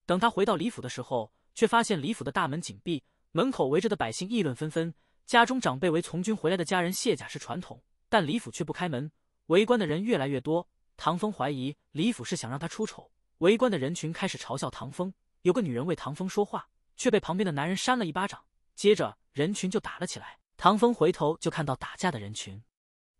等他回到李府的时候，却发现李府的大门紧闭，门口围着的百姓议论纷纷。家中长辈为从军回来的家人卸甲是传统，但李府却不开门。围观的人越来越多，唐风怀疑李府是想让他出丑。围观的人群开始嘲笑唐风，有个女人为唐风说话，却被旁边的男人扇了一巴掌，接着人群就打了起来。唐风回头就看到打架的人群。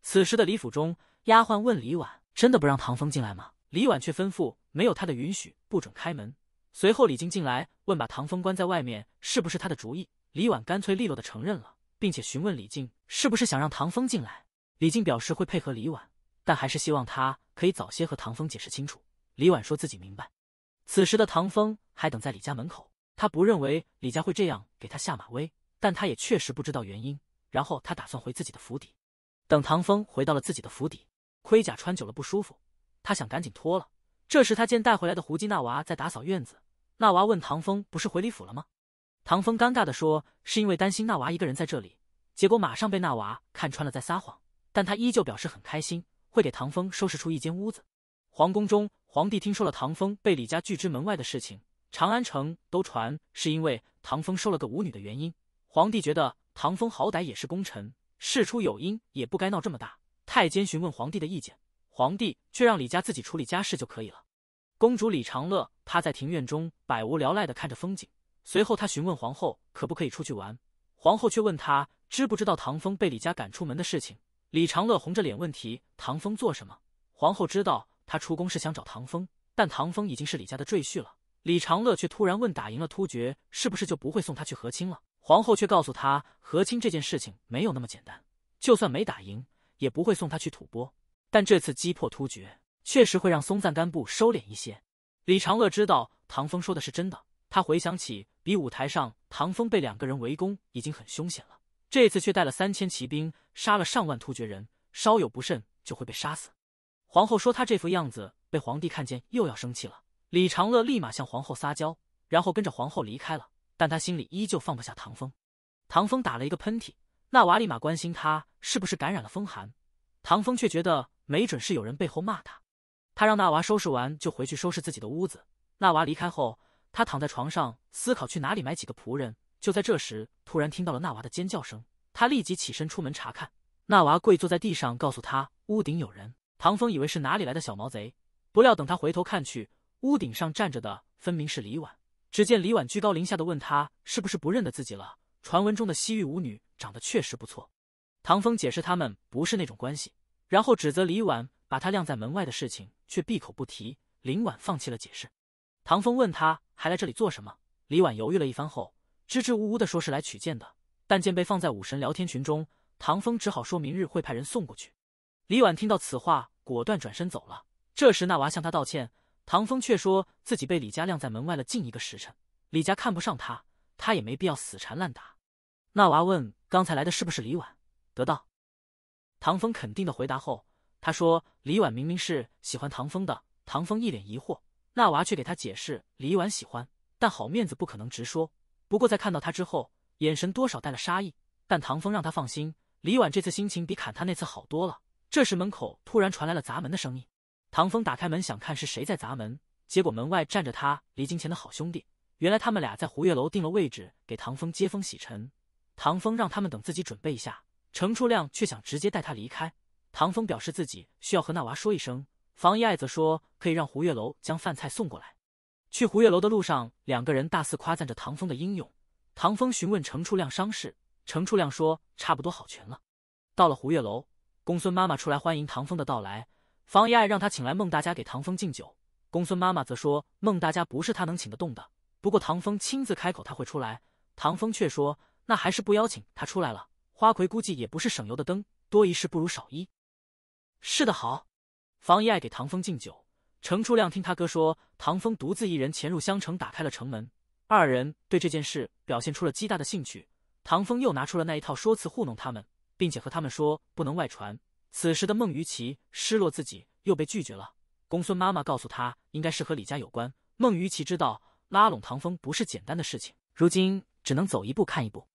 此时的李府中，丫鬟问李婉：“真的不让唐风进来吗？”李婉却吩咐：“没有他的允许，不准开门。”随后李静进来问：“把唐风关在外面，是不是他的主意？”李婉干脆利落的承认了，并且询问李静：“是不是想让唐风进来？”李静表示会配合李婉，但还是希望他可以早些和唐风解释清楚。李婉说自己明白。此时的唐风还等在李家门口，他不认为李家会这样给他下马威，但他也确实不知道原因。然后他打算回自己的府邸。等唐风回到了自己的府邸，盔甲穿久了不舒服，他想赶紧脱了。这时他见带回来的胡姬那娃在打扫院子，那娃问唐风：“不是回李府了吗？”唐风尴尬的说：“是因为担心那娃一个人在这里。”结果马上被那娃看穿了，在撒谎。但他依旧表示很开心，会给唐风收拾出一间屋子。皇宫中，皇帝听说了唐风被李家拒之门外的事情，长安城都传是因为唐风收了个舞女的原因。皇帝觉得唐风好歹也是功臣。事出有因，也不该闹这么大。太监询问皇帝的意见，皇帝却让李家自己处理家事就可以了。公主李长乐趴在庭院中，百无聊赖地看着风景。随后她询问皇后可不可以出去玩，皇后却问她知不知道唐风被李家赶出门的事情。李长乐红着脸，问题唐风做什么？皇后知道她出宫是想找唐风，但唐风已经是李家的赘婿了。李长乐却突然问，打赢了突厥，是不是就不会送他去和亲了？皇后却告诉他，和亲这件事情没有那么简单，就算没打赢，也不会送他去吐蕃。但这次击破突厥，确实会让松赞干布收敛一些。李长乐知道唐风说的是真的，他回想起比武台上唐风被两个人围攻已经很凶险了，这次却带了三千骑兵，杀了上万突厥人，稍有不慎就会被杀死。皇后说他这副样子被皇帝看见又要生气了，李长乐立马向皇后撒娇，然后跟着皇后离开了。但他心里依旧放不下唐风。唐风打了一个喷嚏，那娃立马关心他是不是感染了风寒。唐风却觉得没准是有人背后骂他。他让那娃收拾完就回去收拾自己的屋子。那娃离开后，他躺在床上思考去哪里买几个仆人。就在这时，突然听到了那娃的尖叫声，他立即起身出门查看。那娃跪坐在地上，告诉他屋顶有人。唐风以为是哪里来的小毛贼，不料等他回头看去，屋顶上站着的分明是李婉。只见李婉居高临下的问他是不是不认得自己了。传闻中的西域舞女长得确实不错。唐风解释他们不是那种关系，然后指责李婉把他晾在门外的事情却闭口不提。林婉放弃了解释。唐风问他还来这里做什么？李婉犹豫了一番后，支支吾吾的说是来取剑的。但剑被放在武神聊天群中，唐风只好说明日会派人送过去。李婉听到此话，果断转身走了。这时那娃向他道歉。唐风却说自己被李家晾在门外了近一个时辰，李家看不上他，他也没必要死缠烂打。那娃问刚才来的是不是李婉，得到唐风肯定的回答后，他说李婉明明是喜欢唐风的。唐风一脸疑惑，那娃却给他解释李婉喜欢，但好面子不可能直说。不过在看到他之后，眼神多少带了杀意。但唐风让他放心，李婉这次心情比砍他那次好多了。这时门口突然传来了砸门的声音。唐风打开门想看是谁在砸门，结果门外站着他离京前的好兄弟。原来他们俩在胡月楼定了位置，给唐风接风洗尘。唐风让他们等自己准备一下，程初亮却想直接带他离开。唐风表示自己需要和那娃说一声，房一爱则说可以让胡月楼将饭菜送过来。去胡月楼的路上，两个人大肆夸赞着唐风的英勇。唐风询问程初亮伤势，程初亮说差不多好全了。到了胡月楼，公孙妈妈出来欢迎唐风的到来。房遗爱让他请来孟大家给唐风敬酒，公孙妈妈则说孟大家不是他能请得动的，不过唐风亲自开口他会出来。唐风却说那还是不邀请他出来了，花魁估计也不是省油的灯，多一事不如少一。是的好，房遗爱给唐风敬酒。程初亮听他哥说唐风独自一人潜入襄城打开了城门，二人对这件事表现出了极大的兴趣。唐风又拿出了那一套说辞糊弄他们，并且和他们说不能外传。此时的孟于琪失落，自己又被拒绝了。公孙妈妈告诉他，应该是和李家有关。孟于琪知道拉拢唐风不是简单的事情，如今只能走一步看一步。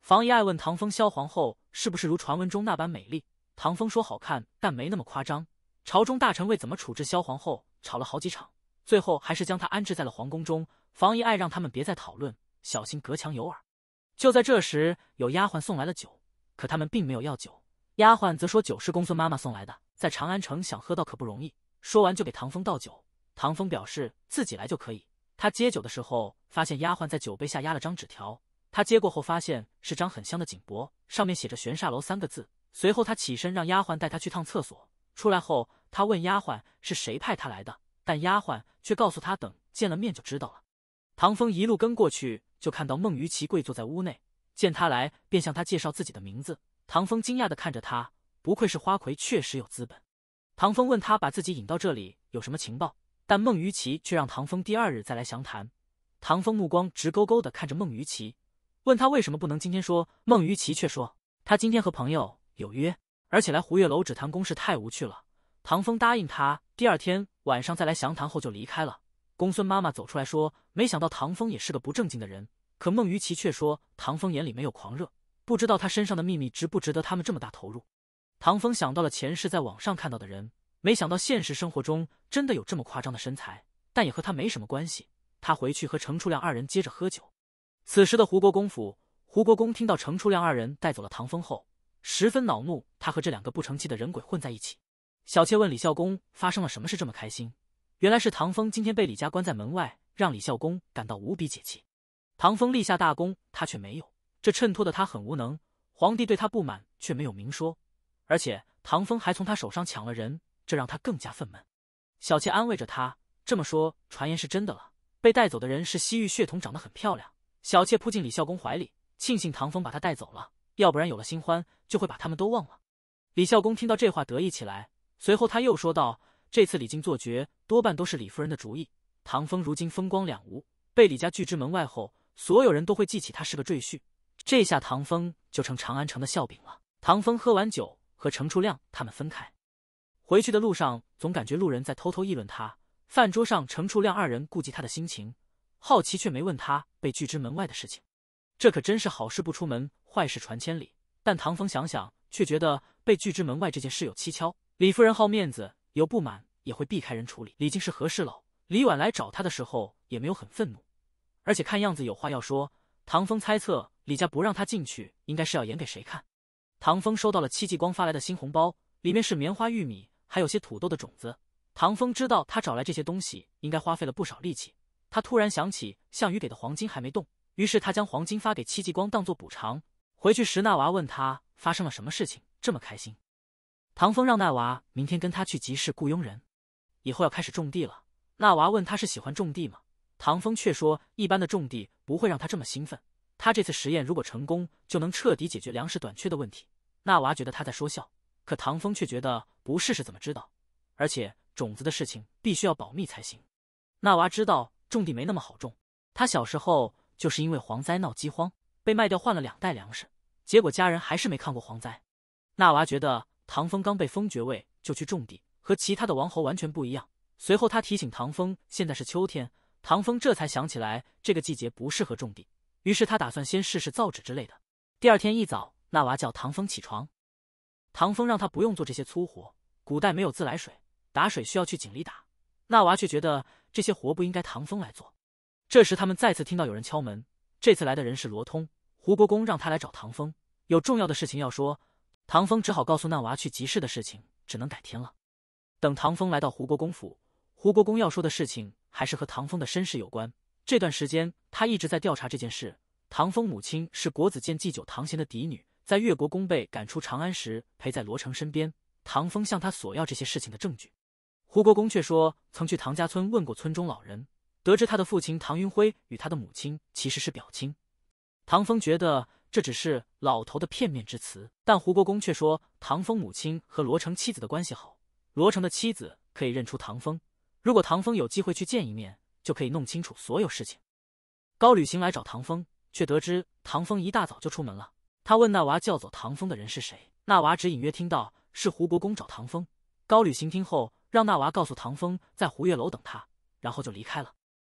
房姨爱问唐风，萧皇后是不是如传闻中那般美丽？唐风说好看，但没那么夸张。朝中大臣为怎么处置萧皇后吵了好几场，最后还是将她安置在了皇宫中。房姨爱让他们别再讨论，小心隔墙有耳。就在这时，有丫鬟送来了酒，可他们并没有要酒。丫鬟则说酒是公孙妈妈送来的，在长安城想喝到可不容易。说完就给唐风倒酒。唐风表示自己来就可以。他接酒的时候发现丫鬟在酒杯下压了张纸条，他接过后发现是张很香的锦帛，上面写着玄煞楼三个字。随后他起身让丫鬟带他去趟厕所。出来后他问丫鬟是谁派他来的，但丫鬟却告诉他等见了面就知道了。唐风一路跟过去，就看到孟于琪跪坐在屋内，见他来便向他介绍自己的名字。唐风惊讶地看着他，不愧是花魁，确实有资本。唐风问他把自己引到这里有什么情报，但孟于琪却让唐风第二日再来详谈。唐风目光直勾勾地看着孟于琪，问他为什么不能今天说。孟于琪却说他今天和朋友有约，而且来胡月楼只谈公事太无趣了。唐风答应他第二天晚上再来详谈后就离开了。公孙妈妈走出来说，没想到唐风也是个不正经的人。可孟于琪却说唐风眼里没有狂热。不知道他身上的秘密值不值得他们这么大投入。唐风想到了前世在网上看到的人，没想到现实生活中真的有这么夸张的身材，但也和他没什么关系。他回去和程初亮二人接着喝酒。此时的胡国公府，胡国公听到程初亮二人带走了唐风后，十分恼怒。他和这两个不成器的人鬼混在一起。小妾问李孝公发生了什么事这么开心？原来是唐风今天被李家关在门外，让李孝公感到无比解气。唐风立下大功，他却没有。这衬托的他很无能，皇帝对他不满却没有明说，而且唐风还从他手上抢了人，这让他更加愤懑。小妾安慰着他，这么说传言是真的了，被带走的人是西域血统，长得很漂亮。小妾扑进李孝公怀里，庆幸唐风把他带走了，要不然有了新欢就会把他们都忘了。李孝公听到这话得意起来，随后他又说道：“这次李靖做绝，多半都是李夫人的主意。唐风如今风光两无，被李家拒之门外后，所有人都会记起他是个赘婿。”这下唐风就成长安城的笑柄了。唐风喝完酒和程初亮他们分开，回去的路上总感觉路人在偷偷议论他。饭桌上，程初亮二人顾及他的心情，好奇却没问他被拒之门外的事情。这可真是好事不出门，坏事传千里。但唐风想想，却觉得被拒之门外这件事有蹊跷。李夫人好面子，有不满也会避开人处理。李靖是和事佬，李婉来找他的时候也没有很愤怒，而且看样子有话要说。唐风猜测。李家不让他进去，应该是要演给谁看？唐风收到了戚继光发来的新红包，里面是棉花、玉米，还有些土豆的种子。唐风知道他找来这些东西，应该花费了不少力气。他突然想起项羽给的黄金还没动，于是他将黄金发给戚继光，当做补偿。回去时，那娃问他发生了什么事情，这么开心。唐风让那娃明天跟他去集市雇佣人，以后要开始种地了。那娃问他是喜欢种地吗？唐风却说一般的种地不会让他这么兴奋。他这次实验如果成功，就能彻底解决粮食短缺的问题。纳娃觉得他在说笑，可唐风却觉得不试试怎么知道。而且种子的事情必须要保密才行。纳娃知道种地没那么好种，他小时候就是因为蝗灾闹饥荒，被卖掉换了两袋粮食，结果家人还是没抗过蝗灾。纳娃觉得唐风刚被封爵位就去种地，和其他的王侯完全不一样。随后他提醒唐风，现在是秋天，唐风这才想起来这个季节不适合种地。于是他打算先试试造纸之类的。第二天一早，那娃叫唐风起床，唐风让他不用做这些粗活。古代没有自来水，打水需要去井里打。那娃却觉得这些活不应该唐风来做。这时他们再次听到有人敲门，这次来的人是罗通，胡国公让他来找唐风，有重要的事情要说。唐风只好告诉那娃去集市的事情只能改天了。等唐风来到胡国公府，胡国公要说的事情还是和唐风的身世有关。这段时间，他一直在调查这件事。唐风母亲是国子监祭酒唐贤的嫡女，在越国公被赶出长安时，陪在罗成身边。唐风向他索要这些事情的证据，胡国公却说曾去唐家村问过村中老人，得知他的父亲唐云辉与他的母亲其实是表亲。唐风觉得这只是老头的片面之词，但胡国公却说唐风母亲和罗成妻子的关系好，罗成的妻子可以认出唐风。如果唐风有机会去见一面。就可以弄清楚所有事情。高旅行来找唐风，却得知唐风一大早就出门了。他问那娃叫走唐风的人是谁，那娃只隐约听到是胡国公找唐风。高旅行听后，让那娃告诉唐风在胡月楼等他，然后就离开了。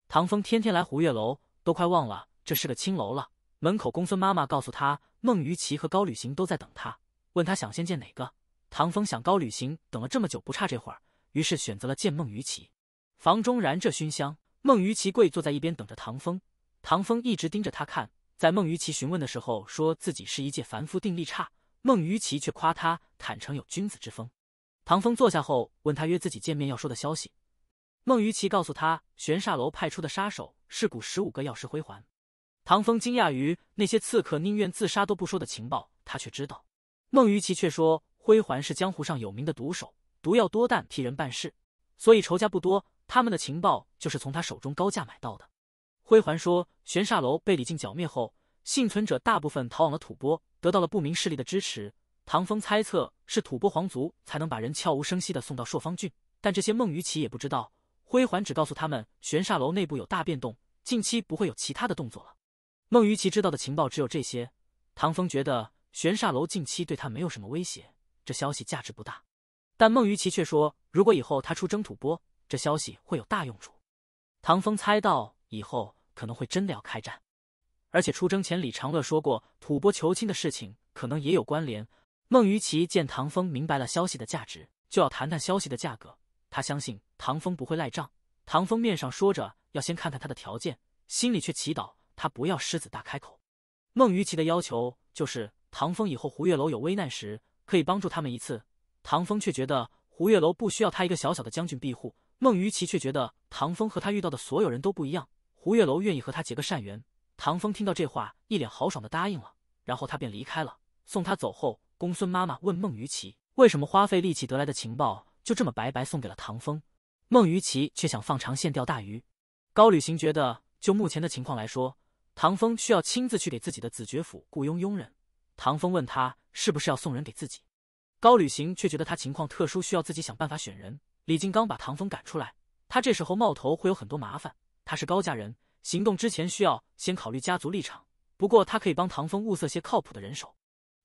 唐风天天来胡月楼，都快忘了这是个青楼了。门口公孙妈妈告诉他，孟于琪和高旅行都在等他，问他想先见哪个。唐风想高旅行等了这么久不差这会儿，于是选择了见孟于琪。房中燃着熏香。孟于琪跪坐在一边等着唐风，唐风一直盯着他看。在孟于琪询问的时候，说自己是一介凡夫，定力差。孟于奇却夸他坦诚，有君子之风。唐风坐下后，问他约自己见面要说的消息。孟于奇告诉他，玄煞楼派出的杀手是古十五个药师灰环。唐风惊讶于那些刺客宁愿自杀都不说的情报，他却知道。孟于奇却说，灰环是江湖上有名的毒手，毒药多但替人办事，所以仇家不多。他们的情报就是从他手中高价买到的。辉环说，玄煞楼被李靖剿灭后，幸存者大部分逃往了吐蕃，得到了不明势力的支持。唐风猜测是吐蕃皇族才能把人悄无声息的送到朔方郡，但这些孟于奇也不知道。辉环只告诉他们，玄煞楼内部有大变动，近期不会有其他的动作了。孟于奇知道的情报只有这些。唐风觉得玄煞楼近期对他没有什么威胁，这消息价值不大。但孟于奇却说，如果以后他出征吐蕃。这消息会有大用处，唐风猜到以后可能会真的要开战，而且出征前李长乐说过吐蕃求亲的事情，可能也有关联。孟于琪见唐风明白了消息的价值，就要谈谈消息的价格。他相信唐风不会赖账。唐风面上说着要先看看他的条件，心里却祈祷他不要狮子大开口。孟于琪的要求就是唐风以后胡月楼有危难时可以帮助他们一次。唐风却觉得胡月楼不需要他一个小小的将军庇护。孟于琪却觉得唐风和他遇到的所有人都不一样。胡月楼愿意和他结个善缘，唐风听到这话，一脸豪爽的答应了。然后他便离开了。送他走后，公孙妈妈问孟于琪，为什么花费力气得来的情报就这么白白送给了唐风？孟于琪却想放长线钓大鱼。高旅行觉得就目前的情况来说，唐风需要亲自去给自己的子爵府雇佣佣人。唐风问他是不是要送人给自己，高旅行却觉得他情况特殊，需要自己想办法选人。李金刚把唐风赶出来，他这时候冒头会有很多麻烦。他是高家人，行动之前需要先考虑家族立场。不过他可以帮唐风物色些靠谱的人手。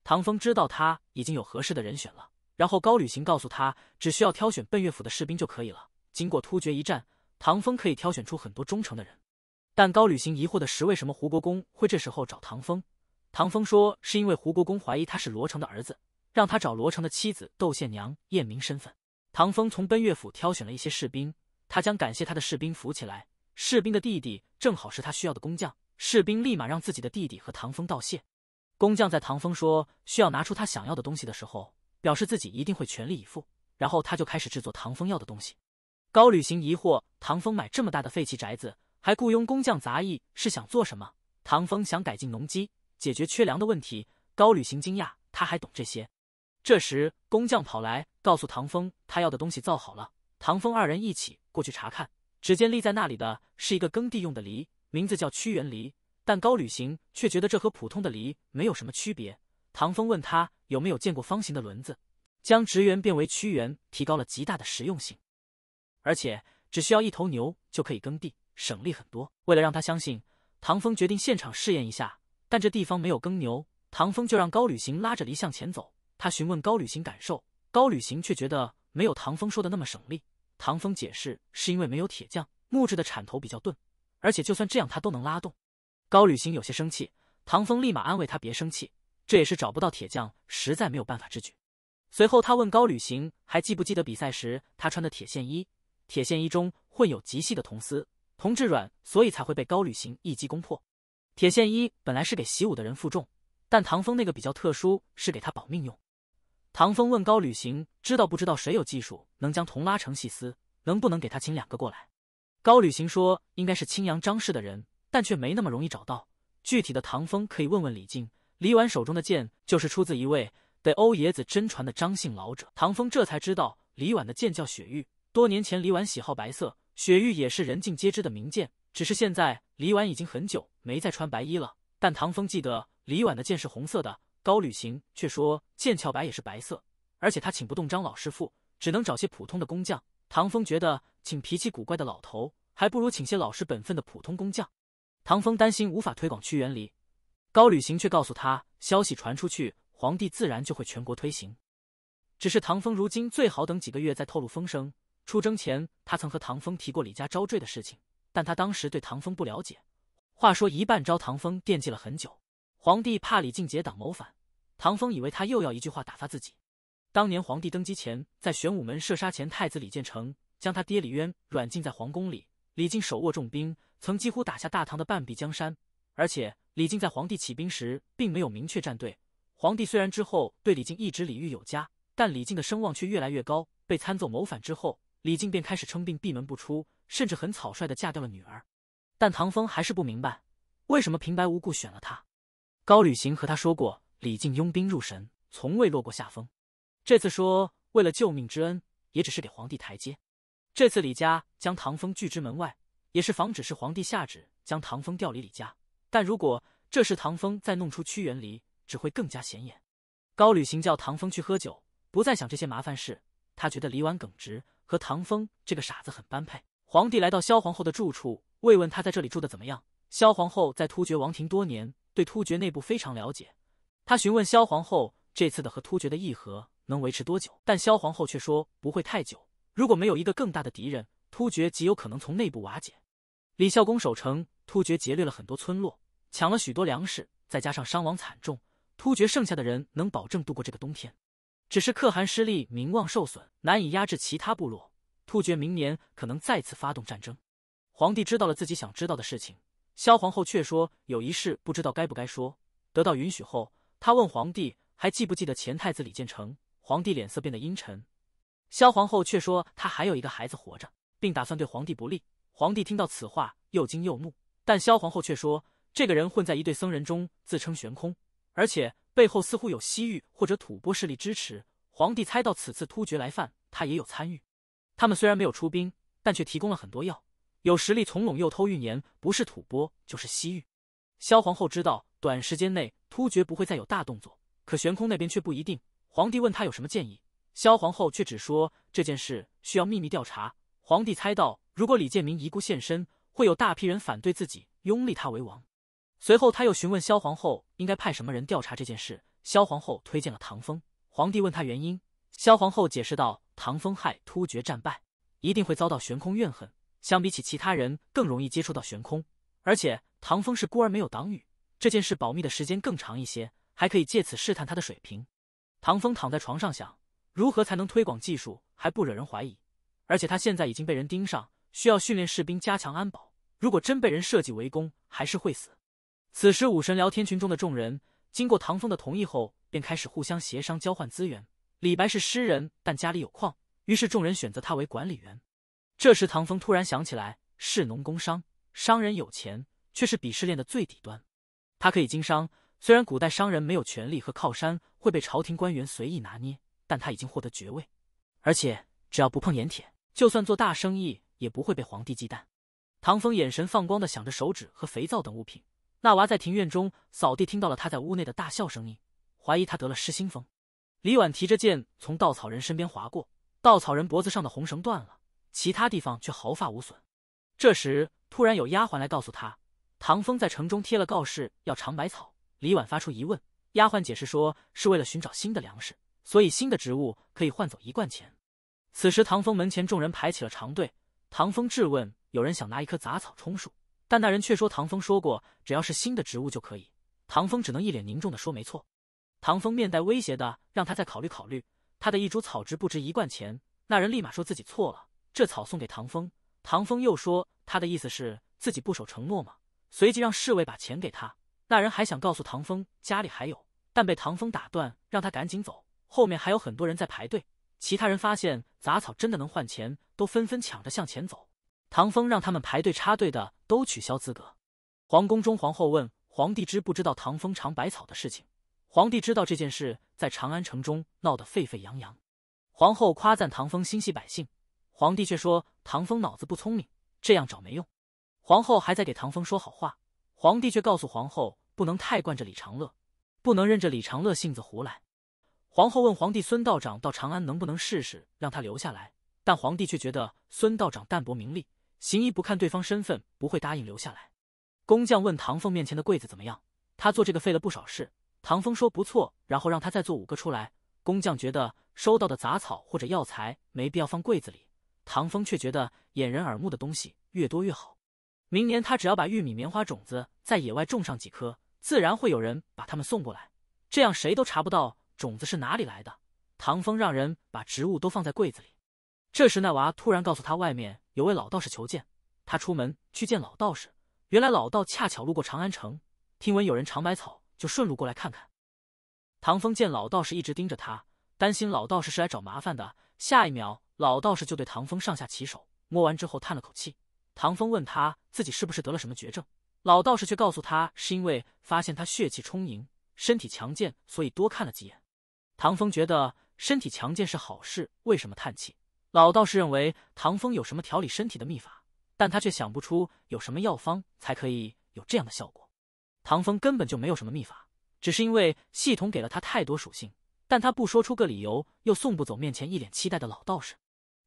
唐风知道他已经有合适的人选了，然后高旅行告诉他，只需要挑选奔月府的士兵就可以了。经过突厥一战，唐风可以挑选出很多忠诚的人。但高旅行疑惑的是，为什么胡国公会这时候找唐风？唐风说是因为胡国公怀疑他是罗成的儿子，让他找罗成的妻子窦宪娘验明身份。唐风从奔月府挑选了一些士兵，他将感谢他的士兵扶起来。士兵的弟弟正好是他需要的工匠，士兵立马让自己的弟弟和唐风道谢。工匠在唐风说需要拿出他想要的东西的时候，表示自己一定会全力以赴，然后他就开始制作唐风要的东西。高旅行疑惑：唐风买这么大的废弃宅子，还雇佣工匠杂役，是想做什么？唐风想改进农机，解决缺粮的问题。高旅行惊讶，他还懂这些。这时，工匠跑来。告诉唐风，他要的东西造好了。唐风二人一起过去查看，只见立在那里的是一个耕地用的犁，名字叫屈原犁。但高旅行却觉得这和普通的犁没有什么区别。唐风问他有没有见过方形的轮子，将职员变为屈原，提高了极大的实用性，而且只需要一头牛就可以耕地，省力很多。为了让他相信，唐风决定现场试验一下，但这地方没有耕牛，唐风就让高旅行拉着犁向前走，他询问高旅行感受。高旅行却觉得没有唐风说的那么省力。唐风解释，是因为没有铁匠，木质的铲头比较钝，而且就算这样，他都能拉动。高旅行有些生气，唐风立马安慰他别生气，这也是找不到铁匠，实在没有办法之举。随后他问高旅行还记不记得比赛时他穿的铁线衣，铁线衣中混有极细的铜丝，铜质软，所以才会被高旅行一击攻破。铁线衣本来是给习武的人负重，但唐风那个比较特殊，是给他保命用。唐风问高旅行：“知道不知道谁有技术能将铜拉成细丝？能不能给他请两个过来？”高旅行说：“应该是青阳张氏的人，但却没那么容易找到具体的。”唐风可以问问李靖。李婉手中的剑就是出自一位被欧冶子真传的张姓老者。唐风这才知道李婉的剑叫雪玉。多年前，李婉喜好白色，雪玉也是人尽皆知的名剑。只是现在，李婉已经很久没再穿白衣了。但唐风记得李婉的剑是红色的。高旅行却说剑鞘白也是白色，而且他请不动张老师傅，只能找些普通的工匠。唐风觉得请脾气古怪的老头，还不如请些老实本分的普通工匠。唐风担心无法推广屈原离，高旅行却告诉他，消息传出去，皇帝自然就会全国推行。只是唐风如今最好等几个月再透露风声。出征前，他曾和唐风提过李家招赘的事情，但他当时对唐风不了解。话说一半招唐风惦记了很久，皇帝怕李靖节党谋反。唐风以为他又要一句话打发自己。当年皇帝登基前，在玄武门射杀前太子李建成，将他爹李渊软禁在皇宫里。李靖手握重兵，曾几乎打下大唐的半壁江山。而且李靖在皇帝起兵时，并没有明确站队。皇帝虽然之后对李靖一直礼遇有加，但李靖的声望却越来越高。被参奏谋反之后，李靖便开始称病闭门不出，甚至很草率的嫁掉了女儿。但唐风还是不明白，为什么平白无故选了他。高履行和他说过。李靖拥兵入神，从未落过下风。这次说为了救命之恩，也只是给皇帝台阶。这次李家将唐风拒之门外，也是防止是皇帝下旨将唐风调离李家。但如果这时唐风再弄出屈原离，只会更加显眼。高旅行叫唐风去喝酒，不再想这些麻烦事。他觉得李婉耿直和唐风这个傻子很般配。皇帝来到萧皇后的住处，慰问他在这里住的怎么样。萧皇后在突厥王庭多年，对突厥内部非常了解。他询问萧皇后，这次的和突厥的议和能维持多久？但萧皇后却说不会太久。如果没有一个更大的敌人，突厥极有可能从内部瓦解。李孝公守城，突厥劫掠了很多村落，抢了许多粮食，再加上伤亡惨重，突厥剩下的人能保证度过这个冬天。只是可汗失利，名望受损，难以压制其他部落。突厥明年可能再次发动战争。皇帝知道了自己想知道的事情，萧皇后却说有一事不知道该不该说，得到允许后。他问皇帝：“还记不记得前太子李建成？”皇帝脸色变得阴沉。萧皇后却说：“她还有一个孩子活着，并打算对皇帝不利。”皇帝听到此话，又惊又怒。但萧皇后却说：“这个人混在一对僧人中，自称玄空，而且背后似乎有西域或者吐蕃势力支持。”皇帝猜到此次突厥来犯，他也有参与。他们虽然没有出兵，但却提供了很多药。有实力从陇右偷运盐，不是吐蕃就是西域。萧皇后知道。短时间内突厥不会再有大动作，可悬空那边却不一定。皇帝问他有什么建议，萧皇后却只说这件事需要秘密调查。皇帝猜到，如果李建明遗孤现身，会有大批人反对自己拥立他为王。随后他又询问萧皇后应该派什么人调查这件事，萧皇后推荐了唐风。皇帝问他原因，萧皇后解释道：“唐风害突厥战败，一定会遭到悬空怨恨。相比起其他人，更容易接触到悬空，而且唐风是孤儿，没有党羽。”这件事保密的时间更长一些，还可以借此试探他的水平。唐风躺在床上想，如何才能推广技术还不惹人怀疑？而且他现在已经被人盯上，需要训练士兵加强安保。如果真被人设计围攻，还是会死。此时武神聊天群中的众人经过唐风的同意后，便开始互相协商交换资源。李白是诗人，但家里有矿，于是众人选择他为管理员。这时唐风突然想起来，士农工商，商人有钱，却是鄙视链的最底端。他可以经商，虽然古代商人没有权利和靠山，会被朝廷官员随意拿捏，但他已经获得爵位，而且只要不碰盐铁，就算做大生意也不会被皇帝忌惮。唐风眼神放光的想着手指和肥皂等物品。那娃在庭院中扫地，听到了他在屋内的大笑声音，怀疑他得了失心疯。李婉提着剑从稻草人身边划过，稻草人脖子上的红绳断了，其他地方却毫发无损。这时突然有丫鬟来告诉他。唐风在城中贴了告示，要尝百草。李婉发出疑问，丫鬟解释说，是为了寻找新的粮食，所以新的植物可以换走一罐钱。此时，唐风门前众人排起了长队。唐风质问，有人想拿一棵杂草充数，但那人却说唐风说过，只要是新的植物就可以。唐风只能一脸凝重的说，没错。唐风面带威胁的让他再考虑考虑，他的一株草值不值一罐钱。那人立马说自己错了，这草送给唐风。唐风又说，他的意思是自己不守承诺吗？随即让侍卫把钱给他。那人还想告诉唐风家里还有，但被唐风打断，让他赶紧走。后面还有很多人在排队。其他人发现杂草真的能换钱，都纷纷抢着向前走。唐风让他们排队插队的都取消资格。皇宫中，皇后问皇帝知不知道唐风尝百草的事情。皇帝知道这件事，在长安城中闹得沸沸扬扬。皇后夸赞唐风心系百姓，皇帝却说唐风脑子不聪明，这样找没用。皇后还在给唐风说好话，皇帝却告诉皇后不能太惯着李长乐，不能任着李长乐性子胡来。皇后问皇帝孙道长到长安能不能试试让他留下来，但皇帝却觉得孙道长淡泊名利，行医不看对方身份，不会答应留下来。工匠问唐风面前的柜子怎么样，他做这个费了不少事。唐风说不错，然后让他再做五个出来。工匠觉得收到的杂草或者药材没必要放柜子里，唐风却觉得掩人耳目的东西越多越好。明年他只要把玉米、棉花种子在野外种上几颗，自然会有人把它们送过来。这样谁都查不到种子是哪里来的。唐风让人把植物都放在柜子里。这时，那娃突然告诉他，外面有位老道士求见。他出门去见老道士。原来老道恰巧路过长安城，听闻有人尝百草，就顺路过来看看。唐风见老道士一直盯着他，担心老道士是来找麻烦的。下一秒，老道士就对唐风上下其手，摸完之后叹了口气。唐风问他自己是不是得了什么绝症，老道士却告诉他，是因为发现他血气充盈，身体强健，所以多看了几眼。唐风觉得身体强健是好事，为什么叹气？老道士认为唐风有什么调理身体的秘法，但他却想不出有什么药方才可以有这样的效果。唐风根本就没有什么秘法，只是因为系统给了他太多属性，但他不说出个理由，又送不走面前一脸期待的老道士。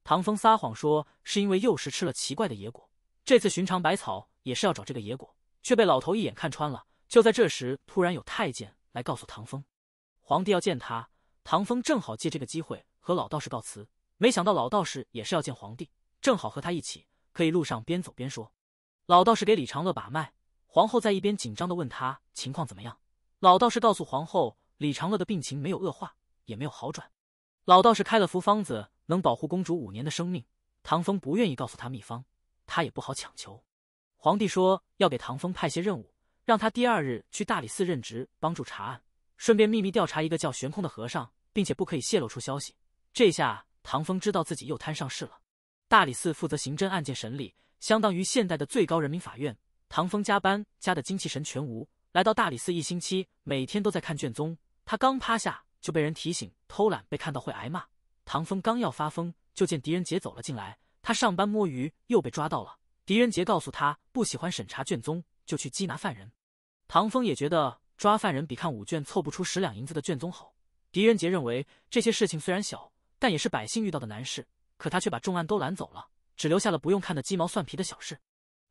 唐风撒谎说是因为幼时吃了奇怪的野果。这次寻常百草也是要找这个野果，却被老头一眼看穿了。就在这时，突然有太监来告诉唐风，皇帝要见他。唐风正好借这个机会和老道士告辞。没想到老道士也是要见皇帝，正好和他一起，可以路上边走边说。老道士给李长乐把脉，皇后在一边紧张的问他情况怎么样。老道士告诉皇后，李长乐的病情没有恶化，也没有好转。老道士开了服方子，能保护公主五年的生命。唐风不愿意告诉他秘方。他也不好强求。皇帝说要给唐风派些任务，让他第二日去大理寺任职，帮助查案，顺便秘密调查一个叫悬空的和尚，并且不可以泄露出消息。这下唐风知道自己又摊上事了。大理寺负责刑侦案件审理，相当于现代的最高人民法院。唐风加班加的精气神全无，来到大理寺一星期，每天都在看卷宗。他刚趴下就被人提醒偷懒被看到会挨骂。唐风刚要发疯，就见狄仁杰走了进来。他上班摸鱼又被抓到了。狄仁杰告诉他不喜欢审查卷宗，就去缉拿犯人。唐风也觉得抓犯人比看五卷凑不出十两银子的卷宗好。狄仁杰认为这些事情虽然小，但也是百姓遇到的难事。可他却把重案都拦走了，只留下了不用看的鸡毛蒜皮的小事。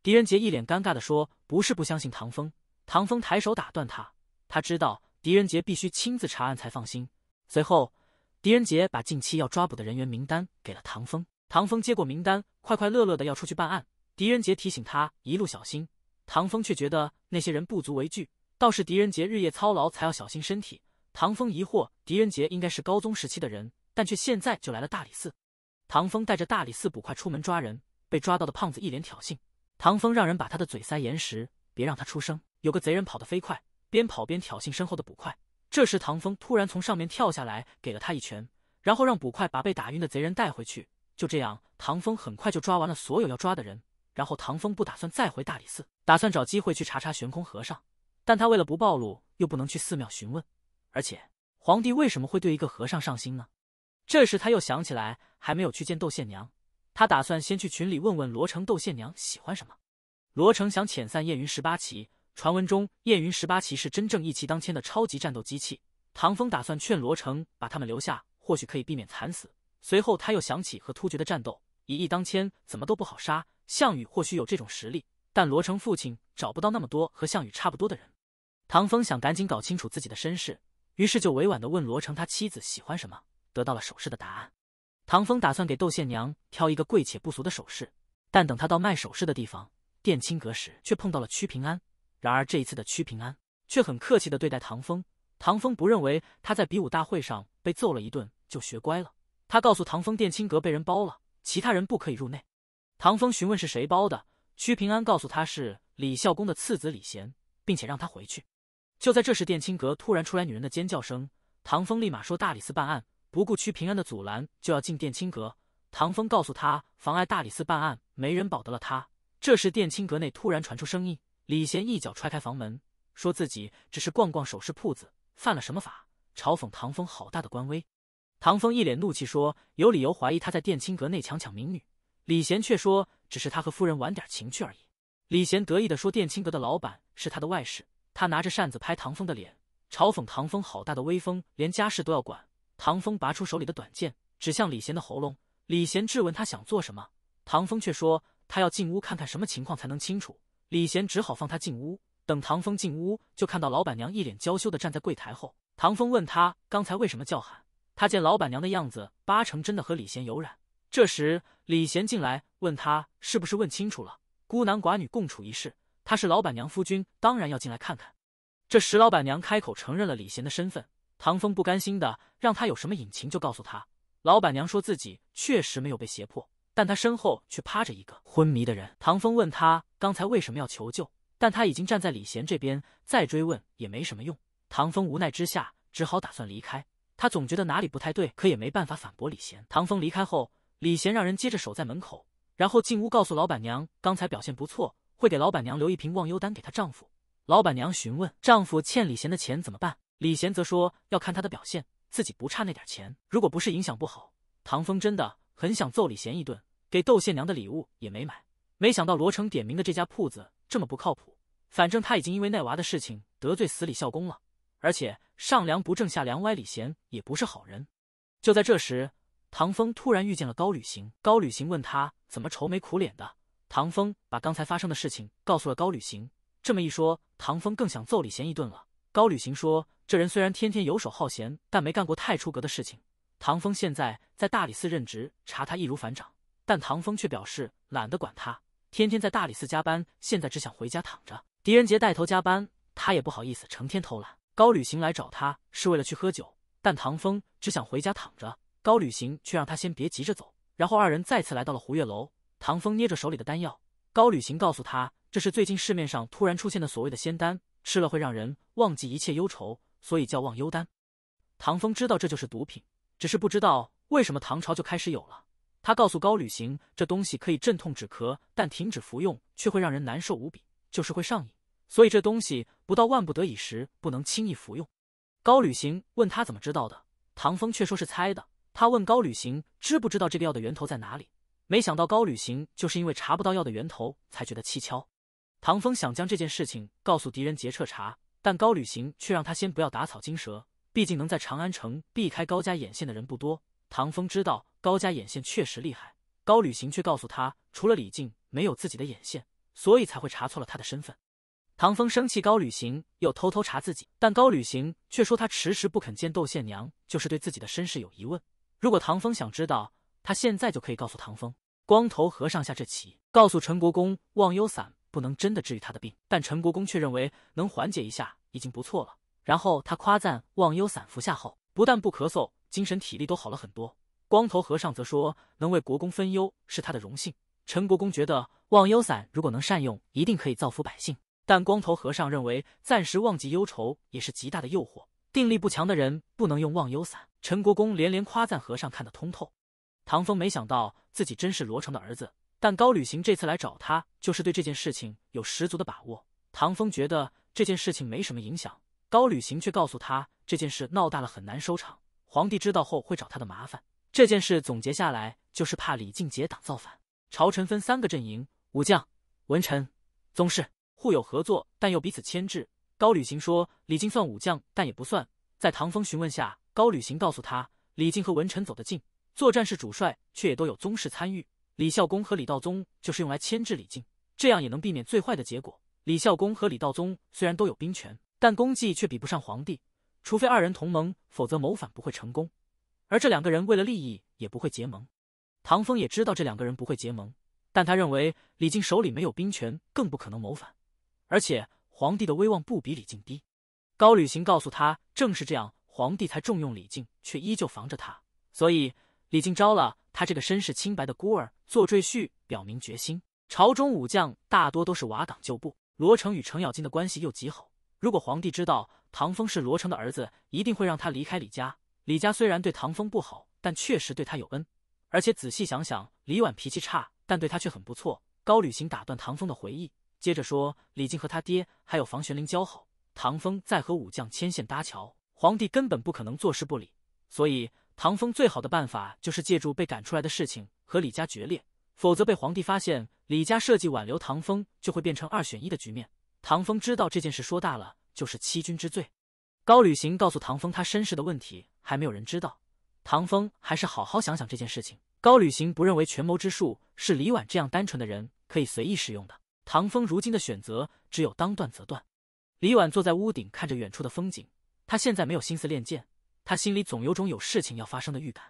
狄仁杰一脸尴尬的说：“不是不相信唐风。”唐风抬手打断他，他知道狄仁杰必须亲自查案才放心。随后，狄仁杰把近期要抓捕的人员名单给了唐风。唐风接过名单，快快乐乐的要出去办案。狄仁杰提醒他一路小心，唐风却觉得那些人不足为惧，倒是狄仁杰日夜操劳才要小心身体。唐风疑惑，狄仁杰应该是高宗时期的人，但却现在就来了大理寺。唐风带着大理寺捕快出门抓人，被抓到的胖子一脸挑衅。唐风让人把他的嘴塞严实，别让他出声。有个贼人跑得飞快，边跑边挑衅身后的捕快。这时，唐风突然从上面跳下来，给了他一拳，然后让捕快把被打晕的贼人带回去。就这样，唐风很快就抓完了所有要抓的人。然后唐风不打算再回大理寺，打算找机会去查查悬空和尚。但他为了不暴露，又不能去寺庙询问。而且，皇帝为什么会对一个和尚上心呢？这时他又想起来还没有去见窦宪娘，他打算先去群里问问罗成窦宪娘喜欢什么。罗成想遣散燕云十八骑，传闻中燕云十八骑是真正一骑当千的超级战斗机器。唐风打算劝罗成把他们留下，或许可以避免惨死。随后他又想起和突厥的战斗，以一当千怎么都不好杀。项羽或许有这种实力，但罗成父亲找不到那么多和项羽差不多的人。唐风想赶紧搞清楚自己的身世，于是就委婉地问罗成他妻子喜欢什么，得到了首饰的答案。唐风打算给窦宪娘挑一个贵且不俗的首饰，但等他到卖首饰的地方殿清阁时，却碰到了屈平安。然而这一次的屈平安却很客气地对待唐风。唐风不认为他在比武大会上被揍了一顿就学乖了。他告诉唐风，殿青阁被人包了，其他人不可以入内。唐风询问是谁包的，屈平安告诉他是李孝公的次子李贤，并且让他回去。就在这时，殿青阁突然出来女人的尖叫声，唐风立马说大理寺办案，不顾屈平安的阻拦就要进殿青阁。唐风告诉他妨碍大理寺办案，没人保得了他。这时殿青阁内突然传出声音，李贤一脚踹开房门，说自己只是逛逛首饰铺子，犯了什么法？嘲讽唐风好大的官威。唐风一脸怒气说：“有理由怀疑他在殿清阁内强抢民女。”李贤却说：“只是他和夫人玩点情趣而已。”李贤得意地说：“殿清阁的老板是他的外室。”他拿着扇子拍唐风的脸，嘲讽唐风：“好大的威风，连家事都要管。”唐风拔出手里的短剑，指向李贤的喉咙。李贤质问他想做什么，唐风却说：“他要进屋看看什么情况才能清楚。”李贤只好放他进屋。等唐风进屋，就看到老板娘一脸娇羞的站在柜台后。唐风问他刚才为什么叫喊。他见老板娘的样子，八成真的和李贤有染。这时，李贤进来问他是不是问清楚了。孤男寡女共处一室，他是老板娘夫君，当然要进来看看。这时老板娘开口承认了李贤的身份。唐风不甘心的，让他有什么隐情，就告诉他。老板娘说自己确实没有被胁迫，但他身后却趴着一个昏迷的人。唐风问他刚才为什么要求救，但他已经站在李贤这边，再追问也没什么用。唐风无奈之下，只好打算离开。他总觉得哪里不太对，可也没办法反驳李贤。唐风离开后，李贤让人接着守在门口，然后进屋告诉老板娘，刚才表现不错，会给老板娘留一瓶忘忧丹给她丈夫。老板娘询问丈夫欠李贤的钱怎么办，李贤则说要看他的表现，自己不差那点钱。如果不是影响不好，唐风真的很想揍李贤一顿。给窦县娘的礼物也没买，没想到罗成点名的这家铺子这么不靠谱。反正他已经因为那娃的事情得罪死李孝公了，而且。上梁不正下梁歪，李贤也不是好人。就在这时，唐风突然遇见了高旅行。高旅行问他怎么愁眉苦脸的。唐风把刚才发生的事情告诉了高旅行。这么一说，唐风更想揍李贤一顿了。高旅行说：“这人虽然天天游手好闲，但没干过太出格的事情。唐风现在在大理寺任职，查他易如反掌。”但唐风却表示懒得管他，天天在大理寺加班，现在只想回家躺着。狄仁杰带头加班，他也不好意思成天偷懒。高旅行来找他是为了去喝酒，但唐风只想回家躺着。高旅行却让他先别急着走，然后二人再次来到了胡月楼。唐风捏着手里的丹药，高旅行告诉他，这是最近市面上突然出现的所谓的仙丹，吃了会让人忘记一切忧愁，所以叫忘忧丹。唐风知道这就是毒品，只是不知道为什么唐朝就开始有了。他告诉高旅行，这东西可以镇痛止咳，但停止服用却会让人难受无比，就是会上瘾。所以这东西不到万不得已时不能轻易服用。高旅行问他怎么知道的，唐风却说是猜的。他问高旅行知不知道这个药的源头在哪里，没想到高旅行就是因为查不到药的源头才觉得蹊跷。唐风想将这件事情告诉狄仁杰彻查，但高旅行却让他先不要打草惊蛇，毕竟能在长安城避开高家眼线的人不多。唐风知道高家眼线确实厉害，高旅行却告诉他，除了李靖，没有自己的眼线，所以才会查错了他的身份。唐风生气，高旅行又偷偷查自己，但高旅行却说他迟迟不肯见窦县娘，就是对自己的身世有疑问。如果唐风想知道，他现在就可以告诉唐风。光头和尚下这棋，告诉陈国公忘忧散不能真的治愈他的病，但陈国公却认为能缓解一下已经不错了。然后他夸赞忘忧散服下后不但不咳嗽，精神体力都好了很多。光头和尚则说能为国公分忧是他的荣幸。陈国公觉得忘忧散如果能善用，一定可以造福百姓。但光头和尚认为，暂时忘记忧愁也是极大的诱惑。定力不强的人不能用忘忧散。陈国公连连夸赞和尚看得通透。唐风没想到自己真是罗成的儿子，但高旅行这次来找他，就是对这件事情有十足的把握。唐风觉得这件事情没什么影响，高旅行却告诉他，这件事闹大了很难收场，皇帝知道后会找他的麻烦。这件事总结下来，就是怕李靖结党造反。朝臣分三个阵营：武将、文臣、宗室。互有合作，但又彼此牵制。高旅行说：“李靖算武将，但也不算。”在唐风询问下，高旅行告诉他：“李靖和文臣走得近，作战是主帅，却也都有宗室参与。李孝公和李道宗就是用来牵制李靖，这样也能避免最坏的结果。李孝公和李道宗虽然都有兵权，但功绩却比不上皇帝。除非二人同盟，否则谋反不会成功。而这两个人为了利益，也不会结盟。唐风也知道这两个人不会结盟，但他认为李靖手里没有兵权，更不可能谋反。”而且皇帝的威望不比李靖低，高履行告诉他，正是这样，皇帝才重用李靖，却依旧防着他。所以李靖招了他这个身世清白的孤儿做赘婿，表明决心。朝中武将大多都是瓦岗旧部，罗成与程咬金的关系又极好。如果皇帝知道唐风是罗成的儿子，一定会让他离开李家。李家虽然对唐风不好，但确实对他有恩。而且仔细想想，李婉脾气差，但对他却很不错。高履行打断唐风的回忆。接着说，李靖和他爹还有房玄龄交好，唐风在和武将牵线搭桥，皇帝根本不可能坐视不理。所以唐风最好的办法就是借助被赶出来的事情和李家决裂，否则被皇帝发现李家设计挽留唐风，就会变成二选一的局面。唐风知道这件事说大了就是欺君之罪。高旅行告诉唐风，他身世的问题还没有人知道，唐风还是好好想想这件事情。高旅行不认为权谋之术是李婉这样单纯的人可以随意使用的。唐风如今的选择只有当断则断。李婉坐在屋顶，看着远处的风景。他现在没有心思练剑，他心里总有种有事情要发生的预感。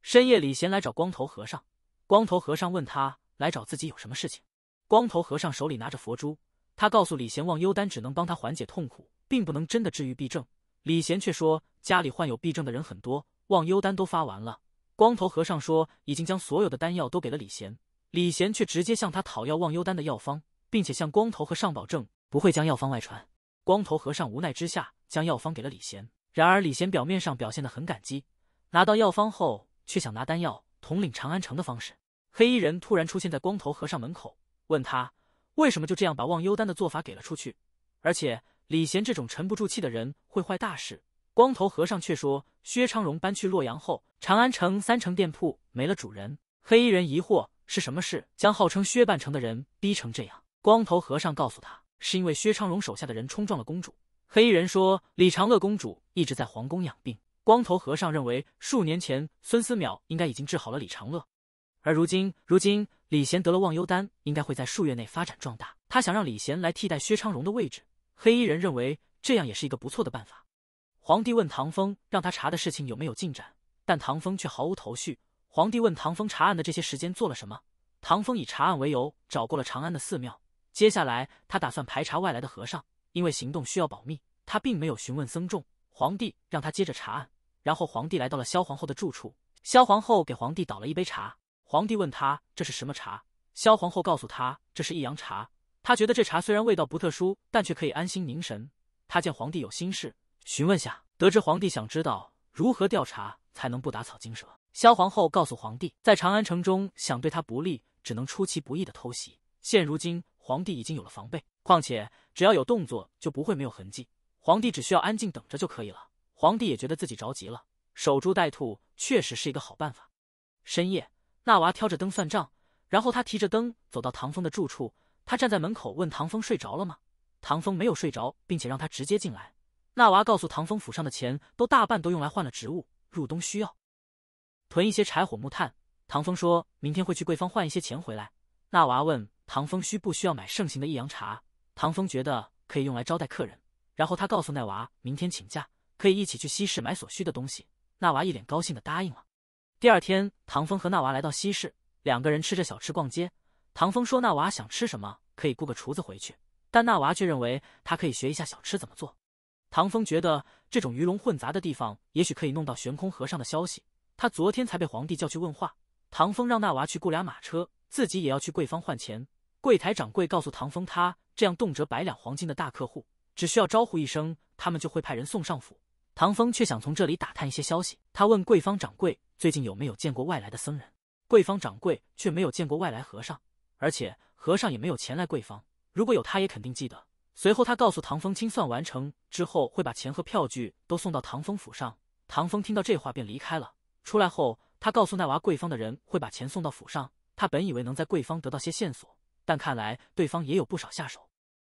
深夜，李贤来找光头和尚。光头和尚问他来找自己有什么事情。光头和尚手里拿着佛珠，他告诉李贤，忘忧丹只能帮他缓解痛苦，并不能真的治愈痹症。李贤却说家里患有痹症的人很多，忘忧丹都发完了。光头和尚说已经将所有的丹药都给了李贤，李贤却直接向他讨要忘忧丹的药方。并且向光头和尚保证不会将药方外传。光头和尚无奈之下将药方给了李贤。然而李贤表面上表现得很感激，拿到药方后却想拿丹药统领长安城的方式。黑衣人突然出现在光头和尚门口，问他为什么就这样把忘忧丹的做法给了出去。而且李贤这种沉不住气的人会坏大事。光头和尚却说，薛昌荣搬去洛阳后，长安城三成店铺没了主人。黑衣人疑惑是什么事将号称薛半城的人逼成这样。光头和尚告诉他，是因为薛昌荣手下的人冲撞了公主。黑衣人说，李长乐公主一直在皇宫养病。光头和尚认为，数年前孙思邈应该已经治好了李长乐，而如今，如今李贤得了忘忧丹，应该会在数月内发展壮大。他想让李贤来替代薛昌荣的位置。黑衣人认为，这样也是一个不错的办法。皇帝问唐风，让他查的事情有没有进展，但唐风却毫无头绪。皇帝问唐风，查案的这些时间做了什么？唐风以查案为由，找过了长安的寺庙。接下来，他打算排查外来的和尚，因为行动需要保密，他并没有询问僧众。皇帝让他接着查案，然后皇帝来到了萧皇后的住处。萧皇后给皇帝倒了一杯茶，皇帝问他这是什么茶。萧皇后告诉他这是益阳茶。他觉得这茶虽然味道不特殊，但却可以安心凝神。他见皇帝有心事，询问下，得知皇帝想知道如何调查才能不打草惊蛇。萧皇后告诉皇帝，在长安城中想对他不利，只能出其不意的偷袭。现如今。皇帝已经有了防备，况且只要有动作就不会没有痕迹。皇帝只需要安静等着就可以了。皇帝也觉得自己着急了，守株待兔确实是一个好办法。深夜，那娃挑着灯算账，然后他提着灯走到唐风的住处。他站在门口问唐风睡着了吗？唐风没有睡着，并且让他直接进来。那娃告诉唐风，府上的钱都大半都用来换了植物，入冬需要囤一些柴火木炭。唐风说明天会去贵方换一些钱回来。那娃问。唐风需不需要买盛行的益阳茶？唐风觉得可以用来招待客人。然后他告诉奈娃，明天请假可以一起去西市买所需的东西。那娃一脸高兴的答应了。第二天，唐风和那娃来到西市，两个人吃着小吃逛街。唐风说：“那娃想吃什么，可以雇个厨子回去。”但那娃却认为他可以学一下小吃怎么做。唐风觉得这种鱼龙混杂的地方，也许可以弄到悬空和尚的消息。他昨天才被皇帝叫去问话。唐风让那娃去雇俩马车，自己也要去贵方换钱。柜台掌柜告诉唐风，他这样动辄百两黄金的大客户，只需要招呼一声，他们就会派人送上府。唐风却想从这里打探一些消息，他问桂芳掌柜最近有没有见过外来的僧人，桂芳掌柜却没有见过外来和尚，而且和尚也没有前来桂芳。如果有，他也肯定记得。随后，他告诉唐风，清算完成之后会把钱和票据都送到唐风府上。唐风听到这话便离开了。出来后，他告诉那娃，桂芳的人会把钱送到府上。他本以为能在桂芳得到些线索。但看来对方也有不少下手。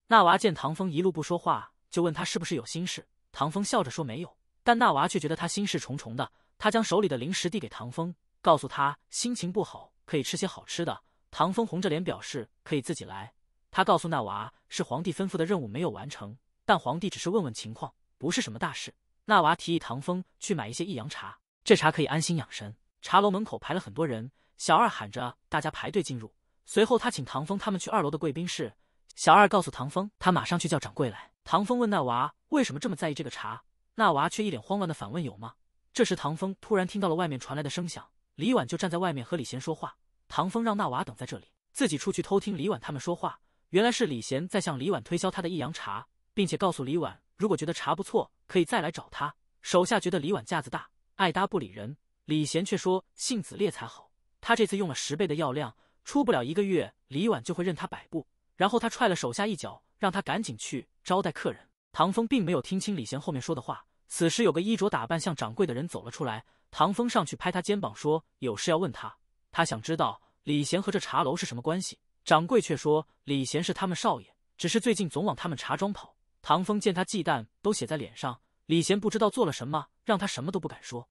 那娃见唐风一路不说话，就问他是不是有心事。唐风笑着说没有，但那娃却觉得他心事重重的。他将手里的零食递给唐风，告诉他心情不好可以吃些好吃的。唐风红着脸表示可以自己来。他告诉那娃是皇帝吩咐的任务没有完成，但皇帝只是问问情况，不是什么大事。那娃提议唐风去买一些益阳茶，这茶可以安心养神。茶楼门口排了很多人，小二喊着大家排队进入。随后，他请唐风他们去二楼的贵宾室。小二告诉唐风，他马上去叫掌柜来。唐风问那娃为什么这么在意这个茶，那娃却一脸慌乱的反问：“有吗？”这时，唐风突然听到了外面传来的声响。李婉就站在外面和李贤说话。唐风让那娃等在这里，自己出去偷听李婉他们说话。原来是李贤在向李婉推销他的益阳茶，并且告诉李婉，如果觉得茶不错，可以再来找他。手下觉得李婉架子大，爱搭不理人。李贤却说性子烈才好，他这次用了十倍的药量。出不了一个月，李婉就会任他摆布。然后他踹了手下一脚，让他赶紧去招待客人。唐风并没有听清李贤后面说的话。此时有个衣着打扮像掌柜的人走了出来，唐风上去拍他肩膀说：“有事要问他。”他想知道李贤和这茶楼是什么关系。掌柜却说李贤是他们少爷，只是最近总往他们茶庄跑。唐风见他忌惮都写在脸上，李贤不知道做了什么，让他什么都不敢说。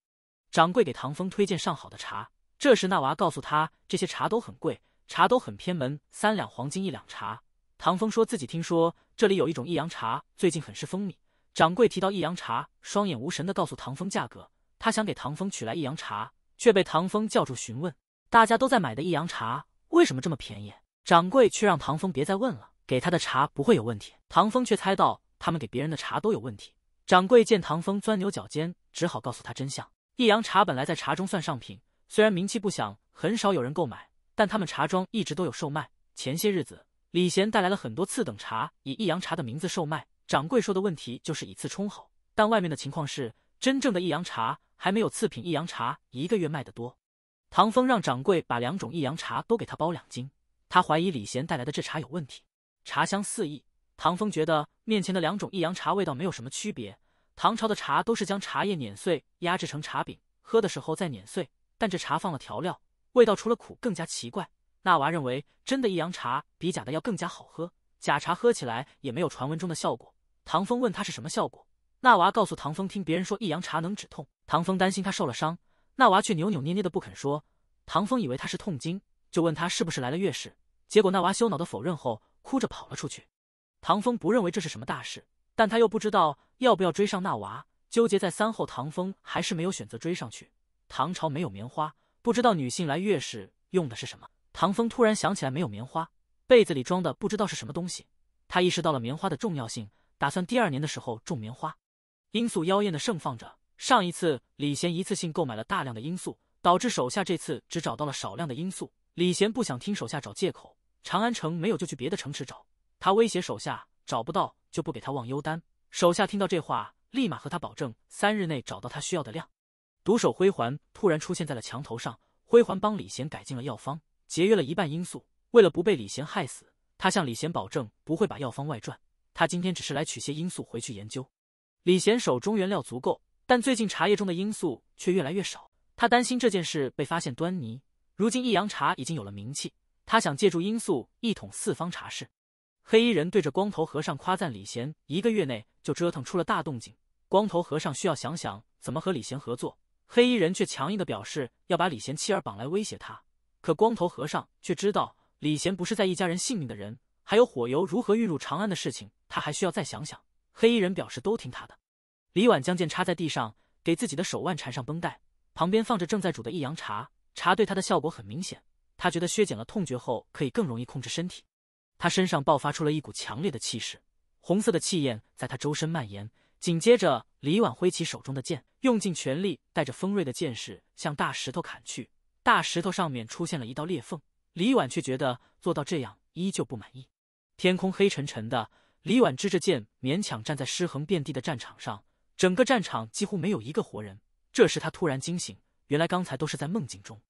掌柜给唐风推荐上好的茶。这时，那娃告诉他，这些茶都很贵，茶都很偏门，三两黄金一两茶。唐风说自己听说这里有一种益阳茶，最近很是风靡。掌柜提到益阳茶，双眼无神的告诉唐风价格。他想给唐风取来益阳茶，却被唐风叫住询问。大家都在买的益阳茶为什么这么便宜？掌柜却让唐风别再问了，给他的茶不会有问题。唐风却猜到他们给别人的茶都有问题。掌柜见唐风钻牛角尖，只好告诉他真相：益阳茶本来在茶中算上品。虽然名气不响，很少有人购买，但他们茶庄一直都有售卖。前些日子，李贤带来了很多次等茶，以益阳茶的名字售卖。掌柜说的问题就是以次充好，但外面的情况是，真正的益阳茶还没有次品益阳茶一个月卖得多。唐风让掌柜把两种益阳茶都给他包两斤，他怀疑李贤带来的这茶有问题。茶香四溢，唐风觉得面前的两种益阳茶味道没有什么区别。唐朝的茶都是将茶叶碾碎压制成茶饼，喝的时候再碾碎。但这茶放了调料，味道除了苦更加奇怪。那娃认为真的益阳茶比假的要更加好喝，假茶喝起来也没有传闻中的效果。唐风问他是什么效果，那娃告诉唐风听别人说益阳茶能止痛。唐风担心他受了伤，那娃却扭扭捏捏的不肯说。唐风以为他是痛经，就问他是不是来了月事，结果那娃羞恼的否认后，哭着跑了出去。唐风不认为这是什么大事，但他又不知道要不要追上那娃，纠结在三后，唐风还是没有选择追上去。唐朝没有棉花，不知道女性来月事用的是什么。唐风突然想起来没有棉花，被子里装的不知道是什么东西。他意识到了棉花的重要性，打算第二年的时候种棉花。罂粟妖艳的盛放着。上一次李贤一次性购买了大量的罂粟，导致手下这次只找到了少量的罂粟。李贤不想听手下找借口，长安城没有就去别的城池找。他威胁手下找不到就不给他忘忧丹。手下听到这话，立马和他保证三日内找到他需要的量。独手辉环突然出现在了墙头上。辉环帮李贤改进了药方，节约了一半因素。为了不被李贤害死，他向李贤保证不会把药方外传。他今天只是来取些因素回去研究。李贤手中原料足够，但最近茶叶中的因素却越来越少。他担心这件事被发现端倪。如今益阳茶已经有了名气，他想借助罂粟一统四方茶市。黑衣人对着光头和尚夸赞李贤，一个月内就折腾出了大动静。光头和尚需要想想怎么和李贤合作。黑衣人却强硬的表示要把李贤妻儿绑来威胁他，可光头和尚却知道李贤不是在一家人性命的人，还有火油如何运入长安的事情，他还需要再想想。黑衣人表示都听他的。李婉将剑插在地上，给自己的手腕缠上绷带，旁边放着正在煮的益阳茶，茶对他的效果很明显。他觉得削减了痛觉后可以更容易控制身体。他身上爆发出了一股强烈的气势，红色的气焰在他周身蔓延。紧接着，李婉挥起手中的剑。用尽全力，带着锋锐的剑士向大石头砍去，大石头上面出现了一道裂缝。李婉却觉得做到这样依旧不满意。天空黑沉沉的，李婉支着剑，勉强站在尸横遍地的战场上。整个战场几乎没有一个活人。这时他突然惊醒，原来刚才都是在梦境中。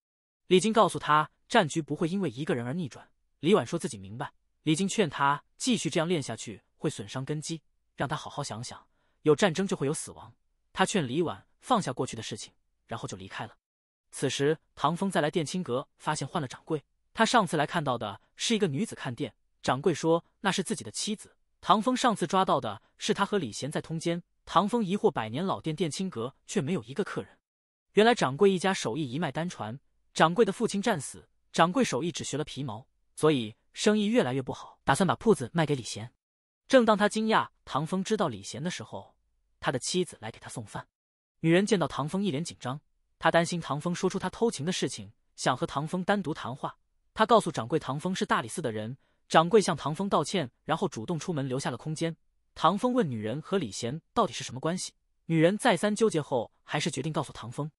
李金告诉他，战局不会因为一个人而逆转。李婉说自己明白。李金劝他继续这样练下去会损伤根基，让他好好想想。有战争就会有死亡。他劝李婉放下过去的事情，然后就离开了。此时，唐风再来殿青阁，发现换了掌柜。他上次来看到的是一个女子看店，掌柜说那是自己的妻子。唐风上次抓到的是他和李贤在通奸。唐风疑惑，百年老店店青阁却没有一个客人。原来，掌柜一家手艺一脉单传，掌柜的父亲战死，掌柜手艺只学了皮毛，所以生意越来越不好，打算把铺子卖给李贤。正当他惊讶唐风知道李贤的时候，他的妻子来给他送饭，女人见到唐风一脸紧张，她担心唐风说出他偷情的事情，想和唐风单独谈话。她告诉掌柜唐风是大理寺的人，掌柜向唐风道歉，然后主动出门留下了空间。唐风问女人和李贤到底是什么关系，女人再三纠结后，还是决定告诉唐风。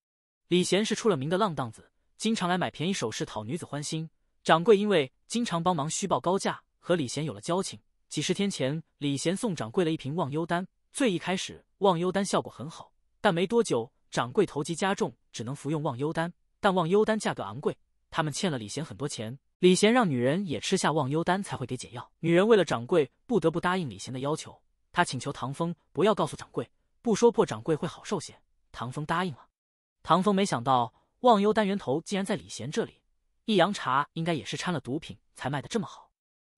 李贤是出了名的浪荡子，经常来买便宜首饰讨女子欢心。掌柜因为经常帮忙虚报高价，和李贤有了交情。几十天前，李贤送掌柜了一瓶忘忧丹，最一开始。忘忧丹效果很好，但没多久，掌柜头疾加重，只能服用忘忧丹。但忘忧丹价格昂贵，他们欠了李贤很多钱。李贤让女人也吃下忘忧丹才会给解药。女人为了掌柜，不得不答应李贤的要求。她请求唐风不要告诉掌柜，不说破，掌柜会好受些。唐风答应了。唐风没想到忘忧丹源头竟然在李贤这里。益阳茶应该也是掺了毒品才卖得这么好。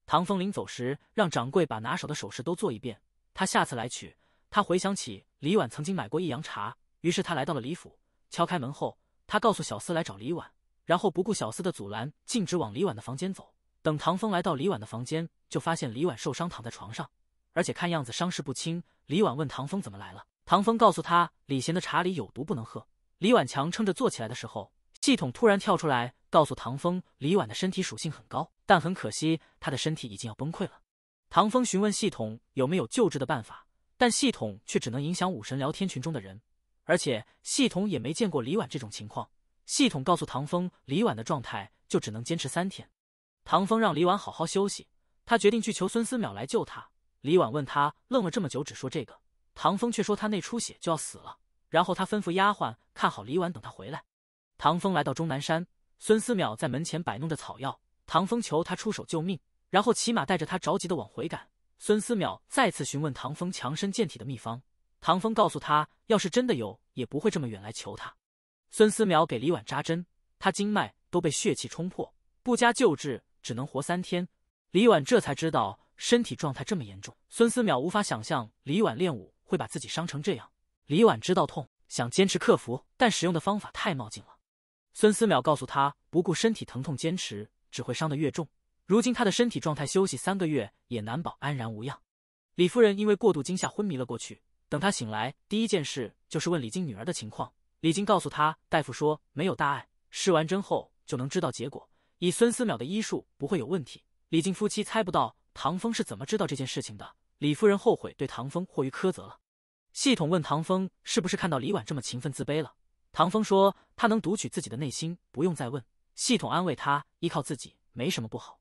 唐风临走时让掌柜把拿手的首饰都做一遍，他下次来取。他回想起李婉曾经买过益阳茶，于是他来到了李府。敲开门后，他告诉小厮来找李婉，然后不顾小厮的阻拦，径直往李婉的房间走。等唐风来到李婉的房间，就发现李婉受伤躺在床上，而且看样子伤势不轻。李婉问唐风怎么来了，唐风告诉他李贤的茶里有毒，不能喝。李婉强撑着坐起来的时候，系统突然跳出来告诉唐风，李婉的身体属性很高，但很可惜他的身体已经要崩溃了。唐风询问系统有没有救治的办法。但系统却只能影响武神聊天群中的人，而且系统也没见过李婉这种情况。系统告诉唐风，李婉的状态就只能坚持三天。唐风让李婉好好休息，他决定去求孙思邈来救他。李婉问他，愣了这么久只说这个，唐风却说他内出血就要死了，然后他吩咐丫鬟看好李婉，等他回来。唐风来到终南山，孙思邈在门前摆弄着草药，唐风求他出手救命，然后骑马带着他着急的往回赶。孙思邈再次询问唐风强身健体的秘方，唐风告诉他，要是真的有，也不会这么远来求他。孙思邈给李婉扎针，他经脉都被血气冲破，不加救治，只能活三天。李婉这才知道身体状态这么严重。孙思邈无法想象李婉练武会把自己伤成这样。李婉知道痛，想坚持克服，但使用的方法太冒进了。孙思邈告诉他，不顾身体疼痛坚持，只会伤得越重。如今他的身体状态，休息三个月也难保安然无恙。李夫人因为过度惊吓昏迷了过去，等她醒来，第一件事就是问李靖女儿的情况。李靖告诉她，大夫说没有大碍，试完针后就能知道结果。以孙思邈的医术，不会有问题。李靖夫妻猜不到唐风是怎么知道这件事情的。李夫人后悔对唐风过于苛责了。系统问唐风是不是看到李婉这么勤奋自卑了？唐风说他能读取自己的内心，不用再问。系统安慰他，依靠自己没什么不好。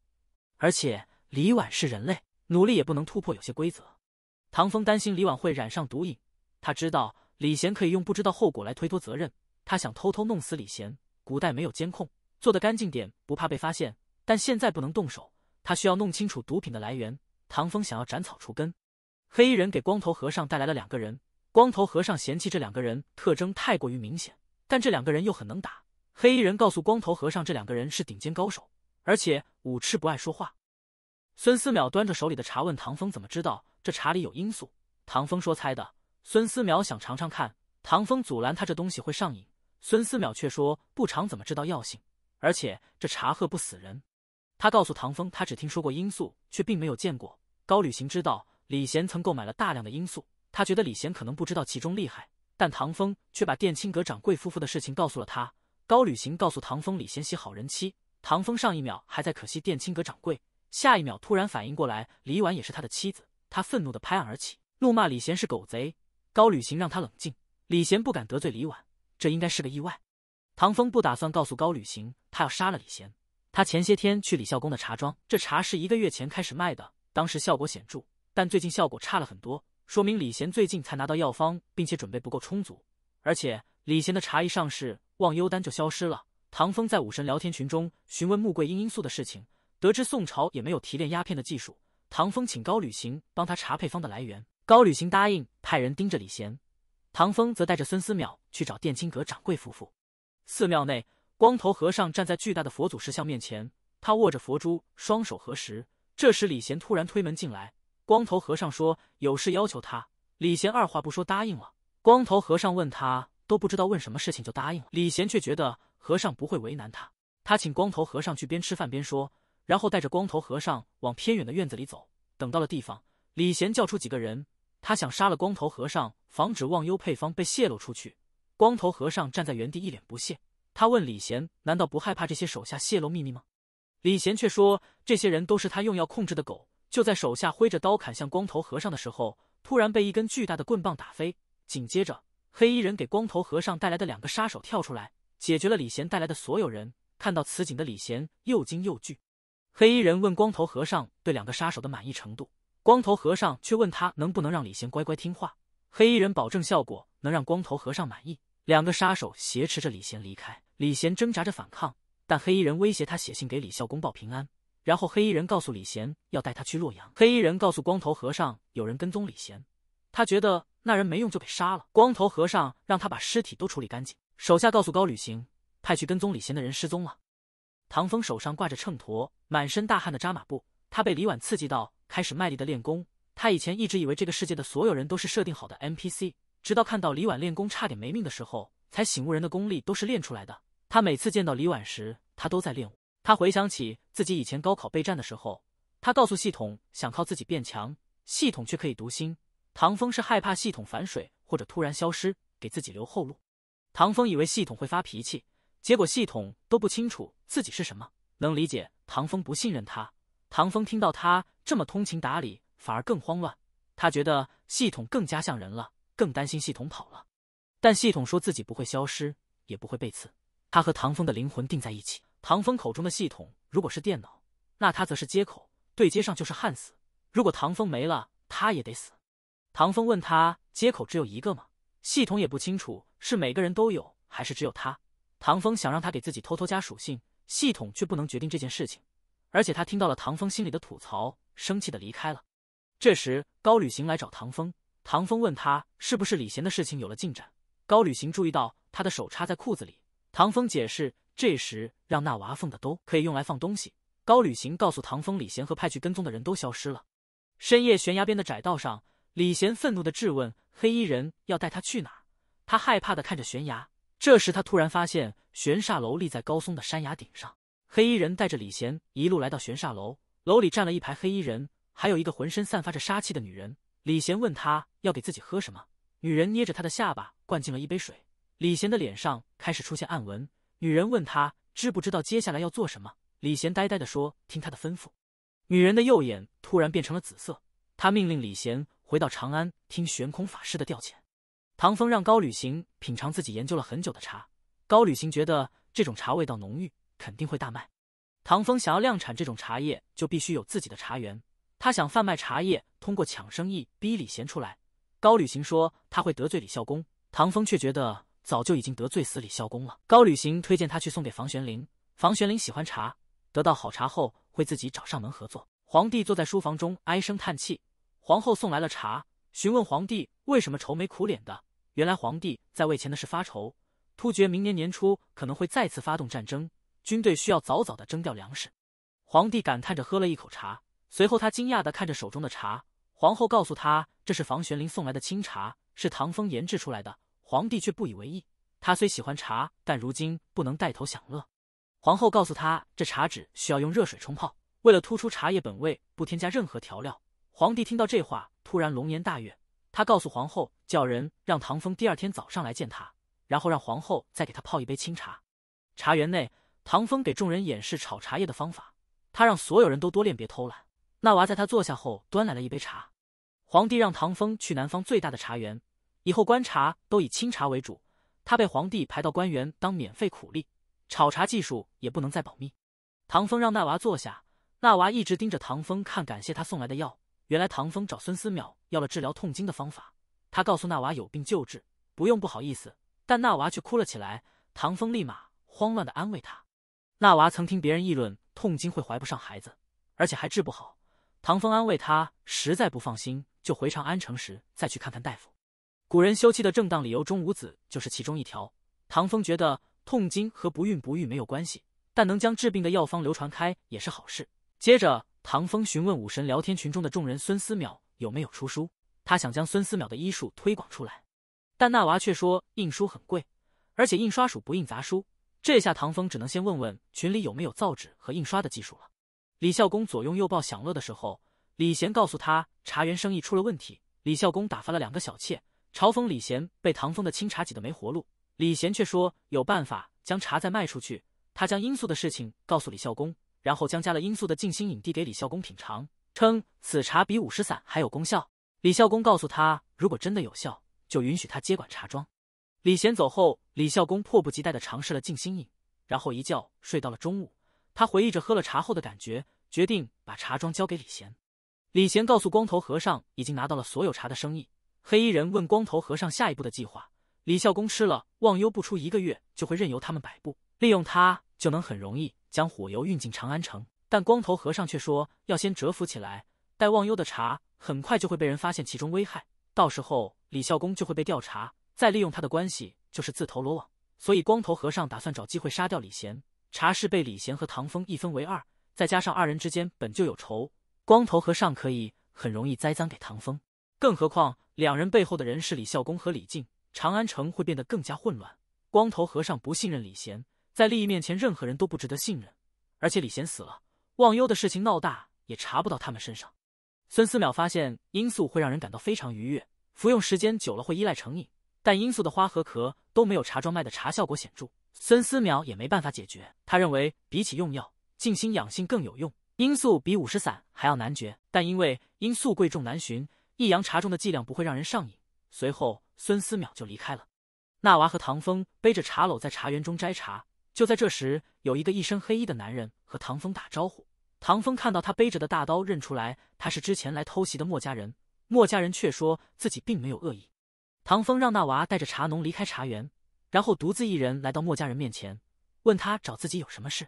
而且李婉是人类，努力也不能突破有些规则。唐风担心李婉会染上毒瘾，他知道李贤可以用不知道后果来推脱责任。他想偷偷弄死李贤，古代没有监控，做的干净点不怕被发现。但现在不能动手，他需要弄清楚毒品的来源。唐风想要斩草除根。黑衣人给光头和尚带来了两个人，光头和尚嫌弃这两个人特征太过于明显，但这两个人又很能打。黑衣人告诉光头和尚，这两个人是顶尖高手。而且武痴不爱说话。孙思邈端着手里的茶，问唐风：“怎么知道这茶里有罂粟？”唐风说：“猜的。”孙思邈想尝尝看，唐风阻拦他：“这东西会上瘾。”孙思邈却说：“不尝怎么知道药性？而且这茶喝不死人。”他告诉唐风：“他只听说过罂粟，却并没有见过。”高旅行知道李贤曾购买了大量的罂粟，他觉得李贤可能不知道其中厉害，但唐风却把殿青阁掌柜夫妇的事情告诉了他。高旅行告诉唐风：“李贤喜好人妻。”唐风上一秒还在可惜殿青阁掌柜，下一秒突然反应过来，李婉也是他的妻子。他愤怒地拍案而起，怒骂李贤是狗贼。高旅行让他冷静，李贤不敢得罪李婉，这应该是个意外。唐风不打算告诉高旅行，他要杀了李贤。他前些天去李孝公的茶庄，这茶是一个月前开始卖的，当时效果显著，但最近效果差了很多，说明李贤最近才拿到药方，并且准备不够充足。而且李贤的茶一上市，忘忧丹就消失了。唐风在武神聊天群中询问穆桂英罂粟的事情，得知宋朝也没有提炼鸦片的技术。唐风请高旅行帮他查配方的来源，高旅行答应派人盯着李贤。唐风则带着孙思邈去找殿青阁掌柜夫妇。寺庙内，光头和尚站在巨大的佛祖石像面前，他握着佛珠，双手合十。这时，李贤突然推门进来。光头和尚说有事要求他，李贤二话不说答应了。光头和尚问他都不知道问什么事情就答应了，李贤却觉得。和尚不会为难他，他请光头和尚去边吃饭边说，然后带着光头和尚往偏远的院子里走。等到了地方，李贤叫出几个人，他想杀了光头和尚，防止忘忧配方被泄露出去。光头和尚站在原地，一脸不屑。他问李贤：“难道不害怕这些手下泄露秘密吗？”李贤却说：“这些人都是他用药控制的狗。”就在手下挥着刀砍向光头和尚的时候，突然被一根巨大的棍棒打飞。紧接着，黑衣人给光头和尚带来的两个杀手跳出来。解决了李贤带来的所有人，看到此景的李贤又惊又惧。黑衣人问光头和尚对两个杀手的满意程度，光头和尚却问他能不能让李贤乖乖听话。黑衣人保证效果能让光头和尚满意。两个杀手挟持着李贤离开，李贤挣扎着反抗，但黑衣人威胁他写信给李孝公报平安，然后黑衣人告诉李贤要带他去洛阳。黑衣人告诉光头和尚有人跟踪李贤，他觉得那人没用就给杀了。光头和尚让他把尸体都处理干净。手下告诉高旅行，派去跟踪李贤的人失踪了。唐风手上挂着秤砣，满身大汗的扎马步。他被李婉刺激到，开始卖力的练功。他以前一直以为这个世界的所有人都是设定好的 NPC，直到看到李婉练功差点没命的时候，才醒悟人的功力都是练出来的。他每次见到李婉时，他都在练武。他回想起自己以前高考备战的时候，他告诉系统想靠自己变强，系统却可以读心。唐风是害怕系统反水或者突然消失，给自己留后路。唐风以为系统会发脾气，结果系统都不清楚自己是什么，能理解唐风不信任他。唐风听到他这么通情达理，反而更慌乱。他觉得系统更加像人了，更担心系统跑了。但系统说自己不会消失，也不会被刺。他和唐风的灵魂定在一起。唐风口中的系统，如果是电脑，那他则是接口，对接上就是焊死。如果唐风没了，他也得死。唐风问他接口只有一个吗？系统也不清楚。是每个人都有，还是只有他？唐风想让他给自己偷偷加属性，系统却不能决定这件事情。而且他听到了唐风心里的吐槽，生气的离开了。这时高旅行来找唐风，唐风问他是不是李贤的事情有了进展。高旅行注意到他的手插在裤子里，唐风解释，这时让那娃缝的兜可以用来放东西。高旅行告诉唐风，李贤和派去跟踪的人都消失了。深夜悬崖边的窄道上，李贤愤怒的质问黑衣人要带他去哪。他害怕的看着悬崖。这时，他突然发现悬煞楼立在高耸的山崖顶上。黑衣人带着李贤一路来到悬煞楼，楼里站了一排黑衣人，还有一个浑身散发着杀气的女人。李贤问她要给自己喝什么，女人捏着他的下巴，灌进了一杯水。李贤的脸上开始出现暗纹。女人问他知不知道接下来要做什么。李贤呆呆地说：“听他的吩咐。”女人的右眼突然变成了紫色，她命令李贤回到长安，听悬空法师的调遣。唐风让高旅行品尝自己研究了很久的茶，高旅行觉得这种茶味道浓郁，肯定会大卖。唐风想要量产这种茶叶，就必须有自己的茶园。他想贩卖茶叶，通过抢生意逼李贤出来。高旅行说他会得罪李孝公，唐风却觉得早就已经得罪死李孝公了。高旅行推荐他去送给房玄龄，房玄龄喜欢茶，得到好茶后会自己找上门合作。皇帝坐在书房中唉声叹气，皇后送来了茶，询问皇帝为什么愁眉苦脸的。原来皇帝在为钱的事发愁，突厥明年年初可能会再次发动战争，军队需要早早的征调粮食。皇帝感叹着喝了一口茶，随后他惊讶的看着手中的茶。皇后告诉他，这是房玄龄送来的清茶，是唐风研制出来的。皇帝却不以为意，他虽喜欢茶，但如今不能带头享乐。皇后告诉他，这茶只需要用热水冲泡，为了突出茶叶本味，不添加任何调料。皇帝听到这话，突然龙颜大悦。他告诉皇后，叫人让唐风第二天早上来见他，然后让皇后再给他泡一杯清茶。茶园内，唐风给众人演示炒茶叶的方法，他让所有人都多练，别偷懒。那娃在他坐下后，端来了一杯茶。皇帝让唐风去南方最大的茶园，以后观茶都以清茶为主。他被皇帝排到官员当免费苦力，炒茶技术也不能再保密。唐风让那娃坐下，那娃一直盯着唐风看，感谢他送来的药。原来唐风找孙思邈要了治疗痛经的方法，他告诉那娃有病救治不用不好意思，但那娃却哭了起来。唐风立马慌乱地安慰他。那娃曾听别人议论痛经会怀不上孩子，而且还治不好。唐风安慰他，实在不放心，就回长安城时再去看看大夫。古人休妻的正当理由中，无子就是其中一条。唐风觉得痛经和不孕不育没有关系，但能将治病的药方流传开也是好事。接着。唐风询问武神聊天群中的众人孙思邈有没有出书，他想将孙思邈的医术推广出来。但那娃却说印书很贵，而且印刷署不印杂书。这下唐风只能先问问群里有没有造纸和印刷的技术了。李孝公左拥右抱享乐的时候，李贤告诉他茶园生意出了问题。李孝公打发了两个小妾，嘲讽李贤被唐风的清茶挤得没活路。李贤却说有办法将茶再卖出去。他将罂粟的事情告诉李孝公。然后将加了罂粟的静心饮递给李孝公品尝，称此茶比五石散还有功效。李孝公告诉他，如果真的有效，就允许他接管茶庄。李贤走后，李孝公迫不及待地尝试了静心饮，然后一觉睡到了中午。他回忆着喝了茶后的感觉，决定把茶庄交给李贤。李贤告诉光头和尚，已经拿到了所有茶的生意。黑衣人问光头和尚下一步的计划。李孝公吃了忘忧，不出一个月就会任由他们摆布，利用他就能很容易。将火油运进长安城，但光头和尚却说要先蛰伏起来。待忘忧的茶很快就会被人发现其中危害，到时候李孝公就会被调查，再利用他的关系就是自投罗网。所以光头和尚打算找机会杀掉李贤。茶是被李贤和唐风一分为二，再加上二人之间本就有仇，光头和尚可以很容易栽赃给唐风。更何况两人背后的人是李孝公和李靖，长安城会变得更加混乱。光头和尚不信任李贤。在利益面前，任何人都不值得信任。而且李贤死了，忘忧的事情闹大也查不到他们身上。孙思邈发现罂粟会让人感到非常愉悦，服用时间久了会依赖成瘾，但罂粟的花和壳都没有茶庄卖的茶效果显著。孙思邈也没办法解决，他认为比起用药，静心养性更有用。罂粟比五十散还要难绝，但因为罂粟贵重难寻，益阳茶中的剂量不会让人上瘾。随后，孙思邈就离开了。纳娃和唐风背着茶篓在茶园中摘茶。就在这时，有一个一身黑衣的男人和唐风打招呼。唐风看到他背着的大刀，认出来他是之前来偷袭的墨家人。墨家人却说自己并没有恶意。唐风让那娃带着茶农离开茶园，然后独自一人来到墨家人面前，问他找自己有什么事。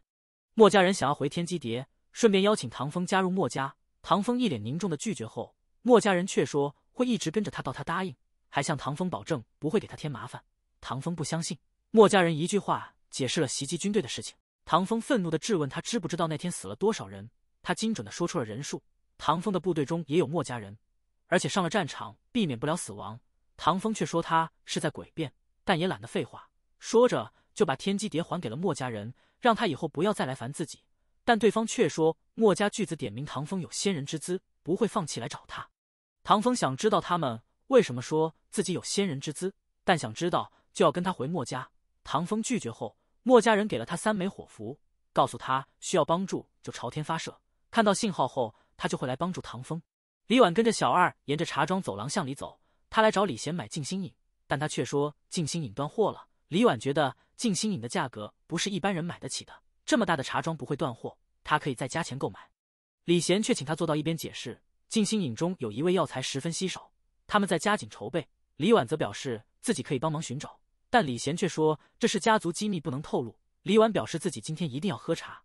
墨家人想要回天机蝶，顺便邀请唐风加入墨家。唐风一脸凝重的拒绝后，墨家人却说会一直跟着他到他答应，还向唐风保证不会给他添麻烦。唐风不相信墨家人一句话。解释了袭击军队的事情，唐风愤怒的质问他知不知道那天死了多少人。他精准的说出了人数。唐风的部队中也有墨家人，而且上了战场避免不了死亡。唐风却说他是在诡辩，但也懒得废话，说着就把天机蝶还给了墨家人，让他以后不要再来烦自己。但对方却说墨家巨子点名唐风有仙人之资，不会放弃来找他。唐风想知道他们为什么说自己有仙人之资，但想知道就要跟他回墨家。唐风拒绝后。墨家人给了他三枚火符，告诉他需要帮助就朝天发射。看到信号后，他就会来帮助唐风。李婉跟着小二沿着茶庄走廊向里走，他来找李贤买静心饮，但他却说静心饮断货了。李婉觉得静心饮的价格不是一般人买得起的，这么大的茶庄不会断货，他可以再加钱购买。李贤却请他坐到一边解释，静心饮中有一味药材十分稀少，他们在加紧筹备。李婉则表示自己可以帮忙寻找。但李贤却说这是家族机密，不能透露。李婉表示自己今天一定要喝茶。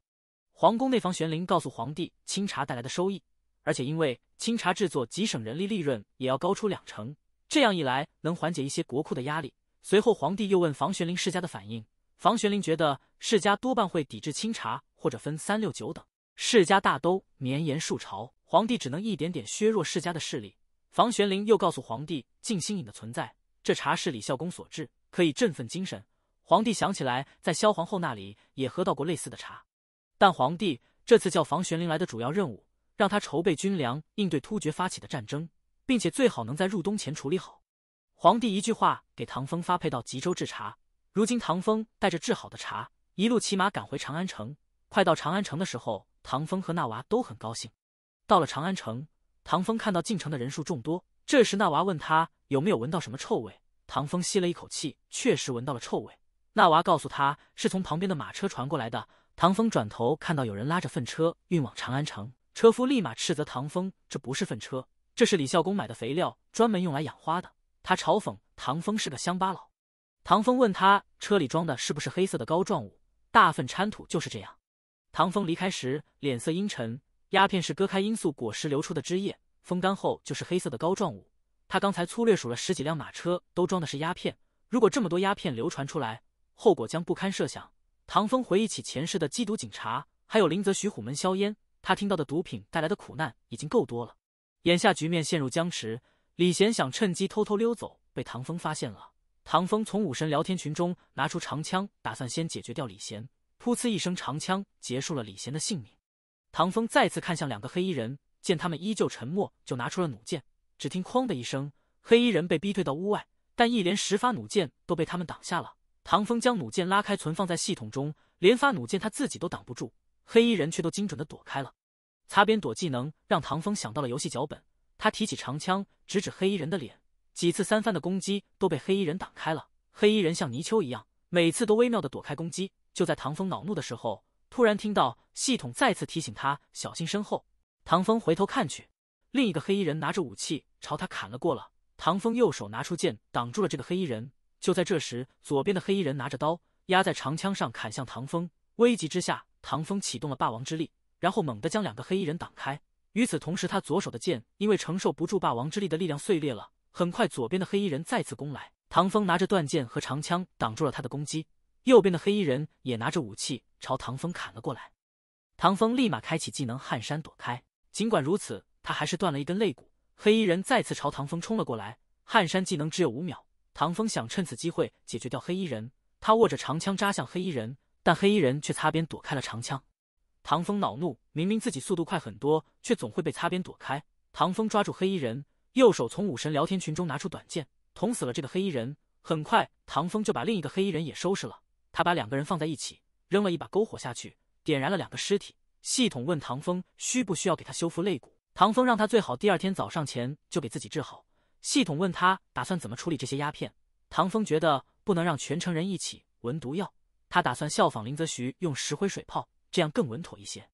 皇宫内房玄龄告诉皇帝，清茶带来的收益，而且因为清茶制作极省人力，利润也要高出两成，这样一来能缓解一些国库的压力。随后，皇帝又问房玄龄世家的反应。房玄龄觉得世家多半会抵制清茶，或者分三六九等。世家大都绵延数朝，皇帝只能一点点削弱世家的势力。房玄龄又告诉皇帝静心饮的存在，这茶是李孝恭所制。可以振奋精神。皇帝想起来，在萧皇后那里也喝到过类似的茶，但皇帝这次叫房玄龄来的主要任务，让他筹备军粮，应对突厥发起的战争，并且最好能在入冬前处理好。皇帝一句话，给唐风发配到吉州制茶。如今，唐风带着制好的茶，一路骑马赶回长安城。快到长安城的时候，唐风和那娃都很高兴。到了长安城，唐风看到进城的人数众多。这时，那娃问他有没有闻到什么臭味。唐风吸了一口气，确实闻到了臭味。那娃告诉他是从旁边的马车传过来的。唐风转头看到有人拉着粪车运往长安城，车夫立马斥责唐风：“这不是粪车，这是李孝公买的肥料，专门用来养花的。”他嘲讽唐风是个乡巴佬。唐风问他车里装的是不是黑色的膏状物？大粪掺土就是这样。唐风离开时脸色阴沉。鸦片是割开罂粟果实流出的汁液，风干后就是黑色的膏状物。他刚才粗略数了十几辆马车，都装的是鸦片。如果这么多鸦片流传出来，后果将不堪设想。唐风回忆起前世的缉毒警察，还有林则徐虎门销烟，他听到的毒品带来的苦难已经够多了。眼下局面陷入僵持，李贤想趁机偷偷溜走，被唐风发现了。唐风从武神聊天群中拿出长枪，打算先解决掉李贤。噗呲一声，长枪结束了李贤的性命。唐风再次看向两个黑衣人，见他们依旧沉默，就拿出了弩箭。只听“哐”的一声，黑衣人被逼退到屋外，但一连十发弩箭都被他们挡下了。唐风将弩箭拉开，存放在系统中。连发弩箭他自己都挡不住，黑衣人却都精准的躲开了。擦边躲技能让唐风想到了游戏脚本。他提起长枪，直指黑衣人的脸。几次三番的攻击都被黑衣人挡开了。黑衣人像泥鳅一样，每次都微妙的躲开攻击。就在唐风恼怒的时候，突然听到系统再次提醒他小心身后。唐风回头看去。另一个黑衣人拿着武器朝他砍了过来，唐风右手拿出剑挡住了这个黑衣人。就在这时，左边的黑衣人拿着刀压在长枪上砍向唐风。危急之下，唐风启动了霸王之力，然后猛地将两个黑衣人挡开。与此同时，他左手的剑因为承受不住霸王之力的力量碎裂了。很快，左边的黑衣人再次攻来，唐风拿着断剑和长枪挡住了他的攻击。右边的黑衣人也拿着武器朝唐风砍了过来，唐风立马开启技能撼山躲开。尽管如此。他还是断了一根肋骨，黑衣人再次朝唐风冲了过来。汗衫技能只有五秒，唐风想趁此机会解决掉黑衣人。他握着长枪扎向黑衣人，但黑衣人却擦边躲开了长枪。唐风恼怒，明明自己速度快很多，却总会被擦边躲开。唐风抓住黑衣人，右手从武神聊天群中拿出短剑，捅死了这个黑衣人。很快，唐风就把另一个黑衣人也收拾了。他把两个人放在一起，扔了一把篝火下去，点燃了两个尸体。系统问唐风需不需要给他修复肋骨。唐风让他最好第二天早上前就给自己治好。系统问他打算怎么处理这些鸦片。唐风觉得不能让全城人一起闻毒药，他打算效仿林则徐用石灰水泡，这样更稳妥一些。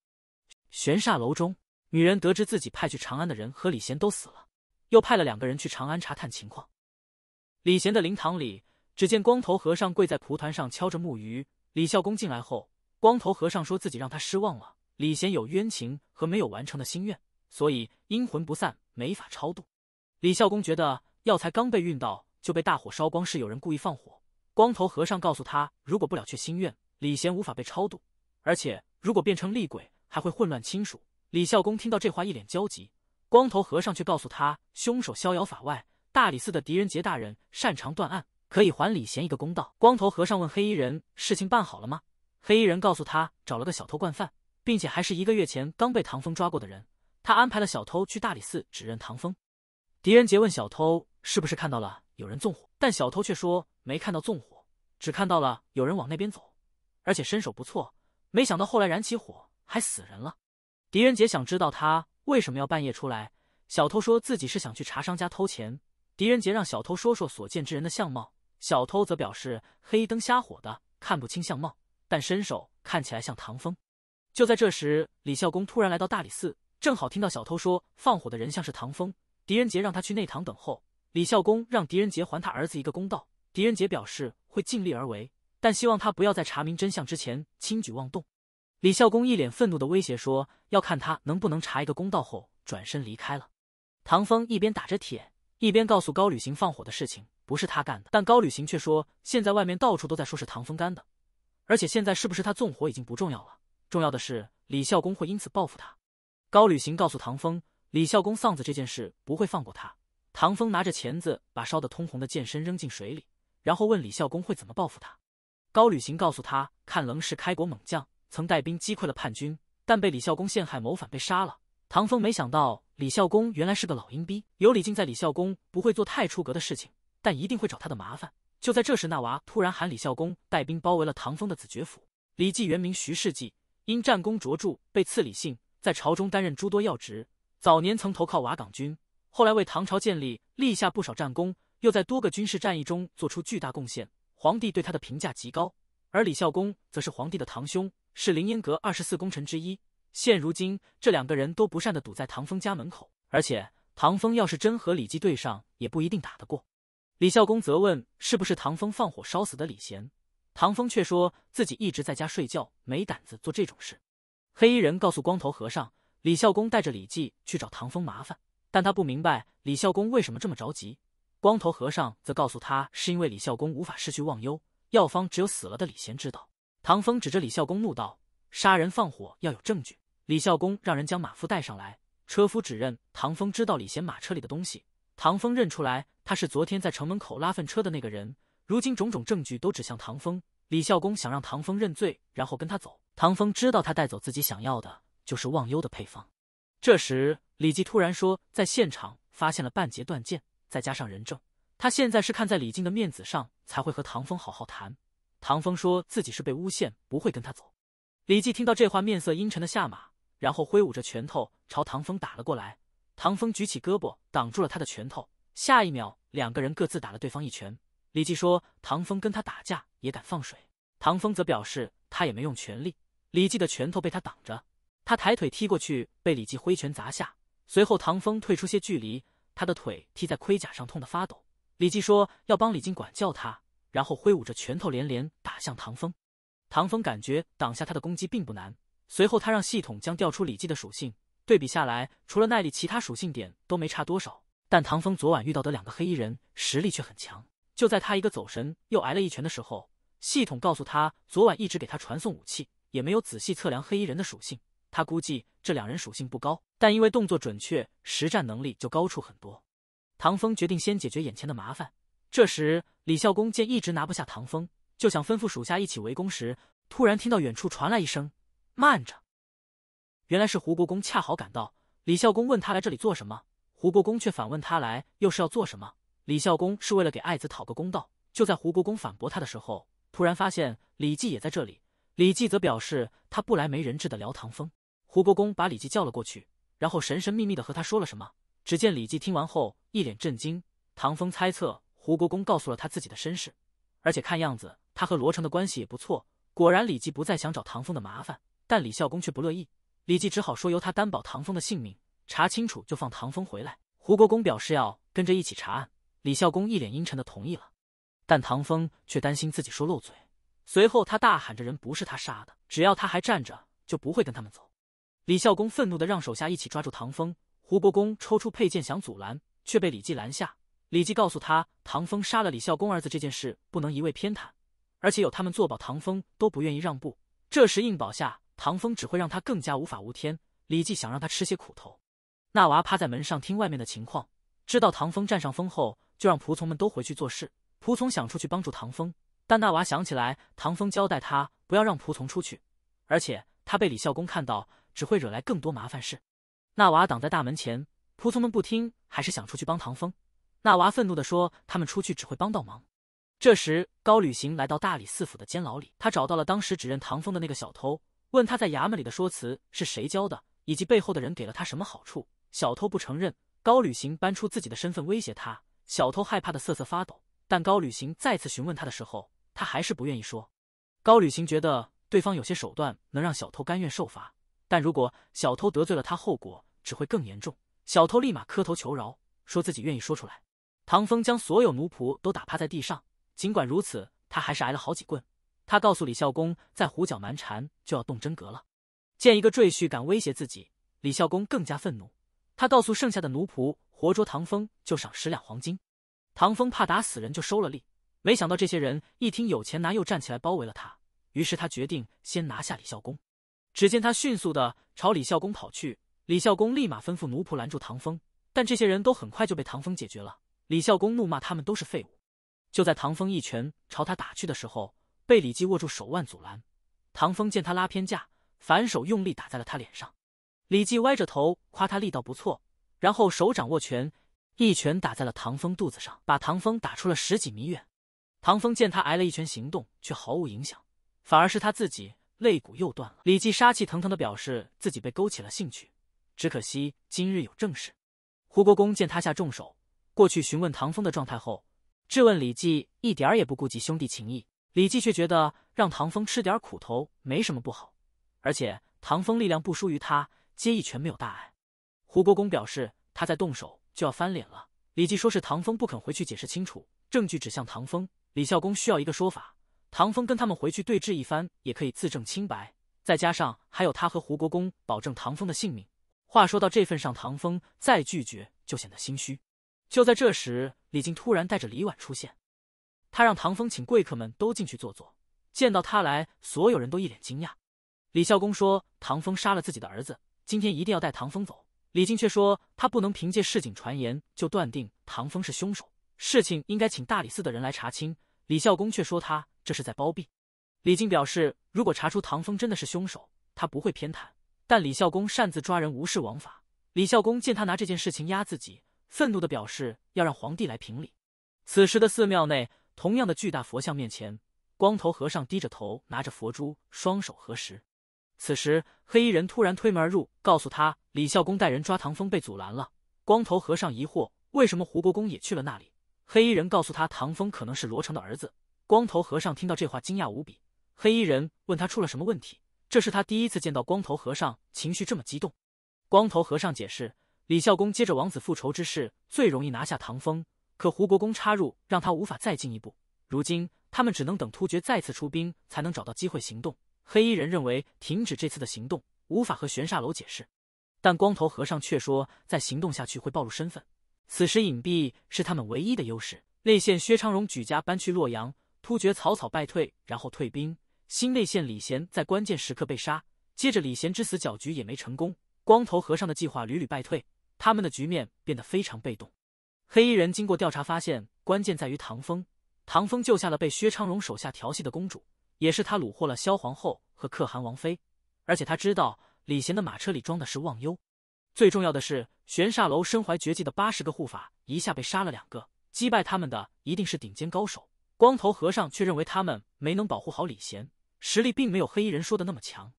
悬煞楼中，女人得知自己派去长安的人和李贤都死了，又派了两个人去长安查探情况。李贤的灵堂里，只见光头和尚跪在蒲团上敲着木鱼。李孝恭进来后，光头和尚说自己让他失望了，李贤有冤情和没有完成的心愿。所以阴魂不散，没法超度。李孝公觉得药材刚被运到就被大火烧光，是有人故意放火。光头和尚告诉他，如果不了却心愿，李贤无法被超度，而且如果变成厉鬼，还会混乱亲属。李孝公听到这话，一脸焦急。光头和尚却告诉他，凶手逍遥法外，大理寺的狄仁杰大人擅长断案，可以还李贤一个公道。光头和尚问黑衣人事情办好了吗？黑衣人告诉他，找了个小偷惯犯，并且还是一个月前刚被唐风抓过的人。他安排了小偷去大理寺指认唐风。狄仁杰问小偷是不是看到了有人纵火，但小偷却说没看到纵火，只看到了有人往那边走，而且身手不错。没想到后来燃起火还死人了。狄仁杰想知道他为什么要半夜出来。小偷说自己是想去茶商家偷钱。狄仁杰让小偷说说所见之人的相貌，小偷则表示黑灯瞎火的看不清相貌，但身手看起来像唐风。就在这时，李孝恭突然来到大理寺。正好听到小偷说放火的人像是唐风，狄仁杰让他去内堂等候。李孝公让狄仁杰还他儿子一个公道，狄仁杰表示会尽力而为，但希望他不要在查明真相之前轻举妄动。李孝公一脸愤怒的威胁说：“要看他能不能查一个公道。”后转身离开了。唐风一边打着铁，一边告诉高旅行放火的事情不是他干的，但高旅行却说现在外面到处都在说是唐风干的，而且现在是不是他纵火已经不重要了，重要的是李孝公会因此报复他。高旅行告诉唐风，李孝公丧子这件事不会放过他。唐风拿着钳子，把烧得通红的剑身扔进水里，然后问李孝公会怎么报复他。高旅行告诉他，看棱氏开国猛将曾带兵击溃了叛军，但被李孝公陷害谋反被杀了。唐风没想到李孝公原来是个老阴逼，有李靖在，李孝公不会做太出格的事情，但一定会找他的麻烦。就在这时，那娃突然喊李孝公带兵包围了唐风的子爵府。李绩原名徐世绩，因战功卓著被赐李姓。在朝中担任诸多要职，早年曾投靠瓦岗军，后来为唐朝建立立下不少战功，又在多个军事战役中做出巨大贡献。皇帝对他的评价极高，而李孝恭则是皇帝的堂兄，是凌烟阁二十四功臣之一。现如今，这两个人都不善的堵在唐风家门口，而且唐风要是真和李继对上，也不一定打得过。李孝恭则问是不是唐风放火烧死的李贤，唐风却说自己一直在家睡觉，没胆子做这种事。黑衣人告诉光头和尚，李孝公带着李继去找唐风麻烦，但他不明白李孝公为什么这么着急。光头和尚则告诉他，是因为李孝公无法失去忘忧药方，只有死了的李贤知道。唐风指着李孝公怒道：“杀人放火要有证据。”李孝公让人将马夫带上来，车夫指认唐风知道李贤马车里的东西。唐风认出来他是昨天在城门口拉粪车的那个人。如今种种证据都指向唐风，李孝公想让唐风认罪，然后跟他走。唐风知道他带走自己想要的就是忘忧的配方。这时，李记突然说，在现场发现了半截断剑，再加上人证，他现在是看在李靖的面子上才会和唐风好好谈。唐风说自己是被诬陷，不会跟他走。李记听到这话，面色阴沉的下马，然后挥舞着拳头朝唐风打了过来。唐风举起胳膊挡住了他的拳头，下一秒，两个人各自打了对方一拳。李记说：“唐风跟他打架也敢放水。”唐风则表示他也没用全力。李记的拳头被他挡着，他抬腿踢过去，被李绩挥拳砸下。随后唐风退出些距离，他的腿踢在盔甲上，痛得发抖。李记说要帮李靖管教他，然后挥舞着拳头连连打向唐风。唐风感觉挡下他的攻击并不难。随后他让系统将调出李记的属性对比下来，除了耐力，其他属性点都没差多少。但唐风昨晚遇到的两个黑衣人实力却很强。就在他一个走神又挨了一拳的时候，系统告诉他昨晚一直给他传送武器。也没有仔细测量黑衣人的属性，他估计这两人属性不高，但因为动作准确，实战能力就高出很多。唐风决定先解决眼前的麻烦。这时，李孝公见一直拿不下唐风，就想吩咐属下一起围攻时，突然听到远处传来一声“慢着”，原来是胡国公恰好赶到。李孝公问他来这里做什么，胡国公却反问他来又是要做什么。李孝公是为了给爱子讨个公道。就在胡国公反驳他的时候，突然发现李绩也在这里。李继则表示他不来没人质的聊唐风。胡国公把李继叫了过去，然后神神秘秘的和他说了什么。只见李继听完后一脸震惊。唐风猜测胡国公告诉了他自己的身世，而且看样子他和罗成的关系也不错。果然李继不再想找唐风的麻烦，但李孝公却不乐意。李继只好说由他担保唐风的性命，查清楚就放唐风回来。胡国公表示要跟着一起查案，李孝公一脸阴沉的同意了。但唐风却担心自己说漏嘴。随后，他大喊着：“人不是他杀的，只要他还站着，就不会跟他们走。”李孝公愤怒的让手下一起抓住唐风。胡国公抽出佩剑想阻拦，却被李继拦下。李继告诉他：“唐风杀了李孝公儿子这件事，不能一味偏袒，而且有他们作保，唐风都不愿意让步。这时硬保下唐风，只会让他更加无法无天。”李继想让他吃些苦头。那娃趴在门上听外面的情况，知道唐风占上风后，就让仆从们都回去做事。仆从想出去帮助唐风。但那娃想起来，唐风交代他不要让仆从出去，而且他被李孝公看到，只会惹来更多麻烦事。那娃挡在大门前，仆从们不听，还是想出去帮唐风。那娃愤怒地说：“他们出去只会帮倒忙。”这时，高旅行来到大理寺府的监牢里，他找到了当时指认唐风的那个小偷，问他在衙门里的说辞是谁教的，以及背后的人给了他什么好处。小偷不承认，高旅行搬出自己的身份威胁他，小偷害怕的瑟瑟发抖。但高旅行再次询问他的时候，他还是不愿意说，高旅行觉得对方有些手段能让小偷甘愿受罚，但如果小偷得罪了他，后果只会更严重。小偷立马磕头求饶，说自己愿意说出来。唐风将所有奴仆都打趴在地上，尽管如此，他还是挨了好几棍。他告诉李孝公，再胡搅蛮缠就要动真格了。见一个赘婿敢威胁自己，李孝公更加愤怒。他告诉剩下的奴仆，活捉唐风就赏十两黄金。唐风怕打死人，就收了力。没想到这些人一听有钱拿又站起来包围了他，于是他决定先拿下李孝公。只见他迅速的朝李孝公跑去，李孝公立马吩咐奴仆拦住唐风，但这些人都很快就被唐风解决了。李孝公怒骂他们都是废物。就在唐风一拳朝他打去的时候，被李继握住手腕阻拦。唐风见他拉偏架，反手用力打在了他脸上。李继歪着头夸他力道不错，然后手掌握拳一拳打在了唐风肚子上，把唐风打出了十几米远。唐风见他挨了一拳，行动却毫无影响，反而是他自己肋骨又断了。李继杀气腾腾的表示自己被勾起了兴趣，只可惜今日有正事。胡国公见他下重手，过去询问唐风的状态后，质问李继一点儿也不顾及兄弟情义。李继却觉得让唐风吃点苦头没什么不好，而且唐风力量不输于他，接一拳没有大碍。胡国公表示他在动手就要翻脸了。李继说是唐风不肯回去解释清楚，证据指向唐风。李孝公需要一个说法，唐风跟他们回去对质一番，也可以自证清白。再加上还有他和胡国公保证唐风的性命，话说到这份上，唐风再拒绝就显得心虚。就在这时，李靖突然带着李婉出现，他让唐风请贵客们都进去坐坐。见到他来，所有人都一脸惊讶。李孝公说唐风杀了自己的儿子，今天一定要带唐风走。李靖却说他不能凭借市井传言就断定唐风是凶手。事情应该请大理寺的人来查清，李孝公却说他这是在包庇。李靖表示，如果查出唐风真的是凶手，他不会偏袒。但李孝公擅自抓人，无视王法。李孝公见他拿这件事情压自己，愤怒地表示要让皇帝来评理。此时的寺庙内，同样的巨大佛像面前，光头和尚低着头，拿着佛珠，双手合十。此时，黑衣人突然推门而入，告诉他李孝公带人抓唐风被阻拦了。光头和尚疑惑，为什么胡国公也去了那里？黑衣人告诉他，唐风可能是罗成的儿子。光头和尚听到这话，惊讶无比。黑衣人问他出了什么问题，这是他第一次见到光头和尚情绪这么激动。光头和尚解释，李孝公接着王子复仇之事最容易拿下唐风，可胡国公插入，让他无法再进一步。如今他们只能等突厥再次出兵，才能找到机会行动。黑衣人认为停止这次的行动，无法和玄煞楼解释，但光头和尚却说再行动下去会暴露身份。此时隐蔽是他们唯一的优势。内线薛昌荣举家搬去洛阳，突厥草草败退，然后退兵。新内线李贤在关键时刻被杀，接着李贤之死搅局也没成功。光头和尚的计划屡屡败退，他们的局面变得非常被动。黑衣人经过调查发现，关键在于唐风。唐风救下了被薛昌荣手下调戏的公主，也是他掳获了萧皇后和可汗王妃，而且他知道李贤的马车里装的是忘忧。最重要的是。玄煞楼身怀绝技的八十个护法，一下被杀了两个。击败他们的一定是顶尖高手。光头和尚却认为他们没能保护好李贤，实力并没有黑衣人说的那么强。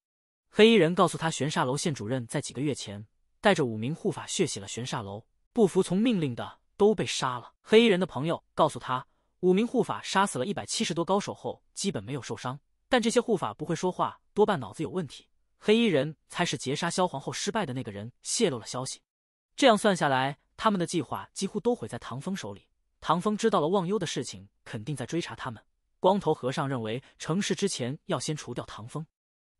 黑衣人告诉他，玄煞楼县主任在几个月前带着五名护法血洗了玄煞楼，不服从命令的都被杀了。黑衣人的朋友告诉他，五名护法杀死了一百七十多高手后，基本没有受伤。但这些护法不会说话，多半脑子有问题。黑衣人猜是劫杀萧皇后失败的那个人泄露了消息。这样算下来，他们的计划几乎都毁在唐风手里。唐风知道了忘忧的事情，肯定在追查他们。光头和尚认为，成事之前要先除掉唐风。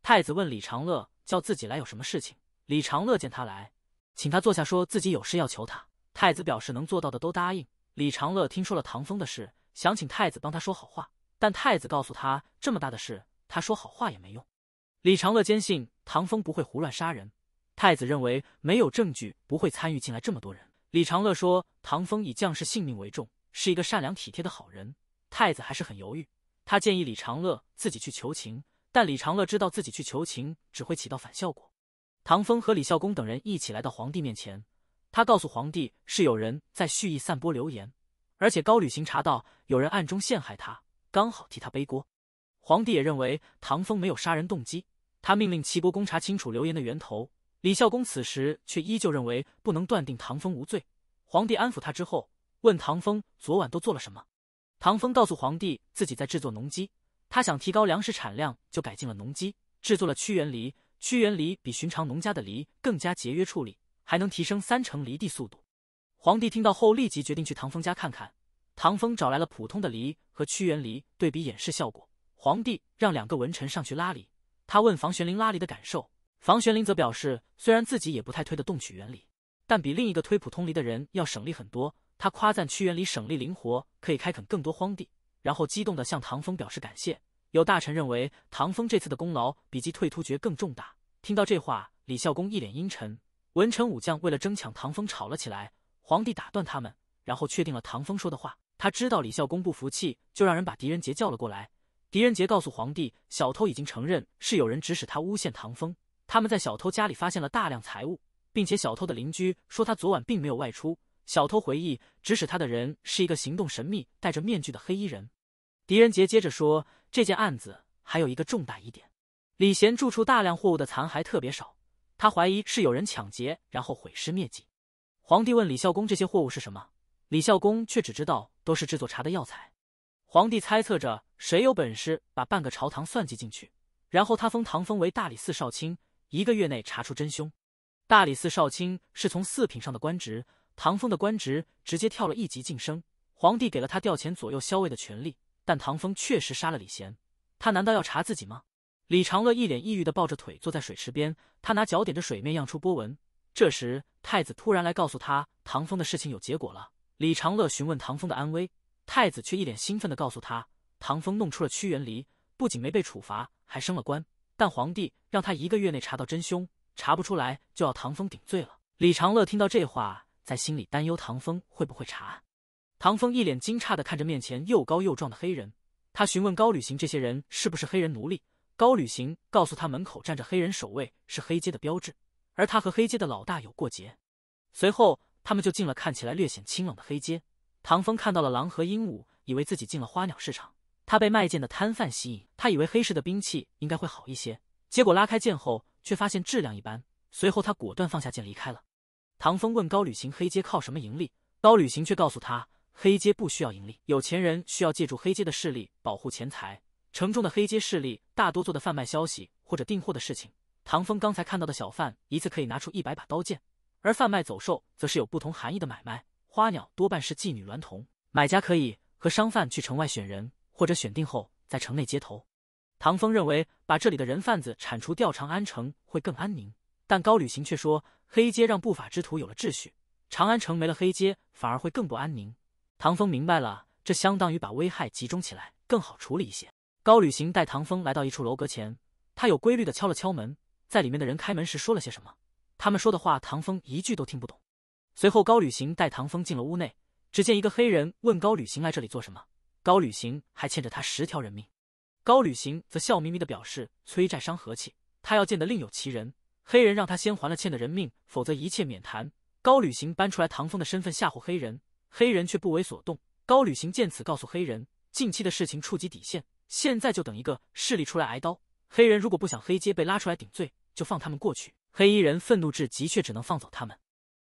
太子问李长乐叫自己来有什么事情。李长乐见他来，请他坐下，说自己有事要求他。太子表示能做到的都答应。李长乐听说了唐风的事，想请太子帮他说好话，但太子告诉他，这么大的事，他说好话也没用。李长乐坚信唐风不会胡乱杀人。太子认为没有证据不会参与进来，这么多人。李长乐说：“唐风以将士性命为重，是一个善良体贴的好人。”太子还是很犹豫，他建议李长乐自己去求情，但李长乐知道自己去求情只会起到反效果。唐风和李孝公等人一起来到皇帝面前，他告诉皇帝是有人在蓄意散播流言，而且高履行查到有人暗中陷害他，刚好替他背锅。皇帝也认为唐风没有杀人动机，他命令齐国公查清楚流言的源头。李孝公此时却依旧认为不能断定唐风无罪。皇帝安抚他之后，问唐风昨晚都做了什么。唐风告诉皇帝自己在制作农机，他想提高粮食产量，就改进了农机，制作了屈原梨。屈原梨比寻常农家的梨更加节约处理，还能提升三成犁地速度。皇帝听到后，立即决定去唐风家看看。唐风找来了普通的梨和屈原梨对比演示效果。皇帝让两个文臣上去拉梨，他问房玄龄拉梨的感受。房玄龄则表示，虽然自己也不太推得动曲原理，但比另一个推普通犁的人要省力很多。他夸赞屈原里省力灵活，可以开垦更多荒地，然后激动地向唐风表示感谢。有大臣认为唐风这次的功劳比击退突厥更重大。听到这话，李孝公一脸阴沉。文臣武将为了争抢唐风吵了起来。皇帝打断他们，然后确定了唐风说的话。他知道李孝公不服气，就让人把狄仁杰叫了过来。狄仁杰告诉皇帝，小偷已经承认是有人指使他诬陷唐风。他们在小偷家里发现了大量财物，并且小偷的邻居说他昨晚并没有外出。小偷回忆，指使他的人是一个行动神秘、戴着面具的黑衣人。狄仁杰接着说，这件案子还有一个重大疑点：李贤住处大量货物的残骸特别少，他怀疑是有人抢劫，然后毁尸灭迹。皇帝问李孝公这些货物是什么，李孝公却只知道都是制作茶的药材。皇帝猜测着，谁有本事把半个朝堂算计进去？然后他封唐风为大理寺少卿。一个月内查出真凶。大理寺少卿是从四品上的官职，唐风的官职直接跳了一级晋升。皇帝给了他调遣左右校卫的权利，但唐风确实杀了李贤。他难道要查自己吗？李长乐一脸抑郁的抱着腿坐在水池边，他拿脚点着水面漾出波纹。这时，太子突然来告诉他，唐风的事情有结果了。李长乐询问唐风的安危，太子却一脸兴奋的告诉他，唐风弄出了屈原离，不仅没被处罚，还升了官。但皇帝让他一个月内查到真凶，查不出来就要唐风顶罪了。李长乐听到这话，在心里担忧唐风会不会查案。唐风一脸惊诧地看着面前又高又壮的黑人，他询问高旅行这些人是不是黑人奴隶。高旅行告诉他门口站着黑人守卫是黑街的标志，而他和黑街的老大有过节。随后他们就进了看起来略显清冷的黑街。唐风看到了狼和鹦鹉，以为自己进了花鸟市场。他被卖剑的摊贩吸引，他以为黑市的兵器应该会好一些。结果拉开剑后，却发现质量一般。随后他果断放下剑离开了。唐风问高旅行黑街靠什么盈利，高旅行却告诉他，黑街不需要盈利，有钱人需要借助黑街的势力保护钱财。城中的黑街势力大多做的贩卖消息或者订货的事情。唐风刚才看到的小贩一次可以拿出一百把刀剑，而贩卖走兽则是有不同含义的买卖。花鸟多半是妓女娈童，买家可以和商贩去城外选人。或者选定后，在城内街头，唐风认为把这里的人贩子铲除掉，长安城会更安宁。但高旅行却说，黑街让不法之徒有了秩序，长安城没了黑街反而会更不安宁。唐风明白了，这相当于把危害集中起来，更好处理一些。高旅行带唐风来到一处楼阁前，他有规律的敲了敲门，在里面的人开门时说了些什么，他们说的话唐风一句都听不懂。随后，高旅行带唐风进了屋内，只见一个黑人问高旅行来这里做什么。高旅行还欠着他十条人命，高旅行则笑眯眯地表示：“催债伤和气，他要见的另有其人。”黑人让他先还了欠的人命，否则一切免谈。高旅行搬出来唐风的身份吓唬黑人，黑人却不为所动。高旅行见此，告诉黑人：“近期的事情触及底线，现在就等一个势力出来挨刀。黑人如果不想黑街被拉出来顶罪，就放他们过去。”黑衣人愤怒至极，却只能放走他们。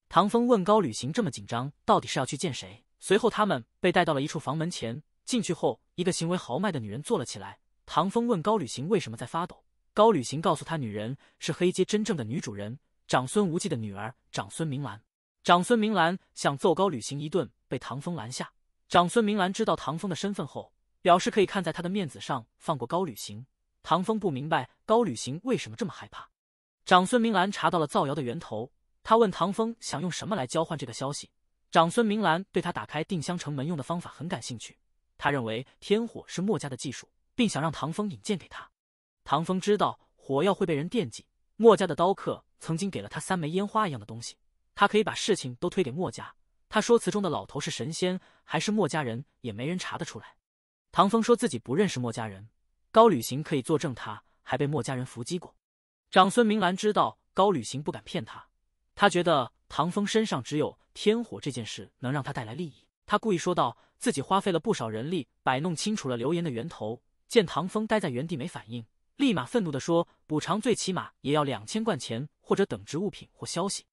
唐风问高旅行：“这么紧张，到底是要去见谁？”随后，他们被带到了一处房门前。进去后，一个行为豪迈的女人坐了起来。唐风问高旅行为什么在发抖，高旅行告诉他，女人是黑街真正的女主人，长孙无忌的女儿长孙明兰。长孙明兰想揍高旅行一顿，被唐风拦下。长孙明兰知道唐风的身份后，表示可以看在他的面子上放过高旅行。唐风不明白高旅行为什么这么害怕。长孙明兰查到了造谣的源头，他问唐风想用什么来交换这个消息。长孙明兰对他打开定襄城门用的方法很感兴趣。他认为天火是墨家的技术，并想让唐风引荐给他。唐风知道火药会被人惦记，墨家的刀客曾经给了他三枚烟花一样的东西，他可以把事情都推给墨家。他说词中的老头是神仙还是墨家人，也没人查得出来。唐风说自己不认识墨家人，高旅行可以作证，他还被墨家人伏击过。长孙明兰知道高旅行不敢骗他，他觉得唐风身上只有天火这件事能让他带来利益。他故意说道：“自己花费了不少人力，摆弄清楚了流言的源头。”见唐风呆在原地没反应，立马愤怒地说：“补偿最起码也要两千贯钱，或者等值物品或消息。”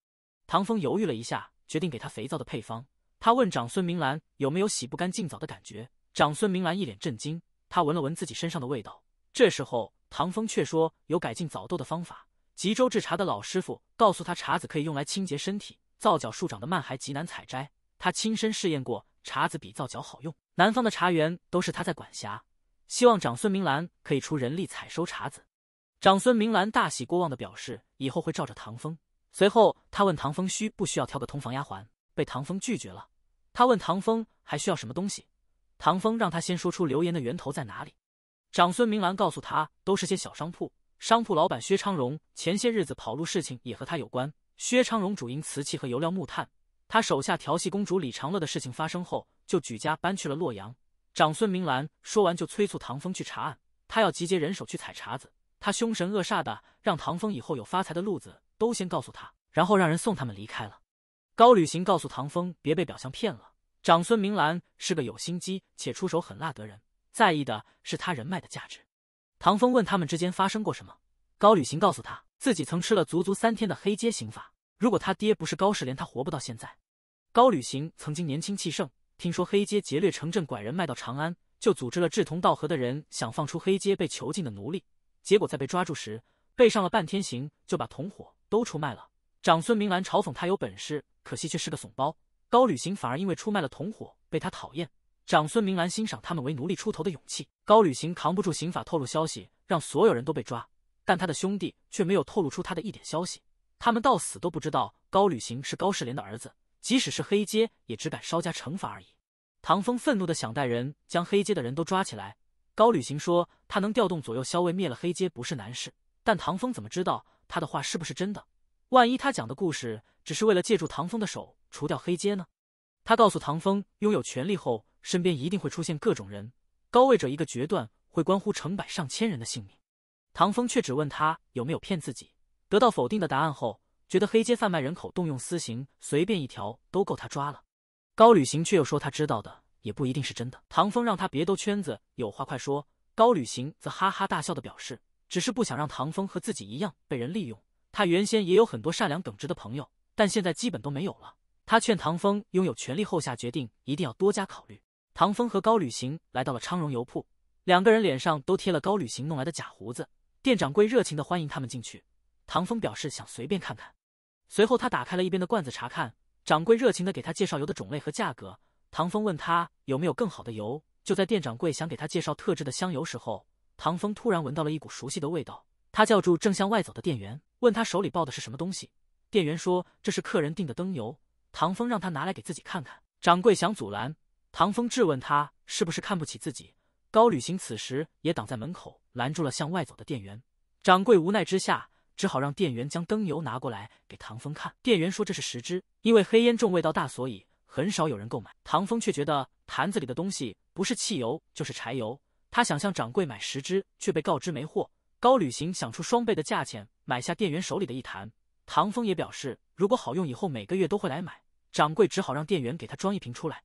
唐风犹豫了一下，决定给他肥皂的配方。他问长孙明兰有没有洗不干净澡的感觉。长孙明兰一脸震惊，他闻了闻自己身上的味道。这时候，唐风却说有改进澡豆的方法。吉州制茶的老师傅告诉他，茶子可以用来清洁身体。皂角树长得慢，还极难采摘。他亲身试验过，茶籽比皂角好用。南方的茶园都是他在管辖，希望长孙明兰可以出人力采收茶籽。长孙明兰大喜过望地表示，以后会照着唐风。随后，他问唐风需不需要挑个通房丫鬟，被唐风拒绝了。他问唐风还需要什么东西，唐风让他先说出流言的源头在哪里。长孙明兰告诉他，都是些小商铺，商铺老板薛昌荣前些日子跑路，事情也和他有关。薛昌荣主营瓷器和油料木炭。他手下调戏公主李长乐的事情发生后，就举家搬去了洛阳。长孙明兰说完就催促唐风去查案，他要集结人手去采茶子。他凶神恶煞的让唐风以后有发财的路子都先告诉他，然后让人送他们离开了。高履行告诉唐风别被表象骗了，长孙明兰是个有心机且出手狠辣的人，在意的是他人脉的价值。唐风问他们之间发生过什么，高履行告诉他自己曾吃了足足三天的黑街刑法，如果他爹不是高世廉，他活不到现在。高旅行曾经年轻气盛，听说黑街劫掠城镇拐人卖到长安，就组织了志同道合的人想放出黑街被囚禁的奴隶。结果在被抓住时，背上了半天刑，就把同伙都出卖了。长孙明兰嘲讽他有本事，可惜却是个怂包。高旅行反而因为出卖了同伙被他讨厌。长孙明兰欣赏他们为奴隶出头的勇气。高旅行扛不住刑法，透露消息让所有人都被抓，但他的兄弟却没有透露出他的一点消息。他们到死都不知道高旅行是高世廉的儿子。即使是黑街，也只敢稍加惩罚而已。唐风愤怒的想带人将黑街的人都抓起来。高旅行说他能调动左右校卫灭了黑街不是难事，但唐风怎么知道他的话是不是真的？万一他讲的故事只是为了借助唐风的手除掉黑街呢？他告诉唐风，拥有权力后，身边一定会出现各种人，高位者一个决断会关乎成百上千人的性命。唐风却只问他有没有骗自己，得到否定的答案后。觉得黑街贩卖人口，动用私刑，随便一条都够他抓了。高旅行却又说他知道的也不一定是真的。唐风让他别兜圈子，有话快说。高旅行则哈哈大笑的表示，只是不想让唐风和自己一样被人利用。他原先也有很多善良耿直的朋友，但现在基本都没有了。他劝唐风拥有权力后下决定，一定要多加考虑。唐风和高旅行来到了昌荣油铺，两个人脸上都贴了高旅行弄来的假胡子。店掌柜热情的欢迎他们进去。唐风表示想随便看看。随后，他打开了一边的罐子查看。掌柜热情的给他介绍油的种类和价格。唐风问他有没有更好的油。就在店掌柜想给他介绍特制的香油时候，唐风突然闻到了一股熟悉的味道。他叫住正向外走的店员，问他手里抱的是什么东西。店员说这是客人订的灯油。唐风让他拿来给自己看看。掌柜想阻拦，唐风质问他是不是看不起自己。高旅行此时也挡在门口拦住了向外走的店员。掌柜无奈之下。只好让店员将灯油拿过来给唐风看。店员说这是十支，因为黑烟重、味道大，所以很少有人购买。唐风却觉得坛子里的东西不是汽油就是柴油。他想向掌柜买十支，却被告知没货。高旅行想出双倍的价钱买下店员手里的一坛。唐风也表示，如果好用，以后每个月都会来买。掌柜只好让店员给他装一瓶出来。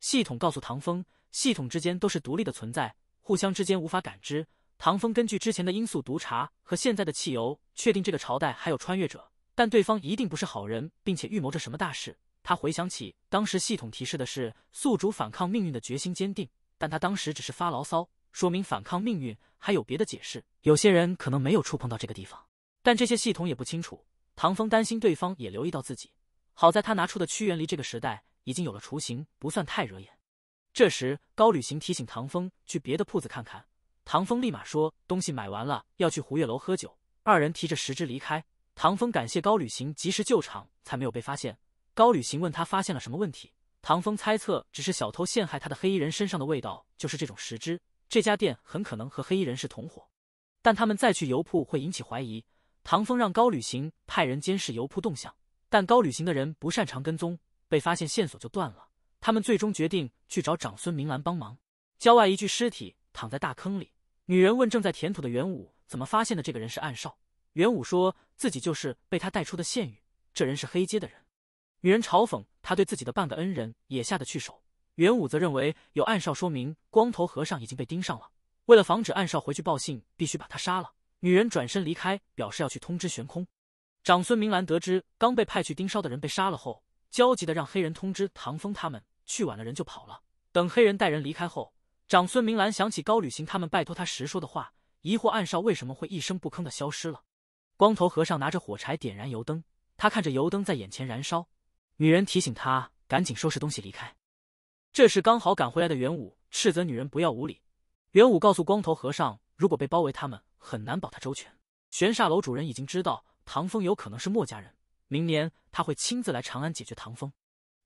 系统告诉唐风，系统之间都是独立的存在，互相之间无法感知。唐风根据之前的音速毒查和现在的汽油，确定这个朝代还有穿越者，但对方一定不是好人，并且预谋着什么大事。他回想起当时系统提示的是宿主反抗命运的决心坚定，但他当时只是发牢骚，说明反抗命运还有别的解释。有些人可能没有触碰到这个地方，但这些系统也不清楚。唐风担心对方也留意到自己，好在他拿出的屈原离这个时代已经有了雏形，不算太惹眼。这时高旅行提醒唐风去别的铺子看看。唐风立马说：“东西买完了，要去胡月楼喝酒。”二人提着石只离开。唐风感谢高旅行及时救场，才没有被发现。高旅行问他发现了什么问题。唐风猜测，只是小偷陷害他的黑衣人身上的味道就是这种石汁，这家店很可能和黑衣人是同伙。但他们再去油铺会引起怀疑。唐风让高旅行派人监视油铺动向，但高旅行的人不擅长跟踪，被发现线索就断了。他们最终决定去找长孙明兰帮忙。郊外一具尸体躺在大坑里。女人问正在填土的元武，怎么发现的这个人是暗哨。元武说自己就是被他带出的县狱，这人是黑街的人。女人嘲讽他对自己的半个恩人也下得去手。元武则认为有暗哨说明光头和尚已经被盯上了，为了防止暗哨回去报信，必须把他杀了。女人转身离开，表示要去通知悬空。长孙明兰得知刚被派去盯梢的人被杀了后，焦急的让黑人通知唐风他们，去晚了人就跑了。等黑人带人离开后。长孙明兰想起高履行他们拜托他时说的话，疑惑暗哨为什么会一声不吭的消失了。光头和尚拿着火柴点燃油灯，他看着油灯在眼前燃烧。女人提醒他赶紧收拾东西离开。这时刚好赶回来的元武斥责女人不要无礼。元武告诉光头和尚，如果被包围，他们很难保他周全。玄煞楼主人已经知道唐风有可能是墨家人，明年他会亲自来长安解决唐风。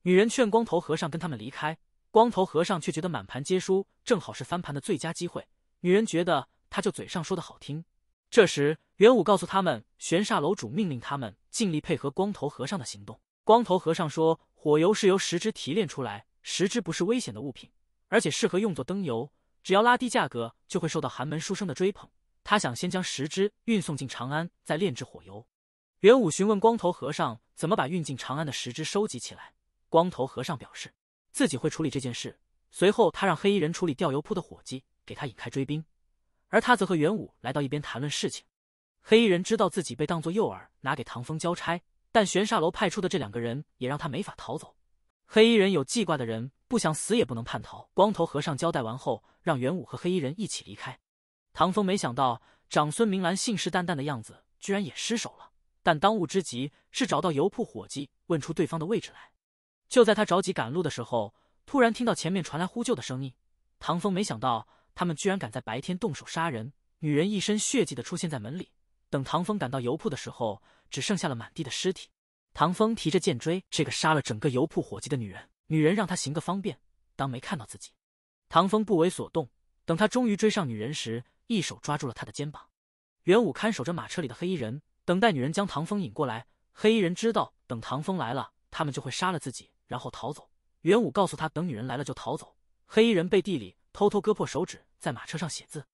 女人劝光头和尚跟他们离开。光头和尚却觉得满盘皆输，正好是翻盘的最佳机会。女人觉得他就嘴上说的好听。这时，元武告诉他们，玄煞楼主命令他们尽力配合光头和尚的行动。光头和尚说，火油是由石之提炼出来，石之不是危险的物品，而且适合用作灯油。只要拉低价格，就会受到寒门书生的追捧。他想先将十之运送进长安，再炼制火油。元武询问光头和尚怎么把运进长安的十之收集起来。光头和尚表示。自己会处理这件事。随后，他让黑衣人处理掉油铺的伙计，给他引开追兵，而他则和元武来到一边谈论事情。黑衣人知道自己被当作诱饵拿给唐风交差，但玄煞楼派出的这两个人也让他没法逃走。黑衣人有记挂的人，不想死也不能叛逃。光头和尚交代完后，让元武和黑衣人一起离开。唐风没想到长孙明兰信誓旦旦的样子，居然也失手了。但当务之急是找到油铺伙计，问出对方的位置来。就在他着急赶路的时候，突然听到前面传来呼救的声音。唐风没想到他们居然敢在白天动手杀人。女人一身血迹的出现在门里。等唐风赶到油铺的时候，只剩下了满地的尸体。唐风提着剑追这个杀了整个油铺伙计的女人。女人让他行个方便，当没看到自己。唐风不为所动。等他终于追上女人时，一手抓住了他的肩膀。元武看守着马车里的黑衣人，等待女人将唐风引过来。黑衣人知道，等唐风来了，他们就会杀了自己。然后逃走。元武告诉他，等女人来了就逃走。黑衣人背地里偷偷割破手指，在马车上写字。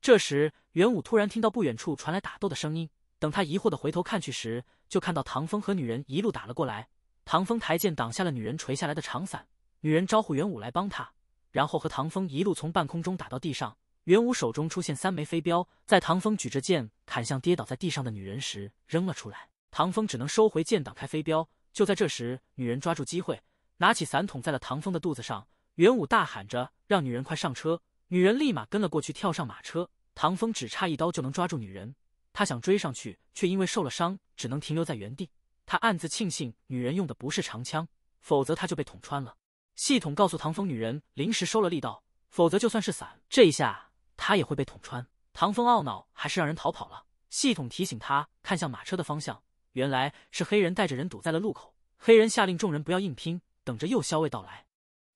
这时，元武突然听到不远处传来打斗的声音。等他疑惑的回头看去时，就看到唐风和女人一路打了过来。唐风抬剑挡下了女人垂下来的长伞，女人招呼元武来帮他，然后和唐风一路从半空中打到地上。元武手中出现三枚飞镖，在唐风举着剑砍向跌倒在地上的女人时扔了出来。唐风只能收回剑，挡开飞镖。就在这时，女人抓住机会，拿起伞捅在了唐风的肚子上。元武大喊着让女人快上车，女人立马跟了过去，跳上马车。唐风只差一刀就能抓住女人，他想追上去，却因为受了伤，只能停留在原地。他暗自庆幸女人用的不是长枪，否则他就被捅穿了。系统告诉唐风，女人临时收了力道，否则就算是伞，这一下他也会被捅穿。唐风懊恼，还是让人逃跑了。系统提醒他看向马车的方向。原来是黑人带着人堵在了路口，黑人下令众人不要硬拼，等着右校尉到来。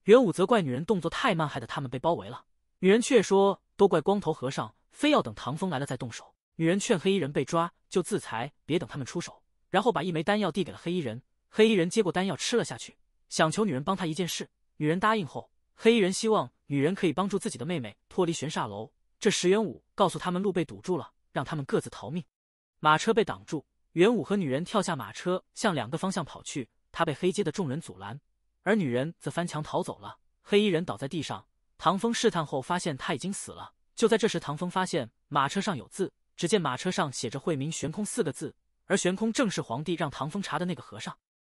元武责怪女人动作太慢，害得他们被包围了。女人却说都怪光头和尚非要等唐风来了再动手。女人劝黑衣人被抓就自裁，别等他们出手，然后把一枚丹药递给了黑衣人。黑衣人接过丹药吃了下去，想求女人帮他一件事。女人答应后，黑衣人希望女人可以帮助自己的妹妹脱离悬煞楼。这石元武告诉他们路被堵住了，让他们各自逃命。马车被挡住。元武和女人跳下马车，向两个方向跑去。他被黑街的众人阻拦，而女人则翻墙逃走了。黑衣人倒在地上，唐风试探后发现他已经死了。就在这时，唐风发现马车上有字，只见马车上写着“惠民悬空”四个字，而悬空正是皇帝让唐风查的那个和尚。